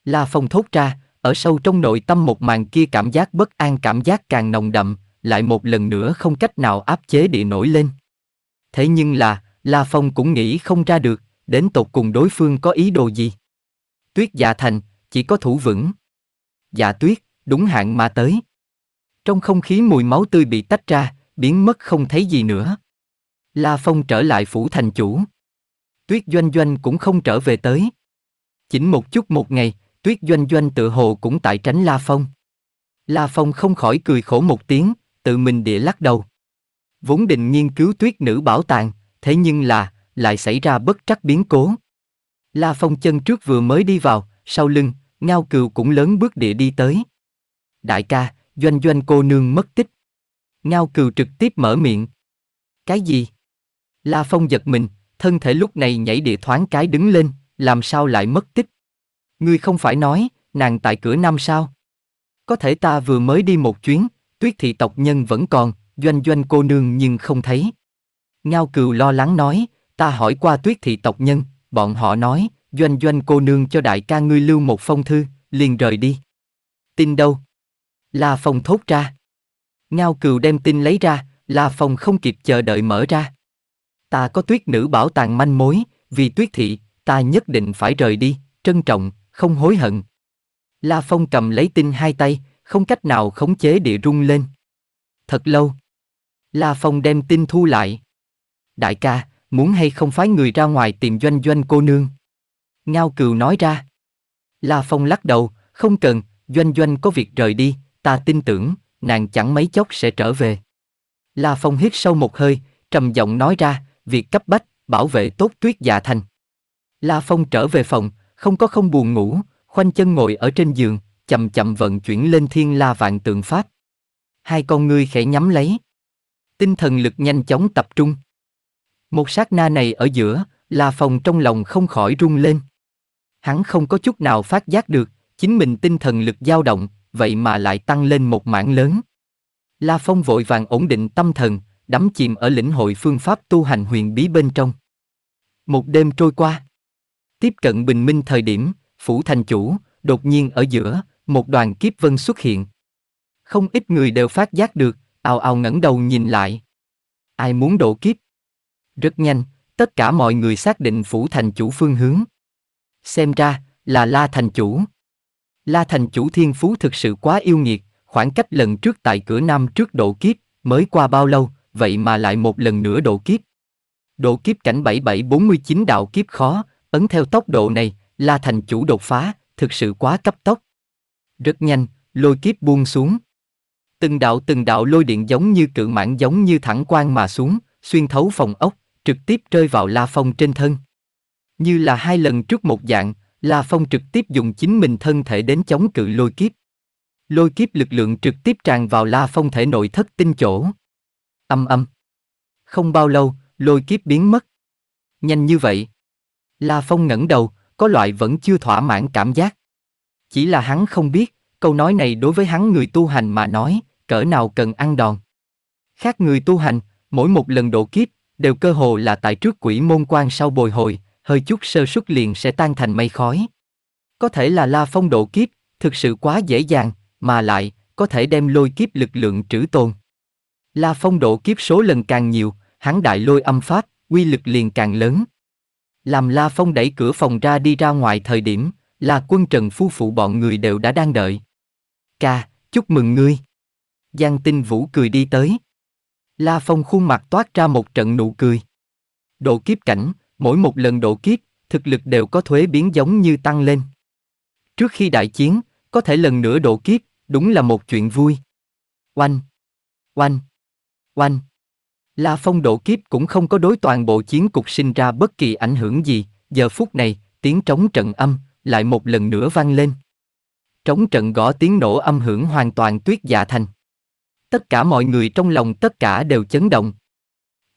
La Phong thốt ra, ở sâu trong nội tâm một màn kia cảm giác bất an cảm giác càng nồng đậm, lại một lần nữa không cách nào áp chế địa nổi lên. Thế nhưng là, La Phong cũng nghĩ không ra được, đến tột cùng đối phương có ý đồ gì tuyết dạ thành, chỉ có thủ vững. Dạ tuyết, đúng hạn mà tới. Trong không khí mùi máu tươi bị tách ra, biến mất không thấy gì nữa. La Phong trở lại phủ thành chủ. Tuyết Doanh Doanh cũng không trở về tới. Chỉnh một chút một ngày, Tuyết Doanh Doanh tự hồ cũng tại tránh La Phong. La Phong không khỏi cười khổ một tiếng, tự mình địa lắc đầu. Vốn định nghiên cứu tuyết nữ bảo tàng, thế nhưng là, lại xảy ra bất trắc biến cố. La Phong chân trước vừa mới đi vào, sau lưng, Ngao Cừu cũng lớn bước địa đi tới. Đại ca, doanh doanh cô nương mất tích. Ngao Cừu trực tiếp mở miệng. Cái gì? La Phong giật mình, thân thể lúc này nhảy địa thoáng cái đứng lên, làm sao lại mất tích? Ngươi không phải nói, nàng tại cửa năm sao? Có thể ta vừa mới đi một chuyến, tuyết thị tộc nhân vẫn còn, doanh doanh cô nương nhưng không thấy. Ngao Cừu lo lắng nói, ta hỏi qua tuyết thị tộc nhân, Bọn họ nói, doanh doanh cô nương cho đại ca ngươi lưu một phong thư, liền rời đi. Tin đâu? La Phong thốt ra. Ngao cừu đem tin lấy ra, La Phong không kịp chờ đợi mở ra. Ta có tuyết nữ bảo tàng manh mối, vì tuyết thị, ta nhất định phải rời đi, trân trọng, không hối hận. La Phong cầm lấy tin hai tay, không cách nào khống chế địa rung lên. Thật lâu. La Phong đem tin thu lại. Đại ca, muốn hay không phái người ra ngoài tìm doanh doanh cô nương. Ngao cừu nói ra. La Phong lắc đầu, không cần, doanh doanh có việc rời đi, ta tin tưởng, nàng chẳng mấy chốc sẽ trở về. La Phong hít sâu một hơi, trầm giọng nói ra, việc cấp bách, bảo vệ tốt tuyết dạ thành. La Phong trở về phòng, không có không buồn ngủ, khoanh chân ngồi ở trên giường, chậm chậm vận chuyển lên thiên la vạn tượng pháp. Hai con ngươi khẽ nhắm lấy. Tinh thần lực nhanh chóng tập trung. Một sát na này ở giữa, là phong trong lòng không khỏi rung lên. Hắn không có chút nào phát giác được, chính mình tinh thần lực dao động, vậy mà lại tăng lên một mảng lớn. La Phong vội vàng ổn định tâm thần, đắm chìm ở lĩnh hội phương pháp tu hành huyền bí bên trong. Một đêm trôi qua. Tiếp cận bình minh thời điểm, phủ thành chủ, đột nhiên ở giữa, một đoàn kiếp vân xuất hiện. Không ít người đều phát giác được, ào ào ngẩng đầu nhìn lại. Ai muốn độ kiếp? Rất nhanh, tất cả mọi người xác định phủ thành chủ phương hướng. Xem ra, là La thành chủ. La thành chủ thiên phú thực sự quá yêu nghiệt, khoảng cách lần trước tại cửa nam trước độ kiếp, mới qua bao lâu, vậy mà lại một lần nữa độ kiếp. Độ kiếp cảnh 7749 đạo kiếp khó, ấn theo tốc độ này, La thành chủ đột phá, thực sự quá cấp tốc. Rất nhanh, lôi kiếp buông xuống. Từng đạo từng đạo lôi điện giống như cự mãn giống như thẳng quang mà xuống, xuyên thấu phòng ốc, trực tiếp rơi vào La Phong trên thân. Như là hai lần trước một dạng, La Phong trực tiếp dùng chính mình thân thể đến chống cự lôi kiếp. Lôi kiếp lực lượng trực tiếp tràn vào La Phong thể nội thất tinh chỗ. Âm âm. Không bao lâu, lôi kiếp biến mất. Nhanh như vậy. La Phong ngẩng đầu, có loại vẫn chưa thỏa mãn cảm giác. Chỉ là hắn không biết, câu nói này đối với hắn người tu hành mà nói, cỡ nào cần ăn đòn. Khác người tu hành, mỗi một lần độ kiếp, đều cơ hồ là tại trước quỷ môn quan sau bồi hồi, hơi chút sơ xuất liền sẽ tan thành mây khói. Có thể là La Phong độ kiếp, thực sự quá dễ dàng, mà lại, có thể đem lôi kiếp lực lượng trữ tồn. La Phong độ kiếp số lần càng nhiều, hắn đại lôi âm pháp, quy lực liền càng lớn. Làm La Phong đẩy cửa phòng ra đi ra ngoài thời điểm, là quân trần phu phụ bọn người đều đã đang đợi. Ca, chúc mừng ngươi. Giang tinh vũ cười đi tới. La Phong khuôn mặt toát ra một trận nụ cười. Độ kiếp cảnh, mỗi một lần độ kiếp, thực lực đều có thuế biến giống như tăng lên. Trước khi đại chiến, có thể lần nữa độ kiếp, đúng là một chuyện vui. Oanh! Oanh! Oanh! La Phong độ kiếp cũng không có đối toàn bộ chiến cục sinh ra bất kỳ ảnh hưởng gì, giờ phút này, tiếng trống trận âm, lại một lần nữa vang lên. Trống trận gõ tiếng nổ âm hưởng hoàn toàn tuyết dạ thành tất cả mọi người trong lòng tất cả đều chấn động.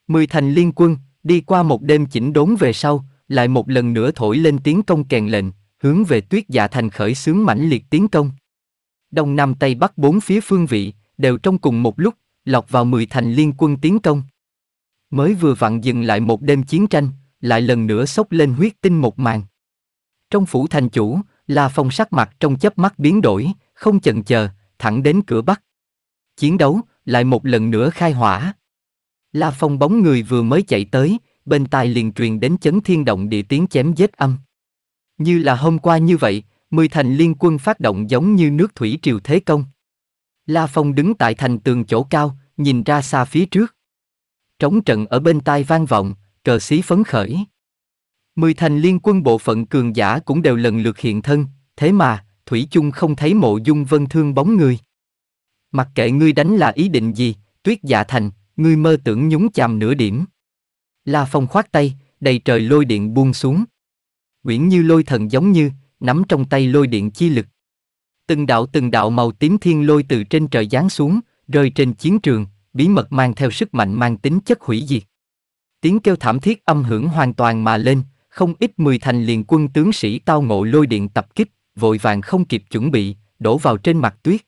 Mười thành liên quân, đi qua một đêm chỉnh đốn về sau, lại một lần nữa thổi lên tiếng công kèn lệnh, hướng về tuyết dạ thành khởi xướng mãnh liệt tiến công. Đông Nam Tây Bắc bốn phía phương vị, đều trong cùng một lúc, lọt vào mười thành liên quân tiến công. Mới vừa vặn dừng lại một đêm chiến tranh, lại lần nữa sốc lên huyết tinh một màn. Trong phủ thành chủ, là phong sắc mặt trong chớp mắt biến đổi, không chần chờ, thẳng đến cửa bắc chiến đấu, lại một lần nữa khai hỏa. La Phong bóng người vừa mới chạy tới, bên tai liền truyền đến chấn thiên động địa tiếng chém giết âm. Như là hôm qua như vậy, mười thành liên quân phát động giống như nước thủy triều thế công. La Phong đứng tại thành tường chỗ cao, nhìn ra xa phía trước. Trống trận ở bên tai vang vọng, cờ xí phấn khởi. Mười thành liên quân bộ phận cường giả cũng đều lần lượt hiện thân, thế mà, Thủy chung không thấy mộ dung vân thương bóng người. Mặc kệ ngươi đánh là ý định gì, tuyết dạ thành, ngươi mơ tưởng nhúng chàm nửa điểm. La Phong khoát tay, đầy trời lôi điện buông xuống. Quyển như lôi thần giống như, nắm trong tay lôi điện chi lực. Từng đạo từng đạo màu tím thiên lôi từ trên trời giáng xuống, rơi trên chiến trường, bí mật mang theo sức mạnh mang tính chất hủy diệt. Tiếng kêu thảm thiết âm hưởng hoàn toàn mà lên, không ít mười thành liền quân tướng sĩ tao ngộ lôi điện tập kích, vội vàng không kịp chuẩn bị, đổ vào trên mặt tuyết.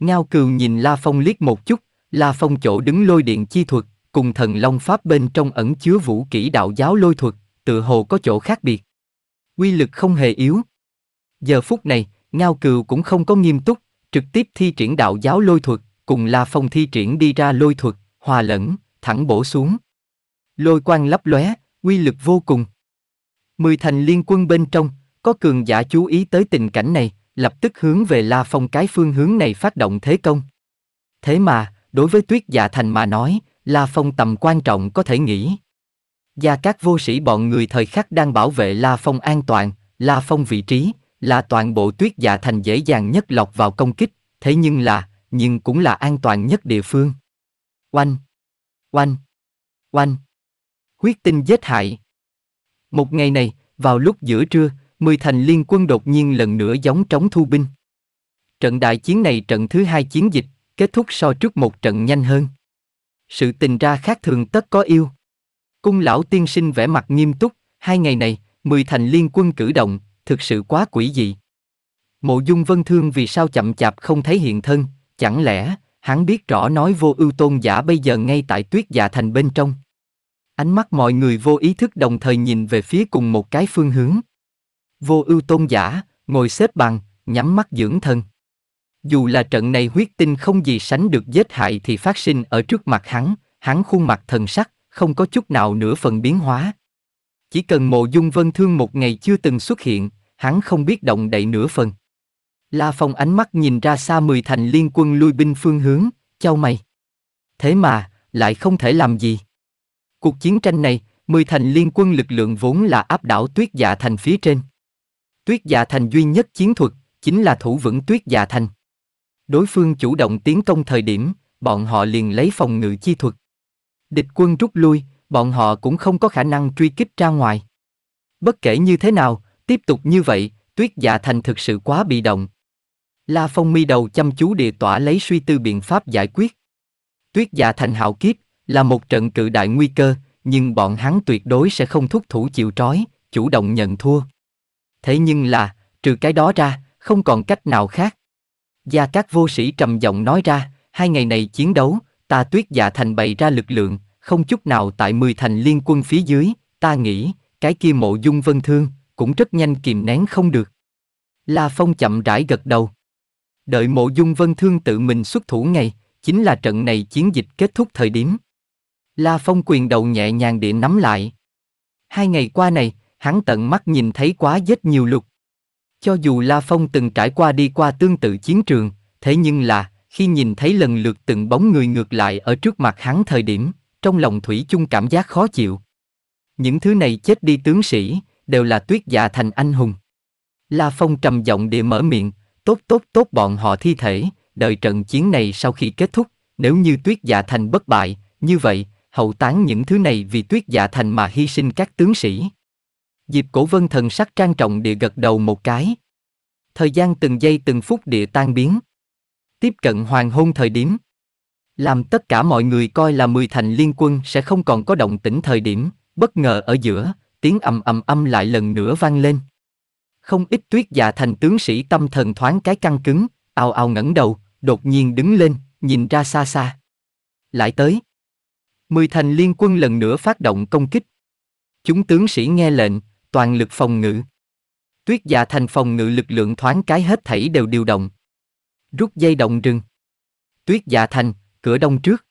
Ngao Cường nhìn La Phong liếc một chút, La Phong chỗ đứng lôi điện chi thuật, cùng thần long pháp bên trong ẩn chứa vũ kỹ đạo giáo lôi thuật, tự hồ có chỗ khác biệt. Quy lực không hề yếu. Giờ phút này, Ngao Cừu cũng không có nghiêm túc, trực tiếp thi triển đạo giáo lôi thuật, cùng La Phong thi triển đi ra lôi thuật, hòa lẫn, thẳng bổ xuống. Lôi quang lấp lóe, quy lực vô cùng. Mười thành liên quân bên trong, có cường giả chú ý tới tình cảnh này, lập tức hướng về La Phong cái phương hướng này phát động thế công. Thế mà, đối với Tuyết Dạ Thành mà nói, La Phong tầm quan trọng có thể nghĩ. Gia các vô sĩ bọn người thời khắc đang bảo vệ La Phong an toàn, La Phong vị trí, là toàn bộ Tuyết Dạ Thành dễ dàng nhất lọc vào công kích, thế nhưng là, nhưng cũng là an toàn nhất địa phương. Oanh! Oanh! Oanh! Huyết tinh giết hại! Một ngày này, vào lúc giữa trưa, mười thành liên quân đột nhiên lần nữa giống trống thu binh. Trận đại chiến này trận thứ hai chiến dịch, kết thúc so trước một trận nhanh hơn. Sự tình ra khác thường tất có yêu. Cung lão tiên sinh vẻ mặt nghiêm túc, hai ngày này, mười thành liên quân cử động, thực sự quá quỷ dị. Mộ dung vân thương vì sao chậm chạp không thấy hiện thân, chẳng lẽ, hắn biết rõ nói vô ưu tôn giả bây giờ ngay tại tuyết dạ thành bên trong. Ánh mắt mọi người vô ý thức đồng thời nhìn về phía cùng một cái phương hướng. Vô ưu tôn giả, ngồi xếp bằng, nhắm mắt dưỡng thân. Dù là trận này huyết tinh không gì sánh được giết hại thì phát sinh ở trước mặt hắn, hắn khuôn mặt thần sắc, không có chút nào nửa phần biến hóa. Chỉ cần mộ dung vân thương một ngày chưa từng xuất hiện, hắn không biết động đậy nửa phần. La Phong ánh mắt nhìn ra xa mười thành liên quân lui binh phương hướng, chau mày. Thế mà, lại không thể làm gì. Cuộc chiến tranh này, mười thành liên quân lực lượng vốn là áp đảo tuyết dạ thành phía trên. Tuyết Dạ Thành duy nhất chiến thuật chính là thủ vững Tuyết Dạ Thành. Đối phương chủ động tiến công thời điểm, bọn họ liền lấy phòng ngự chi thuật. Địch quân rút lui, bọn họ cũng không có khả năng truy kích ra ngoài. Bất kể như thế nào, tiếp tục như vậy, Tuyết Dạ Thành thực sự quá bị động. La Phong mi đầu chăm chú địa tỏa lấy suy tư biện pháp giải quyết. Tuyết Dạ Thành hạo kiếp là một trận cự đại nguy cơ, nhưng bọn hắn tuyệt đối sẽ không thúc thủ chịu trói, chủ động nhận thua. Thế nhưng là, trừ cái đó ra, không còn cách nào khác. Gia các vô sĩ trầm giọng nói ra, hai ngày này chiến đấu, ta tuyết dạ thành bày ra lực lượng, không chút nào tại mười thành liên quân phía dưới, ta nghĩ, cái kia mộ dung vân thương, cũng rất nhanh kìm nén không được. La Phong chậm rãi gật đầu. Đợi mộ dung vân thương tự mình xuất thủ ngày, chính là trận này chiến dịch kết thúc thời điểm. La Phong quyền đầu nhẹ nhàng địa nắm lại. Hai ngày qua này, hắn tận mắt nhìn thấy quá rất nhiều lục. Cho dù La Phong từng trải qua đi qua tương tự chiến trường, thế nhưng là, khi nhìn thấy lần lượt từng bóng người ngược lại ở trước mặt hắn thời điểm, trong lòng Thủy chung cảm giác khó chịu. Những thứ này chết đi tướng sĩ, đều là tuyết dạ thành anh hùng. La Phong trầm giọng địa mở miệng, tốt tốt tốt bọn họ thi thể, đợi trận chiến này sau khi kết thúc, nếu như tuyết dạ thành bất bại, như vậy, hậu tán những thứ này vì tuyết dạ thành mà hy sinh các tướng sĩ. Diệp Cổ Vân thần sắc trang trọng địa gật đầu một cái. Thời gian từng giây từng phút địa tan biến. Tiếp cận hoàng hôn thời điểm. Làm tất cả mọi người coi là mười thành liên quân sẽ không còn có động tĩnh thời điểm, bất ngờ ở giữa, tiếng ầm ầm ầm lại lần nữa vang lên. Không ít tuyết già thành tướng sĩ tâm thần thoáng cái căng cứng, ao ao ngẩng đầu, đột nhiên đứng lên, nhìn ra xa xa. Lại tới. Mười thành liên quân lần nữa phát động công kích. Chúng tướng sĩ nghe lệnh, toàn lực phòng ngự. Tuyết già thành phòng ngự lực lượng thoáng cái hết thảy đều điều động. Rút dây động rừng. Tuyết già thành, cửa đông trước.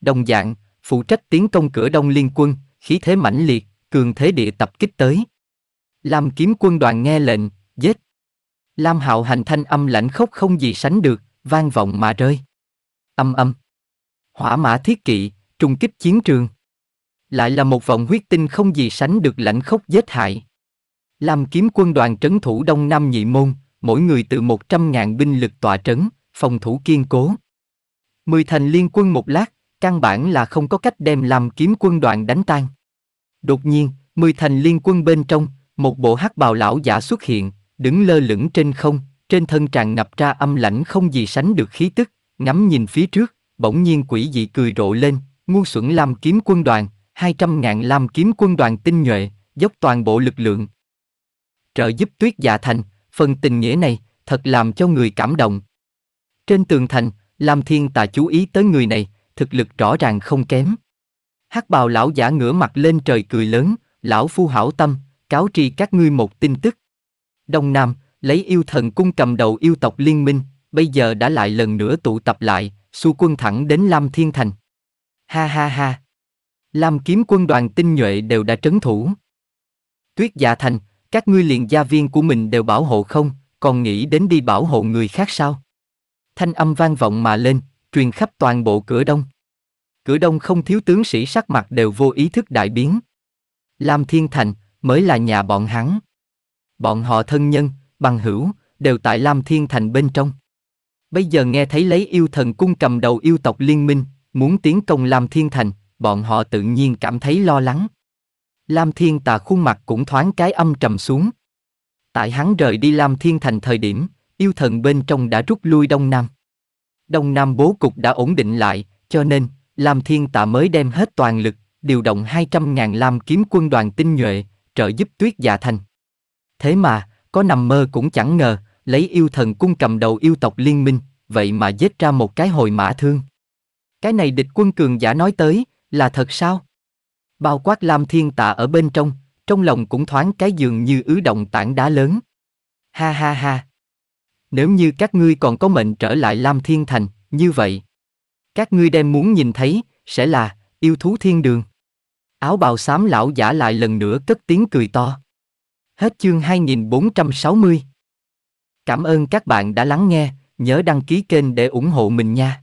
Đồng dạng, phụ trách tiến công cửa đông liên quân, khí thế mãnh liệt, cường thế địa tập kích tới. Lam kiếm quân đoàn nghe lệnh, giết. Lam hạo hành thanh âm lạnh khốc không gì sánh được, vang vọng mà rơi. Âm âm. Hỏa mã thiết kỵ, trung kích chiến trường. Lại là một vòng huyết tinh không gì sánh được lãnh khốc giết hại. Làm kiếm quân đoàn trấn thủ Đông Nam Nhị Môn, mỗi người từ 100.000 binh lực tọa trấn, phòng thủ kiên cố. Mười thành liên quân một lát, căn bản là không có cách đem làm kiếm quân đoàn đánh tan. Đột nhiên, mười thành liên quân bên trong, một bộ hắc bào lão giả xuất hiện, đứng lơ lửng trên không, trên thân tràn ngập ra âm lãnh không gì sánh được khí tức, ngắm nhìn phía trước, bỗng nhiên quỷ dị cười rộ lên, ngu xuẩn làm kiếm quân đoàn, 200 ngàn lam kiếm quân đoàn tinh nhuệ, dốc toàn bộ lực lượng. Trợ giúp tuyết dạ thành, phần tình nghĩa này, thật làm cho người cảm động. Trên tường thành, Lam Thiên Tà chú ý tới người này, thực lực rõ ràng không kém. hắc bào lão giả ngửa mặt lên trời cười lớn, lão phu hảo tâm, cáo tri các ngươi một tin tức. Đông Nam, lấy yêu thần cung cầm đầu yêu tộc liên minh, bây giờ đã lại lần nữa tụ tập lại, xu quân thẳng đến Lam Thiên Thành. Ha ha ha, Lam kiếm quân đoàn tinh nhuệ đều đã trấn thủ. Tuyết dạ thành, các ngươi liền gia viên của mình đều bảo hộ không, còn nghĩ đến đi bảo hộ người khác sao? Thanh âm vang vọng mà lên, truyền khắp toàn bộ cửa đông. Cửa đông không thiếu tướng sĩ sắc mặt đều vô ý thức đại biến. Lam Thiên Thành mới là nhà bọn hắn. Bọn họ thân nhân, bằng hữu, đều tại Lam Thiên Thành bên trong. Bây giờ nghe thấy lấy yêu thần cung cầm đầu yêu tộc liên minh, muốn tiến công Lam Thiên Thành, bọn họ tự nhiên cảm thấy lo lắng. Lam Thiên Tà khuôn mặt cũng thoáng cái âm trầm xuống. Tại hắn rời đi Lam Thiên Thành thời điểm, yêu thần bên trong đã rút lui Đông Nam. Đông Nam bố cục đã ổn định lại, cho nên, Lam Thiên Tà mới đem hết toàn lực, điều động 200.000 Lam kiếm quân đoàn tinh nhuệ, trợ giúp tuyết dạ thành. Thế mà, có nằm mơ cũng chẳng ngờ, lấy yêu thần cung cầm đầu yêu tộc liên minh, vậy mà giết ra một cái hồi mã thương. Cái này địch quân cường giả nói tới, là thật sao? Bao quát Lam Thiên Tạ ở bên trong, trong lòng cũng thoáng cái giường như ứ động tảng đá lớn. Ha ha ha. Nếu như các ngươi còn có mệnh trở lại Lam Thiên Thành, như vậy. Các ngươi đem muốn nhìn thấy, sẽ là, yêu thú thiên đường. Áo bào xám lão giả lại lần nữa cất tiếng cười to. Hết chương 2460. Cảm ơn các bạn đã lắng nghe, nhớ đăng ký kênh để ủng hộ mình nha.